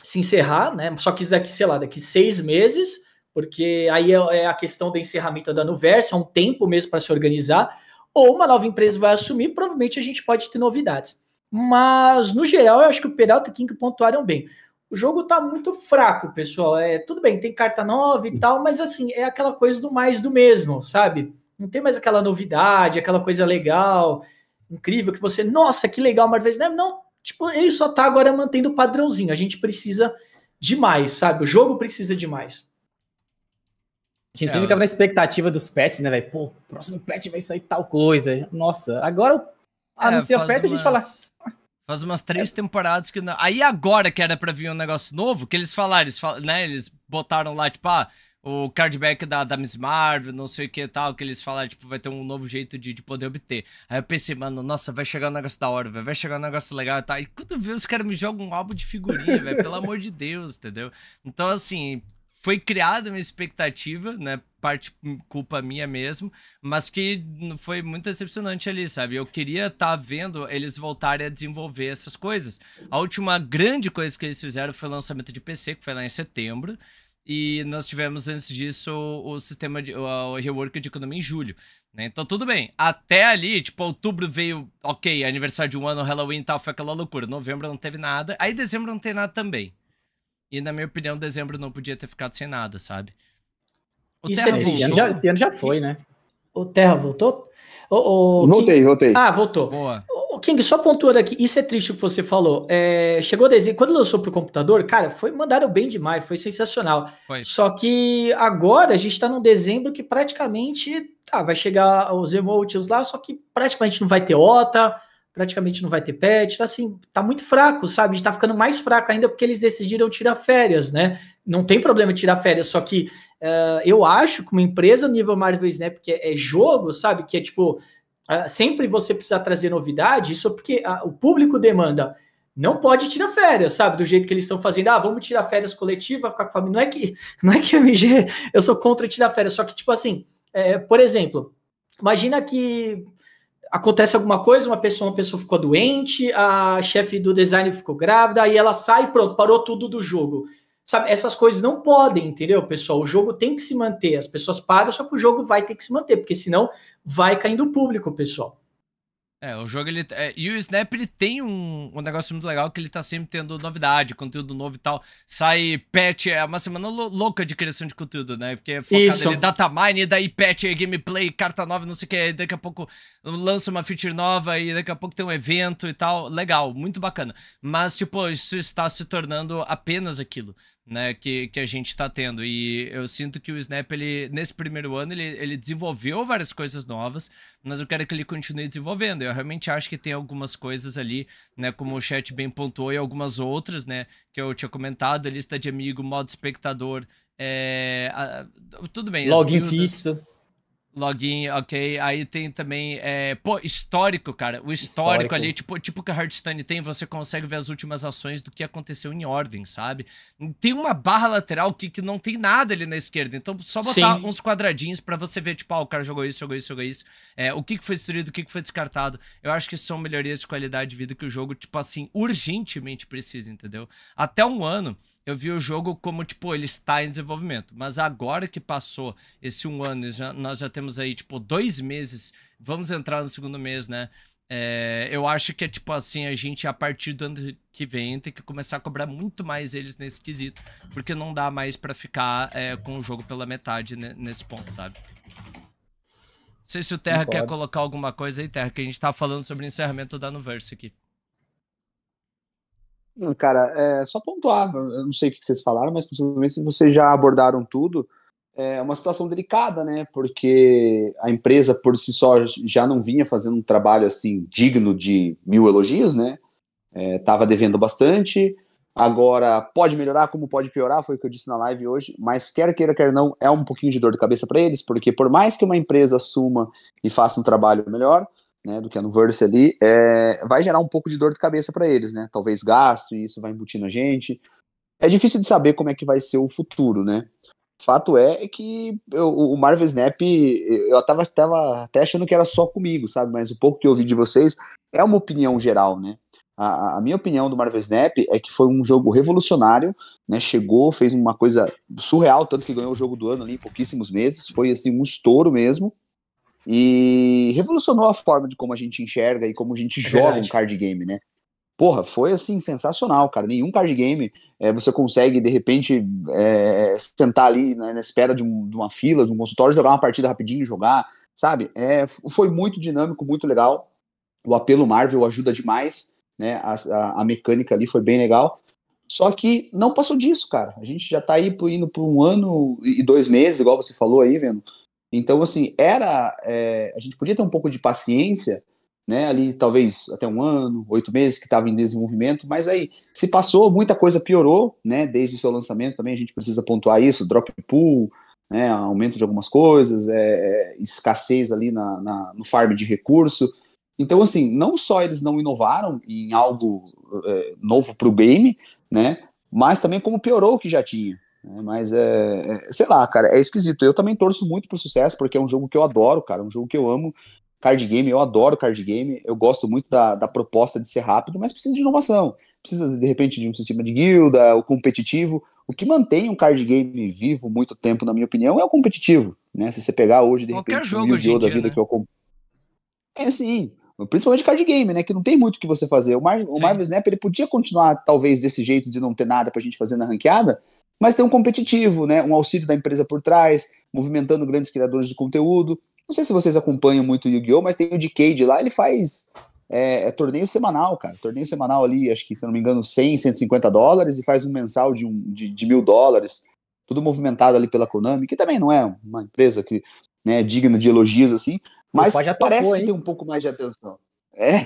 se encerrar, né? Só que daqui, sei lá, daqui seis meses, porque aí é, é a questão do encerramento da Nuversa, é um tempo mesmo para se organizar, ou uma nova empresa vai assumir, provavelmente a gente pode ter novidades. Mas, no geral, eu acho que o Peralta e o King pontuaram bem. O jogo está muito fraco, pessoal. É, tudo bem, tem carta nova e hum. tal, mas assim, é aquela coisa do mais do mesmo, sabe? Não tem mais aquela novidade, aquela coisa legal, incrível, que você, nossa, que legal, Marvel né? Não, tipo, ele só tá agora mantendo o padrãozinho. A gente precisa demais, sabe? O jogo precisa demais. A gente sempre é. ficava na expectativa dos pets, né, velho? Pô, o próximo pet vai sair tal coisa. Nossa, agora anuncia ah, é, pet umas... a gente fala. Faz umas três é. temporadas que não. Aí agora que era pra vir um negócio novo, que eles falaram, eles, fal... né, eles botaram lá, tipo, ah, o cardback da, da Miss Marvel, não sei o que e tal, que eles falaram, tipo, vai ter um novo jeito de, de poder obter. Aí eu pensei, mano, nossa, vai chegar um negócio da hora, véio, vai chegar um negócio legal e tal. E quando vê, os caras me jogam um álbum de figurinha, velho, pelo amor de Deus, entendeu? Então, assim, foi criada uma expectativa, né? Parte culpa minha mesmo, mas que foi muito decepcionante ali, sabe? Eu queria estar tá vendo eles voltarem a desenvolver essas coisas. A última grande coisa que eles fizeram foi o lançamento de PC, que foi lá em setembro e nós tivemos antes disso o sistema de o rework de economia em julho. Né? Então tudo bem. Até ali, tipo, outubro veio, ok, aniversário de um ano, Halloween e tal, foi aquela loucura. Novembro não teve nada. Aí dezembro não tem nada também. E na minha opinião, dezembro não podia ter ficado sem nada, sabe? O Isso Terra é, esse, ano já, esse ano já foi, né? O Terra voltou? O, o, voltei, voltei. Ah, voltou. Boa. King, só pontuando aqui, isso é triste o que você falou. É, chegou desenho, quando lançou pro computador, cara, foi mandaram bem demais, foi sensacional. Foi. Só que agora a gente tá num dezembro que praticamente tá, vai chegar os emotes lá, só que praticamente não vai ter OTA, praticamente não vai ter pet, tá assim, tá muito fraco, sabe? A gente tá ficando mais fraco ainda porque eles decidiram tirar férias, né? Não tem problema tirar férias, só que uh, eu acho que uma empresa nível Marvel Snap, que é, é jogo, sabe? Que é tipo, ah, sempre você precisa trazer novidade, isso é porque ah, o público demanda. Não pode tirar férias, sabe? Do jeito que eles estão fazendo. Ah, vamos tirar férias coletiva, ficar com a família. Não é que, <laughs> não é que MG, eu sou contra tirar férias. Só que, tipo assim, é, por exemplo, imagina que acontece alguma coisa, uma pessoa, uma pessoa ficou doente, a chefe do design ficou grávida, aí ela sai, pronto, parou tudo do jogo. Sabe, essas coisas não podem, entendeu, pessoal? O jogo tem que se manter. As pessoas param, só que o jogo vai ter que se manter, porque senão vai caindo o público, pessoal. É, o jogo ele. É, e o Snap ele tem um, um negócio muito legal que ele tá sempre tendo novidade, conteúdo novo e tal. Sai patch, é uma semana louca de criação de conteúdo, né? Porque é focado Isso. ele datamine, daí patch, gameplay, carta nova, não sei o que. Daqui a pouco lança uma feature nova e daqui a pouco tem um evento e tal. Legal, muito bacana. Mas, tipo, isso está se tornando apenas aquilo né, que, que a gente está tendo. E eu sinto que o Snap, ele, nesse primeiro ano, ele, ele desenvolveu várias coisas novas, mas eu quero que ele continue desenvolvendo. Eu realmente acho que tem algumas coisas ali, né, como o chat bem pontuou, e algumas outras, né, que eu tinha comentado, a lista de amigo, modo espectador, é, a, tudo bem. Login fixo. Login, ok. Aí tem também. É... Pô, histórico, cara. O histórico, histórico, ali, tipo, tipo que a Hearthstone tem, você consegue ver as últimas ações do que aconteceu em ordem, sabe? Tem uma barra lateral que, que não tem nada ali na esquerda. Então, só botar Sim. uns quadradinhos para você ver, tipo, ah, o cara jogou isso, jogou isso, jogou isso. É, o que, que foi destruído, o que, que foi descartado. Eu acho que são melhorias de qualidade de vida que o jogo, tipo assim, urgentemente precisa, entendeu? Até um ano eu vi o jogo como, tipo, ele está em desenvolvimento. Mas agora que passou esse um ano, já, nós já temos aí, tipo, dois meses, vamos entrar no segundo mês, né? É, eu acho que é tipo assim, a gente, a partir do ano que vem, tem que começar a cobrar muito mais eles nesse quesito, porque não dá mais para ficar é, com o jogo pela metade nesse ponto, sabe? Não sei se o Terra quer colocar alguma coisa aí, Terra, que a gente tá falando sobre o encerramento da Nuverse aqui. Cara, é, só pontuar, eu não sei o que vocês falaram, mas possivelmente vocês já abordaram tudo. É uma situação delicada, né? Porque a empresa por si só já não vinha fazendo um trabalho assim digno de mil elogios, né? Estava é, devendo bastante. Agora, pode melhorar, como pode piorar, foi o que eu disse na live hoje, mas quer queira, quer não, é um pouquinho de dor de cabeça para eles, porque por mais que uma empresa assuma e faça um trabalho melhor, né, do que é no Verse ali, é, vai gerar um pouco de dor de cabeça para eles, né? Talvez gasto e isso vai embutir na gente. É difícil de saber como é que vai ser o futuro, né? Fato é, é que eu, o Marvel Snap, eu tava, tava até achando que era só comigo, sabe? Mas o pouco que eu ouvi de vocês é uma opinião geral, né? A, a, minha opinião do Marvel Snap é que foi um jogo revolucionário, né? Chegou, fez uma coisa surreal, tanto que ganhou o jogo do ano ali em pouquíssimos meses, foi assim um estouro mesmo. E revolucionou a forma de como a gente enxerga e como a gente é joga verdade. um card game, né? Porra, foi assim, sensacional, cara. Nenhum card game é, você consegue, de repente, é, sentar ali né, na espera de, um, de, uma fila, de um consultório, jogar uma partida rapidinho, jogar, sabe? É, foi muito dinâmico, muito legal. O apelo Marvel ajuda demais, né? A, a, a, mecânica ali foi bem legal. Só que não passou disso, cara. A gente já tá aí indo por um ano e dois meses, igual você falou aí, vendo então, assim, era. É, a gente podia ter um pouco de paciência, né? Ali, talvez até um ano, oito meses que estava em desenvolvimento, mas aí se passou, muita coisa piorou, né? Desde o seu lançamento também a gente precisa pontuar isso, drop pool, né, aumento de algumas coisas, é, é, escassez ali na, na, no farm de recurso. Então, assim, não só eles não inovaram em algo é, novo para o game, né, mas também como piorou o que já tinha. Né? Mas é, é, sei lá, cara, é esquisito. Eu também torço muito pro sucesso, porque é um jogo que eu adoro, cara, é um jogo que eu amo. Card game, eu adoro card game, eu gosto muito da, da proposta de ser rápido, mas precisa de inovação. Precisa, de repente, de um sistema de guilda, o competitivo. O que mantém um card game vivo muito tempo, na minha opinião, é o competitivo. Né? Se você pegar hoje, de Qualquer repente, jogo, o yu da vida né? que eu compro. É sim, principalmente card game, né? Que não tem muito o que você fazer. O, Mar Sim. o Marvel Snap ele podia continuar, talvez, desse jeito de não ter nada pra gente fazer na ranqueada, mas tem um competitivo, né? um auxílio da empresa por trás, movimentando grandes criadores de conteúdo. Não sei se vocês acompanham muito o Yu-Gi-Oh!, mas tem o Decade lá, ele faz é, é, torneio semanal, cara. Torneio semanal ali, acho que, se não me engano, 100, 150 dólares e faz um mensal de, um, de, de mil dólares. Tudo movimentado ali pela Konami, que também não é uma empresa que né, digna de elogios assim, mas atacou, parece que hein? tem um pouco mais de atenção. É.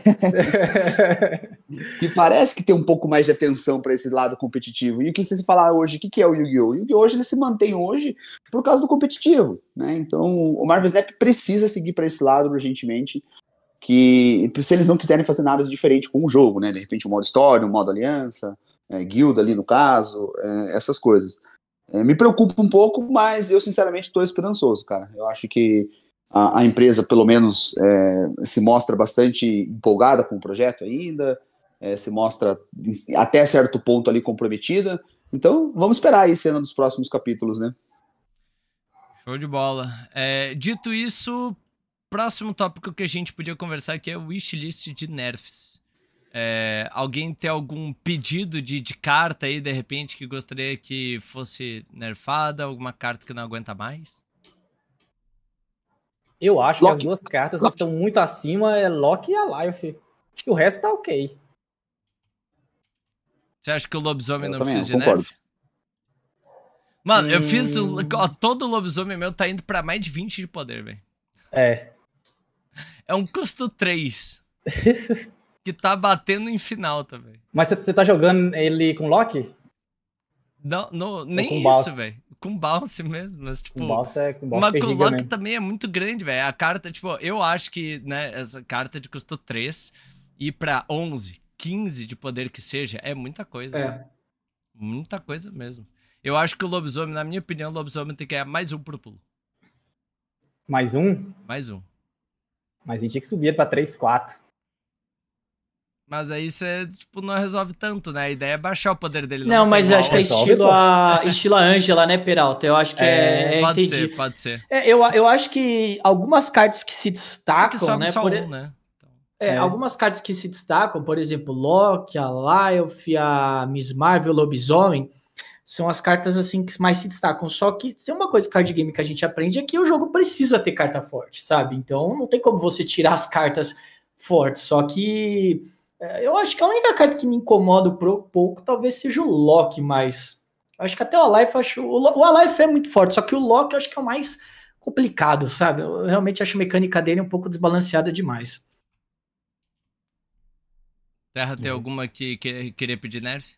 <laughs> e parece que tem um pouco mais de atenção para esse lado competitivo. E o que vocês falar hoje, o que, que é o Yu-Gi-Oh? O Yu-Gi-Oh hoje ele se mantém hoje por causa do competitivo, né? Então o Marvel Snap precisa seguir para esse lado urgentemente. Que se eles não quiserem fazer nada diferente com o jogo, né? De repente um modo história, um modo aliança, é, guilda ali no caso, é, essas coisas. É, me preocupa um pouco, mas eu sinceramente estou esperançoso, cara. Eu acho que a, a empresa, pelo menos, é, se mostra bastante empolgada com o projeto ainda, é, se mostra até certo ponto ali comprometida. Então, vamos esperar aí cena dos próximos capítulos, né? Show de bola. É, dito isso, próximo tópico que a gente podia conversar aqui é o wishlist de nerfs. É, alguém tem algum pedido de, de carta aí, de repente, que gostaria que fosse nerfada? Alguma carta que não aguenta mais? Eu acho Loki. que as duas cartas estão muito acima, é Loki e a Life. Acho que o resto tá ok. Você acha que o lobisomem eu não precisa de nerf? Mano, hum... eu fiz. Hum. O, todo lobisomem meu tá indo pra mais de 20 de poder, velho. É. É um custo 3. <laughs> que tá batendo em final também. Tá, Mas você tá jogando ele com Loki? Não, não nem isso, velho com bounce mesmo, mas tipo. Com bounce é, com bounce uma clock é também é muito grande, velho. A carta, tipo, eu acho que, né, essa carta de custo 3 e pra 11, 15 de poder que seja, é muita coisa. É. Né? Muita coisa mesmo. Eu acho que o lobisomem, na minha opinião, o lobisomem tem que ganhar mais um pro pulo. Mais um? Mais um. Mas a gente tinha que subir pra 3, 4. Mas aí você, tipo, não resolve tanto, né? A ideia é baixar o poder dele. Não, não mas acho que é estilo a, estilo a Angela, né, Peralta? Eu acho que é, é... é pode entendi. ser, pode ser. É, eu, eu acho que algumas cartas que se destacam, que né? Só por... um, né? Então, é, algumas cartas que se destacam, por exemplo, Loki, a Lyoth, a Miss Marvel, Lobisomem, são as cartas, assim, que mais se destacam. Só que tem uma coisa card game que a gente aprende é que o jogo precisa ter carta forte, sabe? Então, não tem como você tirar as cartas fortes, só que é, eu acho que a única carta que me incomoda pro pouco talvez seja o Loki, mas acho que até o Alive acho o, o Alive é muito forte, só que o Loki acho que é o mais complicado, sabe? Eu realmente acho a mecânica dele um pouco desbalanceada demais. Terra, tem uhum. alguma que, que queria pedir nerf?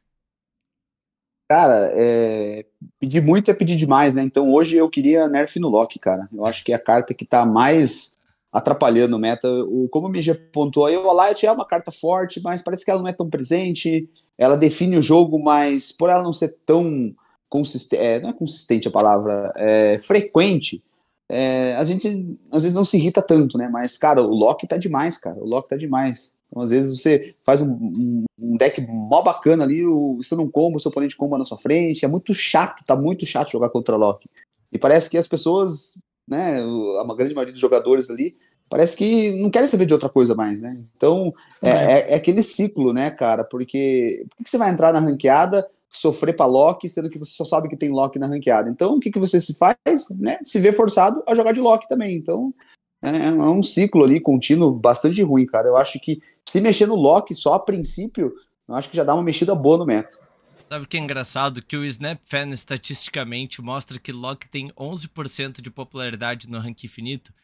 Cara, é... pedir muito é pedir demais, né? Então hoje eu queria nerf no Loki, cara. Eu acho que é a carta que tá mais atrapalhando o meta. O, como o MG pontuou aí, o Alight é uma carta forte, mas parece que ela não é tão presente. Ela define o jogo, mas por ela não ser tão consistente, é, não é consistente a palavra, é frequente, é, a gente às vezes não se irrita tanto, né? Mas, cara, o Loki tá demais, cara. O Loki tá demais. Então, às vezes, você faz um, um, deck mó bacana ali, o, você não comba, o seu oponente comba na sua frente. É muito chato, tá muito chato jogar contra Loki. E parece que as pessoas né, a grande maioria dos jogadores ali, parece que não querem saber de outra coisa mais, né? Então, é, é, é, é aquele ciclo, né, cara? Porque por que você vai entrar na ranqueada, sofrer pra Loki, sendo que você só sabe que tem Loki na ranqueada? Então, o que, que você se faz, né? Se vê forçado a jogar de Loki também. Então, é, é um ciclo ali contínuo bastante ruim, cara. Eu acho que se mexer no Loki só a princípio, eu acho que já dá uma mexida boa no método. Sabe o que é engraçado? Que o SnapFan estatisticamente mostra que Loki tem 11% de popularidade no ranking infinito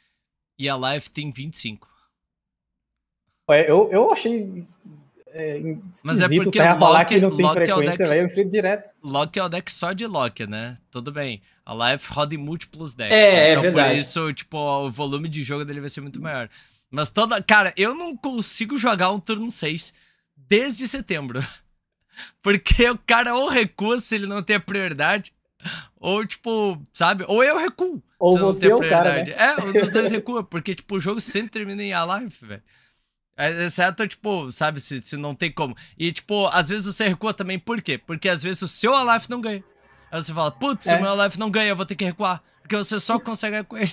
e a Life tem 25%. É, eu, eu achei é, Mas é porque tá, Loki, que não tem Loki é frequência, é velho, direto. Loki é o deck só de Loki, né? Tudo bem. A Life roda em múltiplos decks. É, é então é verdade. por isso, tipo, o volume de jogo dele vai ser muito maior. Mas toda. Cara, eu não consigo jogar um turno 6 desde setembro. <laughs> Porque o cara ou recua se ele não tem a prioridade, ou, tipo, sabe? Ou eu recuo. Ou você é o cara, né? É, um dos dois recua, porque, tipo, o jogo sempre termina em alive, velho. É, exceto, tipo, sabe, se, se não tem como. E, tipo, às vezes você recua também, por quê? Porque às vezes o seu alive não ganha. Aí você fala, putz, é. o meu alive não ganha, eu vou ter que recuar. Porque você só consegue com ele.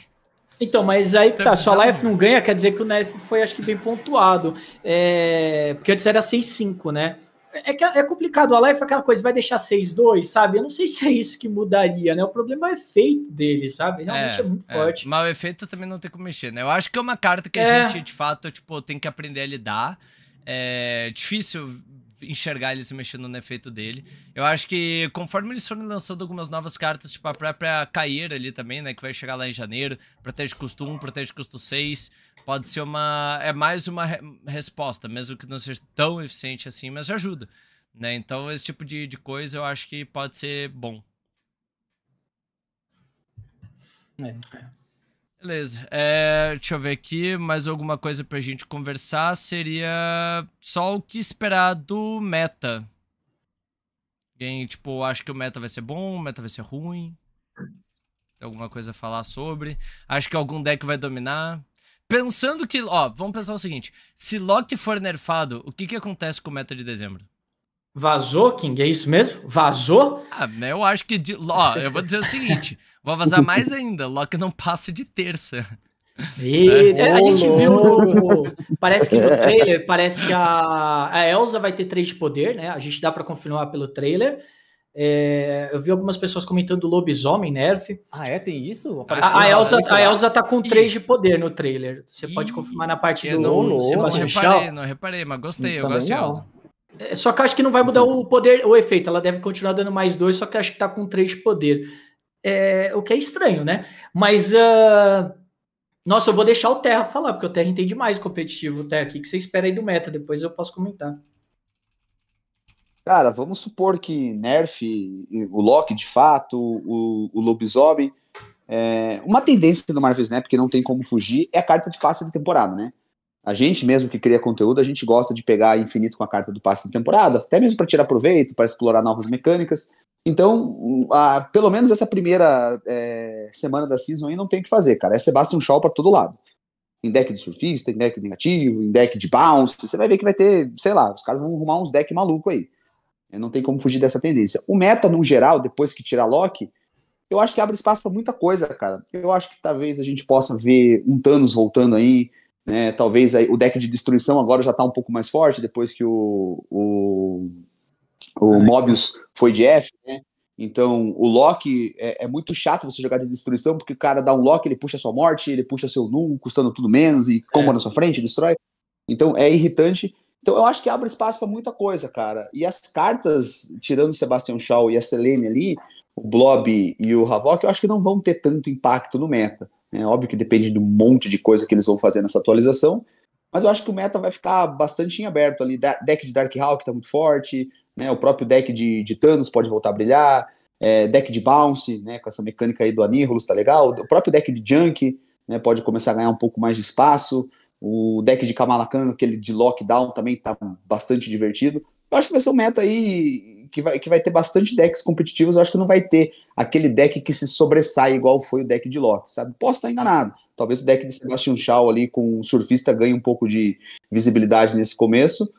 Então, mas aí tá, então, sua life é. não ganha, quer dizer que o Nerf foi, acho que, bem pontuado. É... Porque antes era 6-5, né? É, que é, é complicado. A Life é aquela coisa, vai deixar 6-2, sabe? Eu não sei <laughs> se é isso que mudaria, né? O problema é o efeito dele, sabe? Realmente é, é muito é. forte. Mas o efeito também não tem como mexer, né? Eu acho que é uma carta que a é. gente, de fato, tipo, tem que aprender a lidar. É difícil enxergar ele se mexendo no efeito dele. Eu acho que conforme eles forem lançando algumas novas cartas, tipo a própria Cair ali também, né? Que vai chegar lá em janeiro. Protege custo 1, protege custo 6. Pode ser uma. É mais uma re resposta, mesmo que não seja tão eficiente assim, mas ajuda. Né? Então, esse tipo de, de coisa eu acho que pode ser bom. É, é. Beleza. É, deixa eu ver aqui. Mais alguma coisa pra gente conversar seria só o que esperar do meta. Alguém, tipo, acha que o meta vai ser bom, o meta vai ser ruim. Tem alguma coisa a falar sobre. Acho que algum deck vai dominar. Pensando que, ó, vamos pensar o seguinte: se Loki for nerfado, o que que acontece com o meta de dezembro? Vazou, King? É isso mesmo? Vazou? Ah, né, eu acho que. De... Ó, eu vou dizer o seguinte: vou vazar mais ainda. Loki não passa de terça. E, é. a gente viu. No, parece que no <laughs> trailer, parece que a, a Elsa vai ter três de poder, né? A gente dá para confirmar pelo trailer. É, eu vi algumas pessoas comentando lobisomem nerf. Ah, é? Tem isso? a, Elsa, a Elsa tá com 3 de poder no trailer. Você Ih, pode confirmar na parte do não, do Sebastian Não reparei, não reparei, mas gostei, eu gosto de Elsa. É, só que acho que não vai mudar o poder, o efeito. Ela deve continuar dando mais 2, só que acho que tá com 3 de poder. É, o que é estranho, né? Mas. Uh, nossa, eu vou deixar o Terra falar, porque o Terra entende mais competitivo. Terra, o que você espera aí do meta? Depois eu posso comentar. Cara, vamos supor que nerf o Loki de fato, o, o Lobisomem. É, uma tendência do Marvel Snap que não tem como fugir é a carta de passe de temporada, né? A gente mesmo que cria conteúdo, a gente gosta de pegar infinito com a carta do passe de temporada, até mesmo para tirar proveito, para explorar novas mecânicas. Então, a, pelo menos essa primeira é, semana da season aí não tem o que fazer, cara. É Sebastian Shaw para todo lado. Em deck de surfista, em deck negativo, em deck de bounce. Você vai ver que vai ter, sei lá, os caras vão arrumar uns deck maluco aí. Não tem como fugir dessa tendência. O meta, no geral, depois que tira Loki, eu acho que abre espaço para muita coisa, cara. Eu acho que talvez a gente possa ver um Thanos voltando aí, né? Talvez aí, o deck de destruição agora já está um pouco mais forte, depois que o, o, o ah, é. Mobius foi de F, né? Então, o Loki é, é, muito chato você jogar de destruição, porque o cara dá um Loki, ele puxa sua morte, ele puxa seu nu, custando tudo menos, e comba é. na sua frente, destrói. Então é irritante, então eu acho que abre espaço para muita coisa, cara. E as cartas, tirando o Sebastian Shaw e a Selene ali, o Blob e o Havok, eu acho que não vão ter tanto impacto no meta. É óbvio que depende do monte de coisa que eles vão fazer nessa atualização, mas eu acho que o meta vai ficar bastante em aberto ali. Deck de Dark Hawk tá muito forte, né? O próprio deck de, de Thanos pode voltar a brilhar, é, deck de Bounce, né? Com essa mecânica aí do Anírrolos, tá legal. O próprio deck de Junk, né? Pode começar a ganhar um pouco mais de espaço. O deck de Kamala Khan, aquele de Lockdown, também tá bastante divertido. Eu acho que vai ser um meta aí que vai, que vai ter bastante decks competitivos. Eu acho que não vai ter aquele deck que se sobressai igual foi o deck de Loki, sabe? Posso estar enganado. Talvez o deck de Sebastian Shaw ali com o surfista ganhe um pouco de visibilidade nesse começo,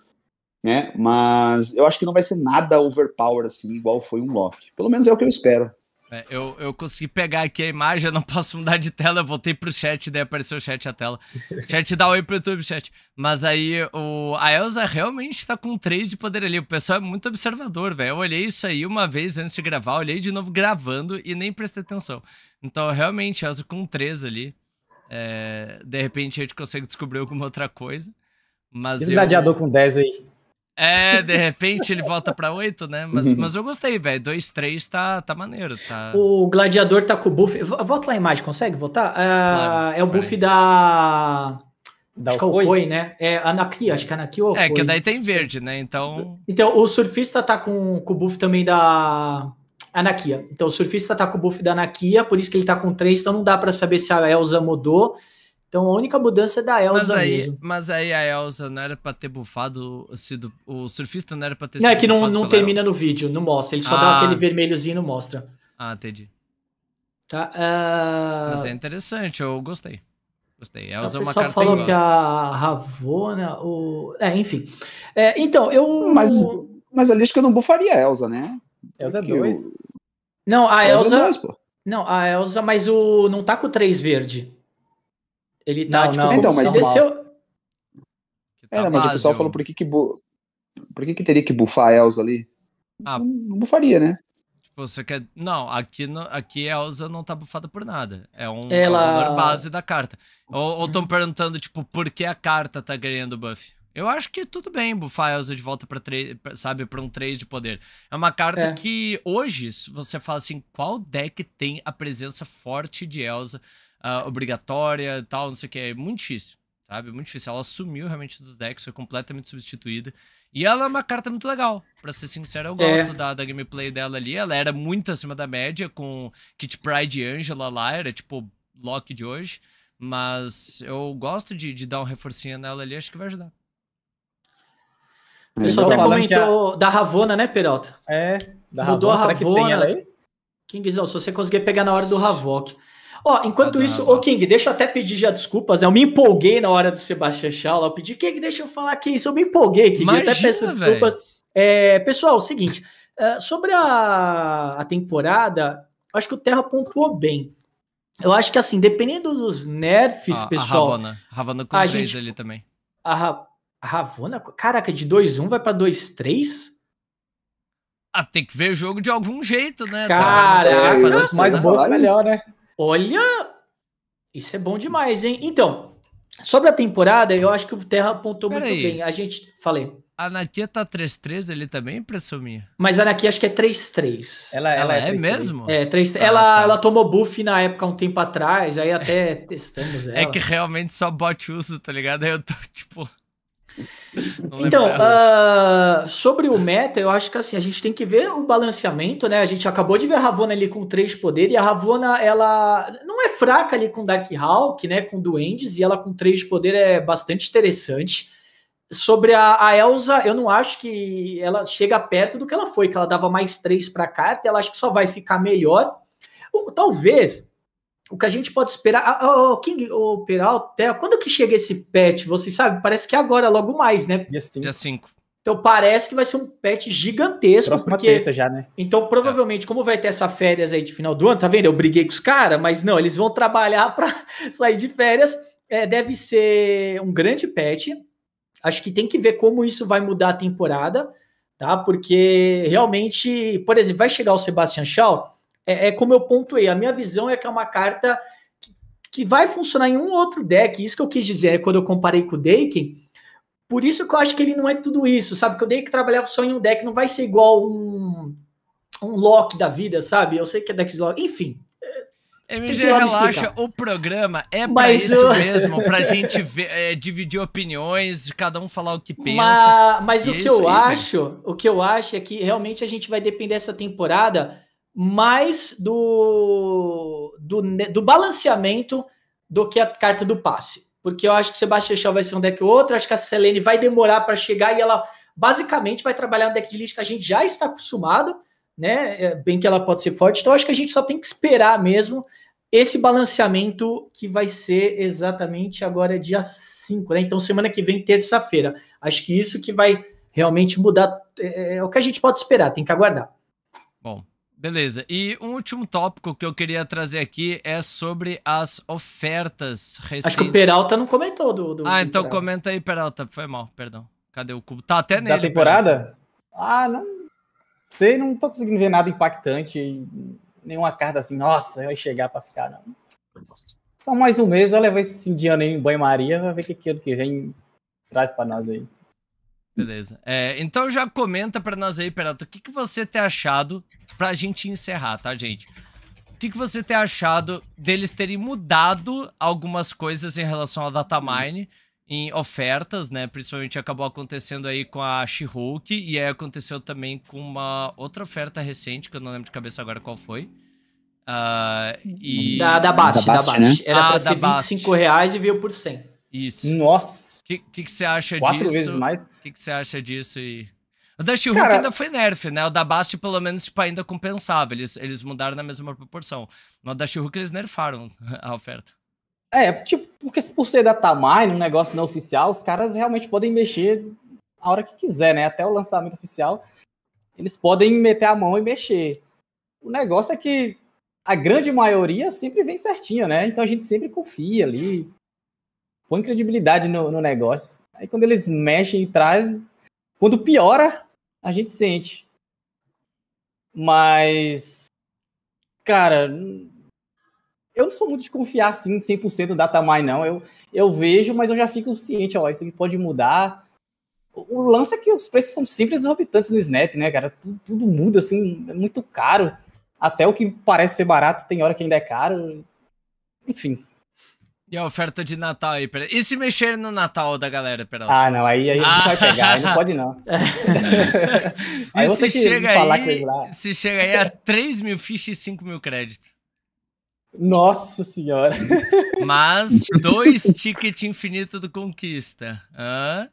né? Mas eu acho que não vai ser nada overpower assim, igual foi um Loki. Pelo menos é o que eu espero. É, eu, eu consegui pegar aqui a imagem, eu não posso mudar de tela, eu voltei pro chat, daí apareceu o chat a tela. <laughs> Chat, dá oi pro YouTube, chat. Mas aí o, a Elsa realmente tá com 3 de poder ali. O pessoal é muito observador, velho. Eu olhei isso aí uma vez antes de gravar, olhei de novo gravando e nem prestei atenção. Então, realmente, a Elsa com 3 ali. É, de repente a gente consegue descobrir alguma outra coisa. Mas e o eu... gladiador com 10 aí? É, de repente ele volta pra 8, né? Mas, uhum. mas eu gostei, velho. 2, 3 tá, tá maneiro. Tá... O gladiador tá com o buff. Volta lá a imagem, consegue voltar? É, claro, é o buff da. Da acho que é Okoi, né? É Anaki, acho que é Anaki ou Okoi. É, que daí tem verde, né? Então. Então, o surfista tá com, com o buff também da. Anakia. Então, o surfista tá com o buff da Anakia, por isso que ele tá com 3, então não dá para saber se a Elsa mudou então a única mudança é da Elsa mas aí, mesmo. Mas aí a Elsa não era pra ter bufado, sido, o surfista não era pra ter Não, é que não, não termina Elsa. no vídeo, não mostra. Ele só ah. dá aquele vermelhozinho e não mostra. Ah, entendi. Tá, uh... Mas é interessante, eu gostei. Gostei. Elsa é uma carta falou que, que a Ravona, o... É, enfim. É, então, eu... Mas, mas que eu não bufaria a Elsa, né? Elsa é dois. Eu... Não, a Elsa... É Elsa... Dois, não, a Elsa, mas o não tá com o 3 verde. Ele tá, não, tipo, não, então, mas desceu... Tá é, mas o pessoal falou por que que, bu... por que que teria que bufar a Elsa ali? Ah, não bufaria, né? Tipo, você quer... Não, aqui, no... aqui a Elsa não tá bufada por nada. É um Ela... valor base da carta. Ou estão uhum. perguntando, tipo, por que a carta tá ganhando buff? Eu acho que tudo bem bufar a Elsa de volta para três, sabe, para um 3 de poder. É uma carta é. que hoje, se você fala assim, qual deck tem a presença forte de Elsa uh, obrigatória e tal, não sei o que. É muito difícil, sabe? Muito difícil. Ela sumiu realmente dos decks, foi completamente substituída. E ela é uma carta muito legal, para ser sincero, eu é. gosto é. da, da gameplay dela ali. Ela era muito acima da média, com Kit Pride e Angela lá, era tipo Loki de hoje. Mas eu gosto de, de dar um reforcinho nela ali, acho que vai ajudar. É. O pessoal até comentou a... da Ravona, né, Peralta? É, da Mudou Ravona. Mudou a Ravona. Será que tem ela aí? Kingzão, se você conseguir pegar na hora do ravok Ó, enquanto ah, isso, ô King, deixa eu até pedir já desculpas. Eu me empolguei na hora do Sebastião Chala. Eu pedi, King, deixa eu falar aqui isso. Eu me empolguei, King. Imagina, eu até peço desculpas. É, pessoal, é seguinte. Eh, sobre a, a temporada, acho que o Terra pontuou bem. Eu acho que assim, dependendo dos nerfs, ah, pessoal. A Ravona, Ravona com a 3 gente, ali também. A, Ra a Ravona, caraca, de 2-1 vai pra 2-3? Ah, tem que ver o jogo de algum jeito, né? Tá? Cara, é, mas bom é melhor, né? Olha, isso é bom demais, hein? Então, sobre a temporada, eu acho que o Terra apontou Pera muito aí. bem. A gente. Falei. A Anakia tá 3-3 ali também, impressão minha. Mas a Anakia acho que é 3-3. ela, ela, é, é 3 -3. mesmo? É, 3 ah, ela, tá. ela tomou buff na época, um tempo atrás, aí até <laughs> testamos é ela. É que realmente só bot uso, tá ligado? Aí eu tô tipo então, uh, sobre o meta, eu acho que assim, a gente tem que ver o balanceamento, né? A gente acabou de ver a Ravona ali com três poder e a Ravona, ela não é fraca ali com Dark Hawk, né? Com Duendes, e ela com três poder é bastante interessante. Sobre a, a Elsa, eu não acho que ela chega perto do que ela foi, que ela dava mais três para carta, ela acho que só vai ficar melhor. Ou, talvez o que a gente pode esperar. O ah, ah, oh, King, o oh, Peralta, quando que chega esse patch? Você sabe? Parece que agora, logo mais, né? Dia 5. Dia 5. Então parece que vai ser um patch gigantesco. Próxima porque... terça já, né? Então, provavelmente, é. como vai ter essa férias aí de final do ano, tá vendo? Eu briguei com os caras, mas não, eles vão trabalhar <laughs> para sair de férias. É, deve ser um grande patch. Acho que tem que ver como isso vai mudar a temporada, tá? Porque realmente, por exemplo, vai chegar o Sebastian Shaw é, é, como eu pontuei, a minha visão é que é uma carta que, que vai funcionar em um outro deck. Isso que eu quis dizer quando eu comparei com o Daken. Por isso que eu acho que ele não é tudo isso, sabe? Que o Daken trabalhava só em um deck, não vai ser igual um, um Loki da vida, sabe? Eu sei que é deck de Loki. Enfim, MG Relaxa, o programa é pra mas isso eu... mesmo, pra <laughs> gente ver, é, dividir opiniões, cada um falar o que pensa. Mas, mas o que eu aí, acho, velho. o que eu acho é que realmente a gente vai depender dessa temporada mais do, do, do balanceamento do que a carta do passe. Porque eu acho que o Sebastião vai ser um deck outro, acho que a Selene vai demorar para chegar e ela basicamente vai trabalhar um deck de lixo que a gente já está acostumado, né? É, bem que ela pode ser forte, então acho que a gente só tem que esperar mesmo esse balanceamento que vai ser exatamente agora dia 5, né? Então semana que vem, terça-feira. Acho que isso que vai realmente mudar é, é, é o que a gente pode esperar, tem que aguardar. Bom, Beleza, e um último tópico que eu queria trazer aqui é sobre as ofertas recentes. Acho que o Peralta não comentou do. do ah, então Peralta. comenta aí, Peralta. Foi mal, perdão. Cadê o cubo? Tá até nele. Da temporada? Peralta. Ah, não. Sei, não tô conseguindo ver nada impactante. Nenhuma carta assim, nossa, vai chegar pra ficar, não. Só mais um mês, Vai levar esse indiano aí em banho-maria, vai ver o que ano que vem traz pra nós aí. Beleza. É, então já comenta para nós aí, Peralta, o que, que você tem achado pra gente encerrar, tá, gente? O que, que você tem achado deles terem mudado algumas coisas em relação ao Datamine em ofertas, né? Principalmente acabou acontecendo aí com a She-Hulk e aí aconteceu também com uma outra oferta recente, que eu não lembro de cabeça agora qual foi. Uh, e... Da, da Bast, da Bast. Né? Era ah, pra ser Bast. reais e veio por 100. Isso. Nossa! O que, que, que, você acha Quatro disso? Quatro vezes mais? O que, que você acha disso e... O da Shihuahua Cara... ainda foi nerf, né? O da Bast, pelo menos, tipo, ainda compensava. Eles, eles mudaram na mesma proporção. No da Shihuahua, eles nerfaram <laughs> a oferta. É, tipo, porque por ser da Tamai, um negócio não oficial, os caras realmente podem mexer a hora que quiser, né? Até o lançamento oficial, eles podem meter a mão e mexer. O negócio é que a grande maioria sempre vem certinha, né? Então a gente sempre confia ali, põe credibilidade no, no negócio. Aí quando eles mexem e trazem, quando piora, a gente sente. Mas, cara, eu não sou muito de confiar assim 100% no datamine, não. Eu, eu vejo, mas eu já fico ciente, ó, isso aqui pode mudar. O, lance é que os preços são simples exorbitantes no Snap, né, cara? Tudo, tudo, muda, assim, é muito caro. Até o que parece ser barato, tem hora que ainda é caro. Enfim, e a oferta de Natal aí, pera... E se mexer no Natal da galera, Peralta? Ah, não, aí, aí ah. vai pegar, aí não ah. pode não. <laughs> É. aí você chega aí, Se chega aí a 3 mil fichas e 5 mil créditos. Nossa senhora. Mas dois tickets infinito do Conquista. Hã?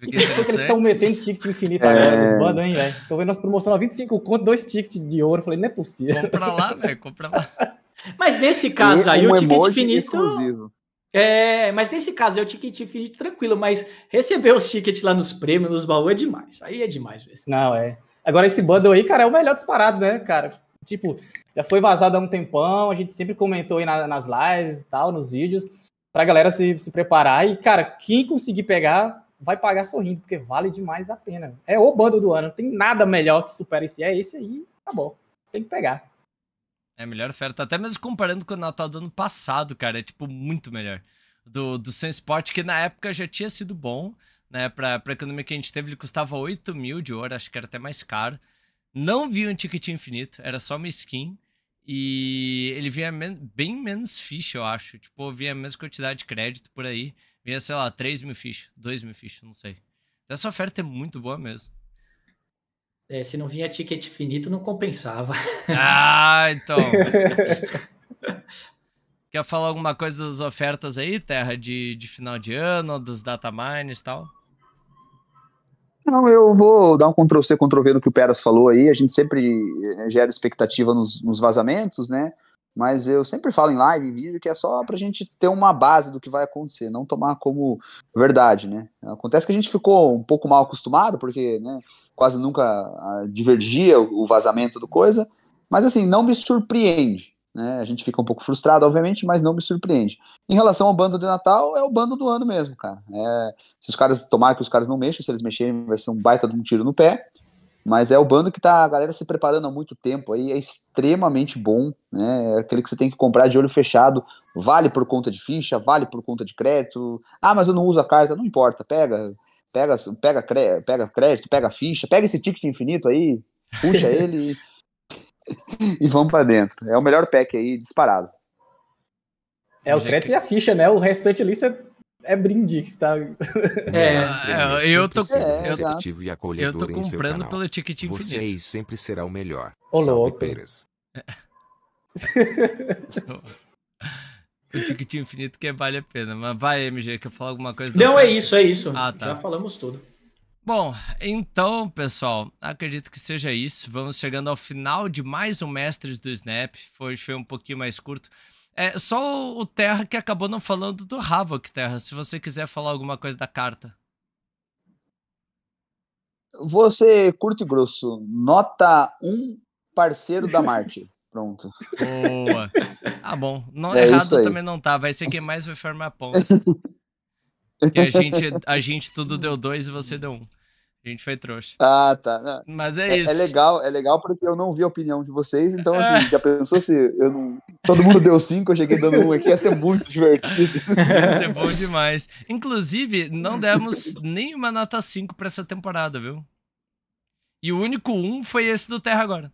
Eles estão metendo ticket infinito é... agora nos bandos, hein, velho? Tô vendo nossa promoção a 25 conto, dois tickets de ouro. Falei, não é possível. Compra lá, velho, compra lá. <laughs> Mas nesse caso aí, um o ticket infinito. Exclusivo. É, mas nesse caso é o ticket infinito tranquilo, mas receber os tickets lá nos prêmios, nos baús é demais. Aí é demais mesmo. Não, é. Agora esse bundle aí, cara, é o melhor disparado, né, cara? Tipo, já foi vazado há um tempão, a gente sempre comentou aí na, nas lives e tal, nos vídeos, pra galera se, se preparar. E, cara, quem conseguir pegar, vai pagar sorrindo, porque vale demais a pena. É o bundle do ano, não tem nada melhor que supera esse. É esse aí, acabou. Tem que pegar. É melhor oferta. Até mesmo comparando com o Natal do ano passado, cara, é tipo muito melhor. Do, do Sun Sport, que na época já tinha sido bom, né? Pra, pra economia que a gente teve, ele custava 8 mil de ouro, acho que era até mais caro. Não vi um ticket infinito, era só uma skin. E ele vinha men bem menos ficha, eu acho. Tipo, vinha a mesma quantidade de crédito por aí. Vinha, sei lá, 3 mil fichas, 2 mil fichas, não sei. Essa oferta é muito boa mesmo. É, se não vinha ticket finito, não compensava. <laughs> Ah, então. <laughs> Quer falar alguma coisa das ofertas aí, Terra, de, de final de ano, dos data mines e tal? Não, eu vou dar um Ctrl-C, Ctrl-V no que o Peras falou aí. A gente sempre eh, gera expectativa nos, nos vazamentos, né? mas eu sempre falo em live, em vídeo, que é só para a gente ter uma base do que vai acontecer, não tomar como verdade, né? Acontece que a gente ficou um pouco mal acostumado, porque né, quase nunca ah, divergia o vazamento do coisa, mas assim, não me surpreende, né? A gente fica um pouco frustrado, obviamente, mas não me surpreende. Em relação ao bando de Natal, é o bando do ano mesmo, cara. É, se os caras tomar que os caras não mexam, se eles mexerem, vai ser um baita de um tiro no pé. Mas é o bando que tá a galera se preparando há muito tempo aí, é extremamente bom, né? É aquele que você tem que comprar de olho fechado, vale por conta de ficha, vale por conta de crédito. Ah, mas eu não uso a carta, não importa, pega, pega, pega, pega crédito, pega ficha, pega esse ticket infinito aí, puxa <laughs> ele e, <laughs> e vamos para dentro. É o melhor pack aí disparado. É o crédito e a ficha, né? O restante ali você é brinde, tá? <laughs> É, é eu tô, é, eu, tô, eu tô comprando pelo ticket infinito. Você aí sempre será o melhor. Ô, louco. <laughs> o ticket infinito que vale a pena. Mas vai, MG, que eu falo alguma coisa. Não, é isso, é isso. Ah, tá. Já falamos tudo. Bom, então, pessoal, acredito que seja isso. Vamos chegando ao final de mais um Mestres do Snap. Hoje foi um pouquinho mais curto. É só o Terra que acabou não falando do Havoc, Terra. Se você quiser falar alguma coisa da carta. Você curto e grosso. Nota um parceiro da Marte. <laughs> Pronto. Boa. Ah, bom. Não, é errado também não tá. Vai ser quem mais vai formar ponto. ponta. E a gente, a gente tudo deu dois e você deu um. A gente foi trouxa. Ah, tá. Não. Mas é, é, é isso. É legal, é legal porque eu não vi a opinião de vocês, então assim, é. já pensou se eu não... todo mundo deu cinco, eu cheguei dando um aqui, ia ser muito divertido. <laughs> Ia ser bom demais. Inclusive, não demos nenhuma nota 5 para essa temporada, viu? E o único um foi esse do Terra agora.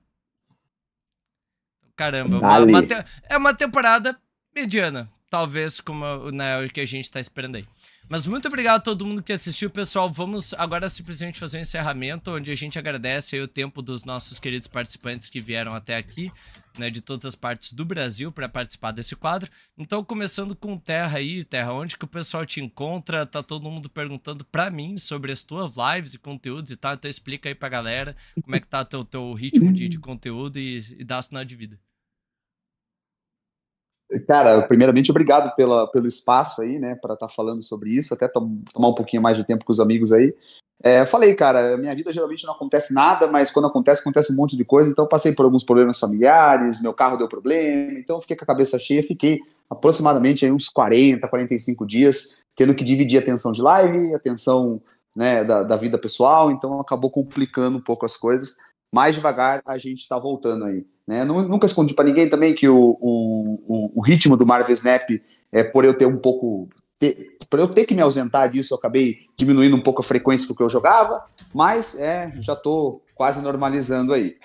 Caramba, é uma, uma te... é uma temporada mediana, talvez como né, o que a gente tá esperando aí. Mas muito obrigado a todo mundo que assistiu, pessoal. Vamos agora simplesmente fazer um encerramento, onde a gente agradece o tempo dos nossos queridos participantes que vieram até aqui, né, de todas as partes do Brasil para participar desse quadro. Então, começando com Terra aí, Terra, onde que o pessoal te encontra? Tá todo mundo perguntando para mim sobre as tuas lives e conteúdos e tal. Então, explica aí para galera como é que tá o teu, teu ritmo de, de conteúdo e, e dá sinal de vida. Cara, primeiramente, obrigado pela, pelo espaço aí, né, para estar tá falando sobre isso, até tom, tomar um pouquinho mais de tempo com os amigos aí. É, falei, cara, minha vida geralmente não acontece nada, mas quando acontece, acontece um monte de coisa. Então, passei por alguns problemas familiares, meu carro deu problema, então fiquei com a cabeça cheia, fiquei aproximadamente aí, uns 40, 45 dias tendo que dividir a atenção de live, atenção né, da, da vida pessoal, então acabou complicando um pouco as coisas. Mais devagar a gente está voltando aí. Né? Nunca escondi para ninguém também que o, o o, o, ritmo do Marvel Snap, é, por eu ter um pouco. Ter, por eu ter que me ausentar disso, eu acabei diminuindo um pouco a frequência com que eu jogava, mas é, já estou quase normalizando aí.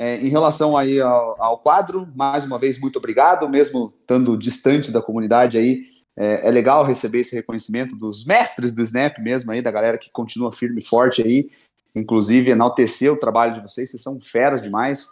É, em relação aí ao, ao, quadro, mais uma vez, muito obrigado, mesmo estando distante da comunidade aí, é, é, legal receber esse reconhecimento dos mestres do Snap mesmo aí, da galera que continua firme e forte aí, inclusive enaltecer o trabalho de vocês, vocês são feras demais,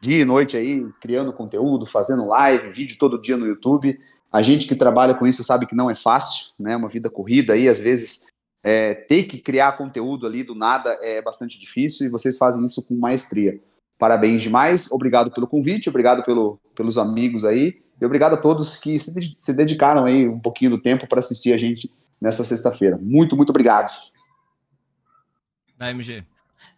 dia e noite aí, criando conteúdo, fazendo live, vídeo todo dia no YouTube. A gente que trabalha com isso sabe que não é fácil, né? É uma vida corrida aí, às vezes é, ter que criar conteúdo ali do nada é bastante difícil e vocês fazem isso com maestria. Parabéns demais, obrigado pelo convite, obrigado pelo, pelos amigos aí e obrigado a todos que se, se dedicaram aí um pouquinho do tempo para assistir a gente nessa sexta-feira. Muito, muito obrigado. Da MG.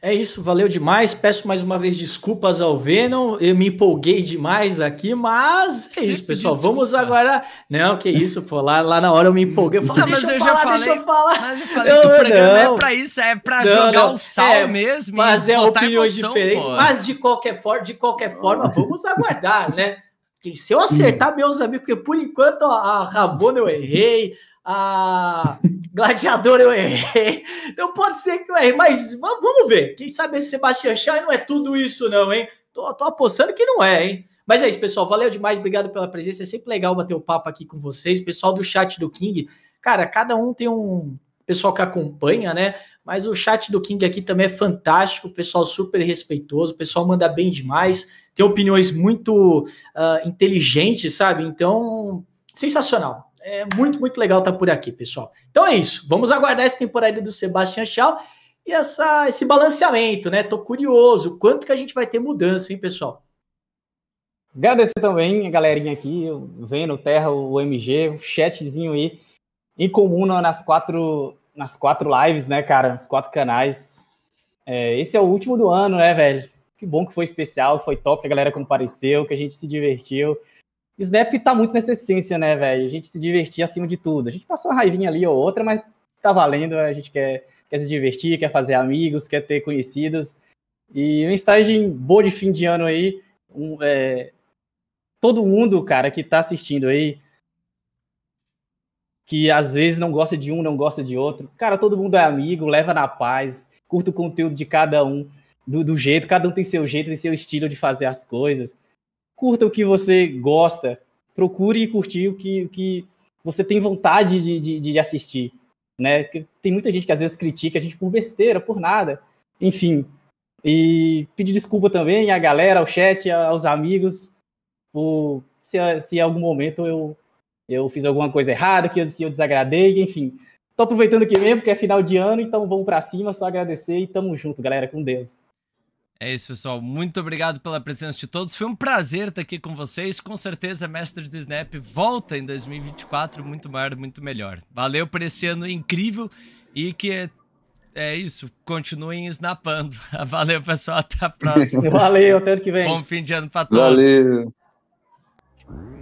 É isso, valeu demais. Peço mais uma vez desculpas ao Venom. Eu me empolguei demais aqui, mas é Sempre isso, pessoal. Vamos agora. Não, que isso, pô. Lá, lá na hora eu me empolguei. Eu falei, não, mas eu, eu falar, já falei, deixa eu falar. Mas eu falei que o programa é não. é pra isso, é pra não, jogar não. o sal é, mesmo. Mas é opiniões diferentes. Mas de qualquer forma, de qualquer forma, vamos aguardar, né? Se eu acertar, meus amigos, porque por enquanto a Ravona eu errei a ah, Gladiador eu errei. Então pode ser que eu errei, mas vamos ver. Quem sabe esse Sebastião Chá não é tudo isso, não, hein? Tô, tô apostando que não é, hein? Mas é isso, pessoal. Valeu demais, obrigado pela presença. É sempre legal bater o papo aqui com vocês. Pessoal do chat do King, cara, cada um tem um pessoal que acompanha, né? Mas o chat do King aqui também é fantástico, pessoal super respeitoso, pessoal manda bem demais, tem opiniões muito uh, inteligentes, sabe? Então, sensacional é muito, muito legal estar tá por aqui, pessoal. Então é isso. Vamos aguardar essa temporada do Sebastian Chal e essa, esse balanceamento, né? Tô curioso quanto que a gente vai ter mudança, hein, pessoal? Agradecer também a galerinha aqui, vendo no Terra, o MG, o chatzinho aí em comum nas quatro, nas quatro lives, né, cara? Nos quatro canais. É, esse é o último do ano, né, velho? Que bom que foi especial, foi top que a galera compareceu, que a gente se divertiu. Snap tá muito nessa essência, né, velho? A gente se divertir acima de tudo. A gente passa uma raivinha ali ou outra, mas tá valendo, a gente quer, quer se divertir, quer fazer amigos, quer ter conhecidos. E mensagem boa de fim de ano aí. Um, é, todo mundo, cara, que tá assistindo aí, que às vezes não gosta de um, não gosta de outro. Cara, todo mundo é amigo, leva na paz, curta o conteúdo de cada um do, do jeito, cada um tem seu jeito, tem seu estilo de fazer as coisas curta o que você gosta, procure curtir o que, o que você tem vontade de, de, de assistir. Né? Tem muita gente que às vezes critica a gente por besteira, por nada. Enfim. E pedir desculpa também à galera, ao chat, aos amigos, por se, se em algum momento eu, eu fiz alguma coisa errada, que eu, se eu desagradei, enfim. Tô aproveitando aqui mesmo, porque é final de ano, então vamos para cima, só agradecer e tamo junto, galera, com Deus. É isso, pessoal. Muito obrigado pela presença de todos. Foi um prazer estar aqui com vocês. Com certeza, Mestres do Snap volta em 2024, muito maior, muito melhor. Valeu por esse ano incrível e que é, é isso. Continuem snapando. <laughs> Valeu, pessoal. Até a próxima. <laughs> Valeu, até ano que vem. Bom fim de ano para todos. Valeu.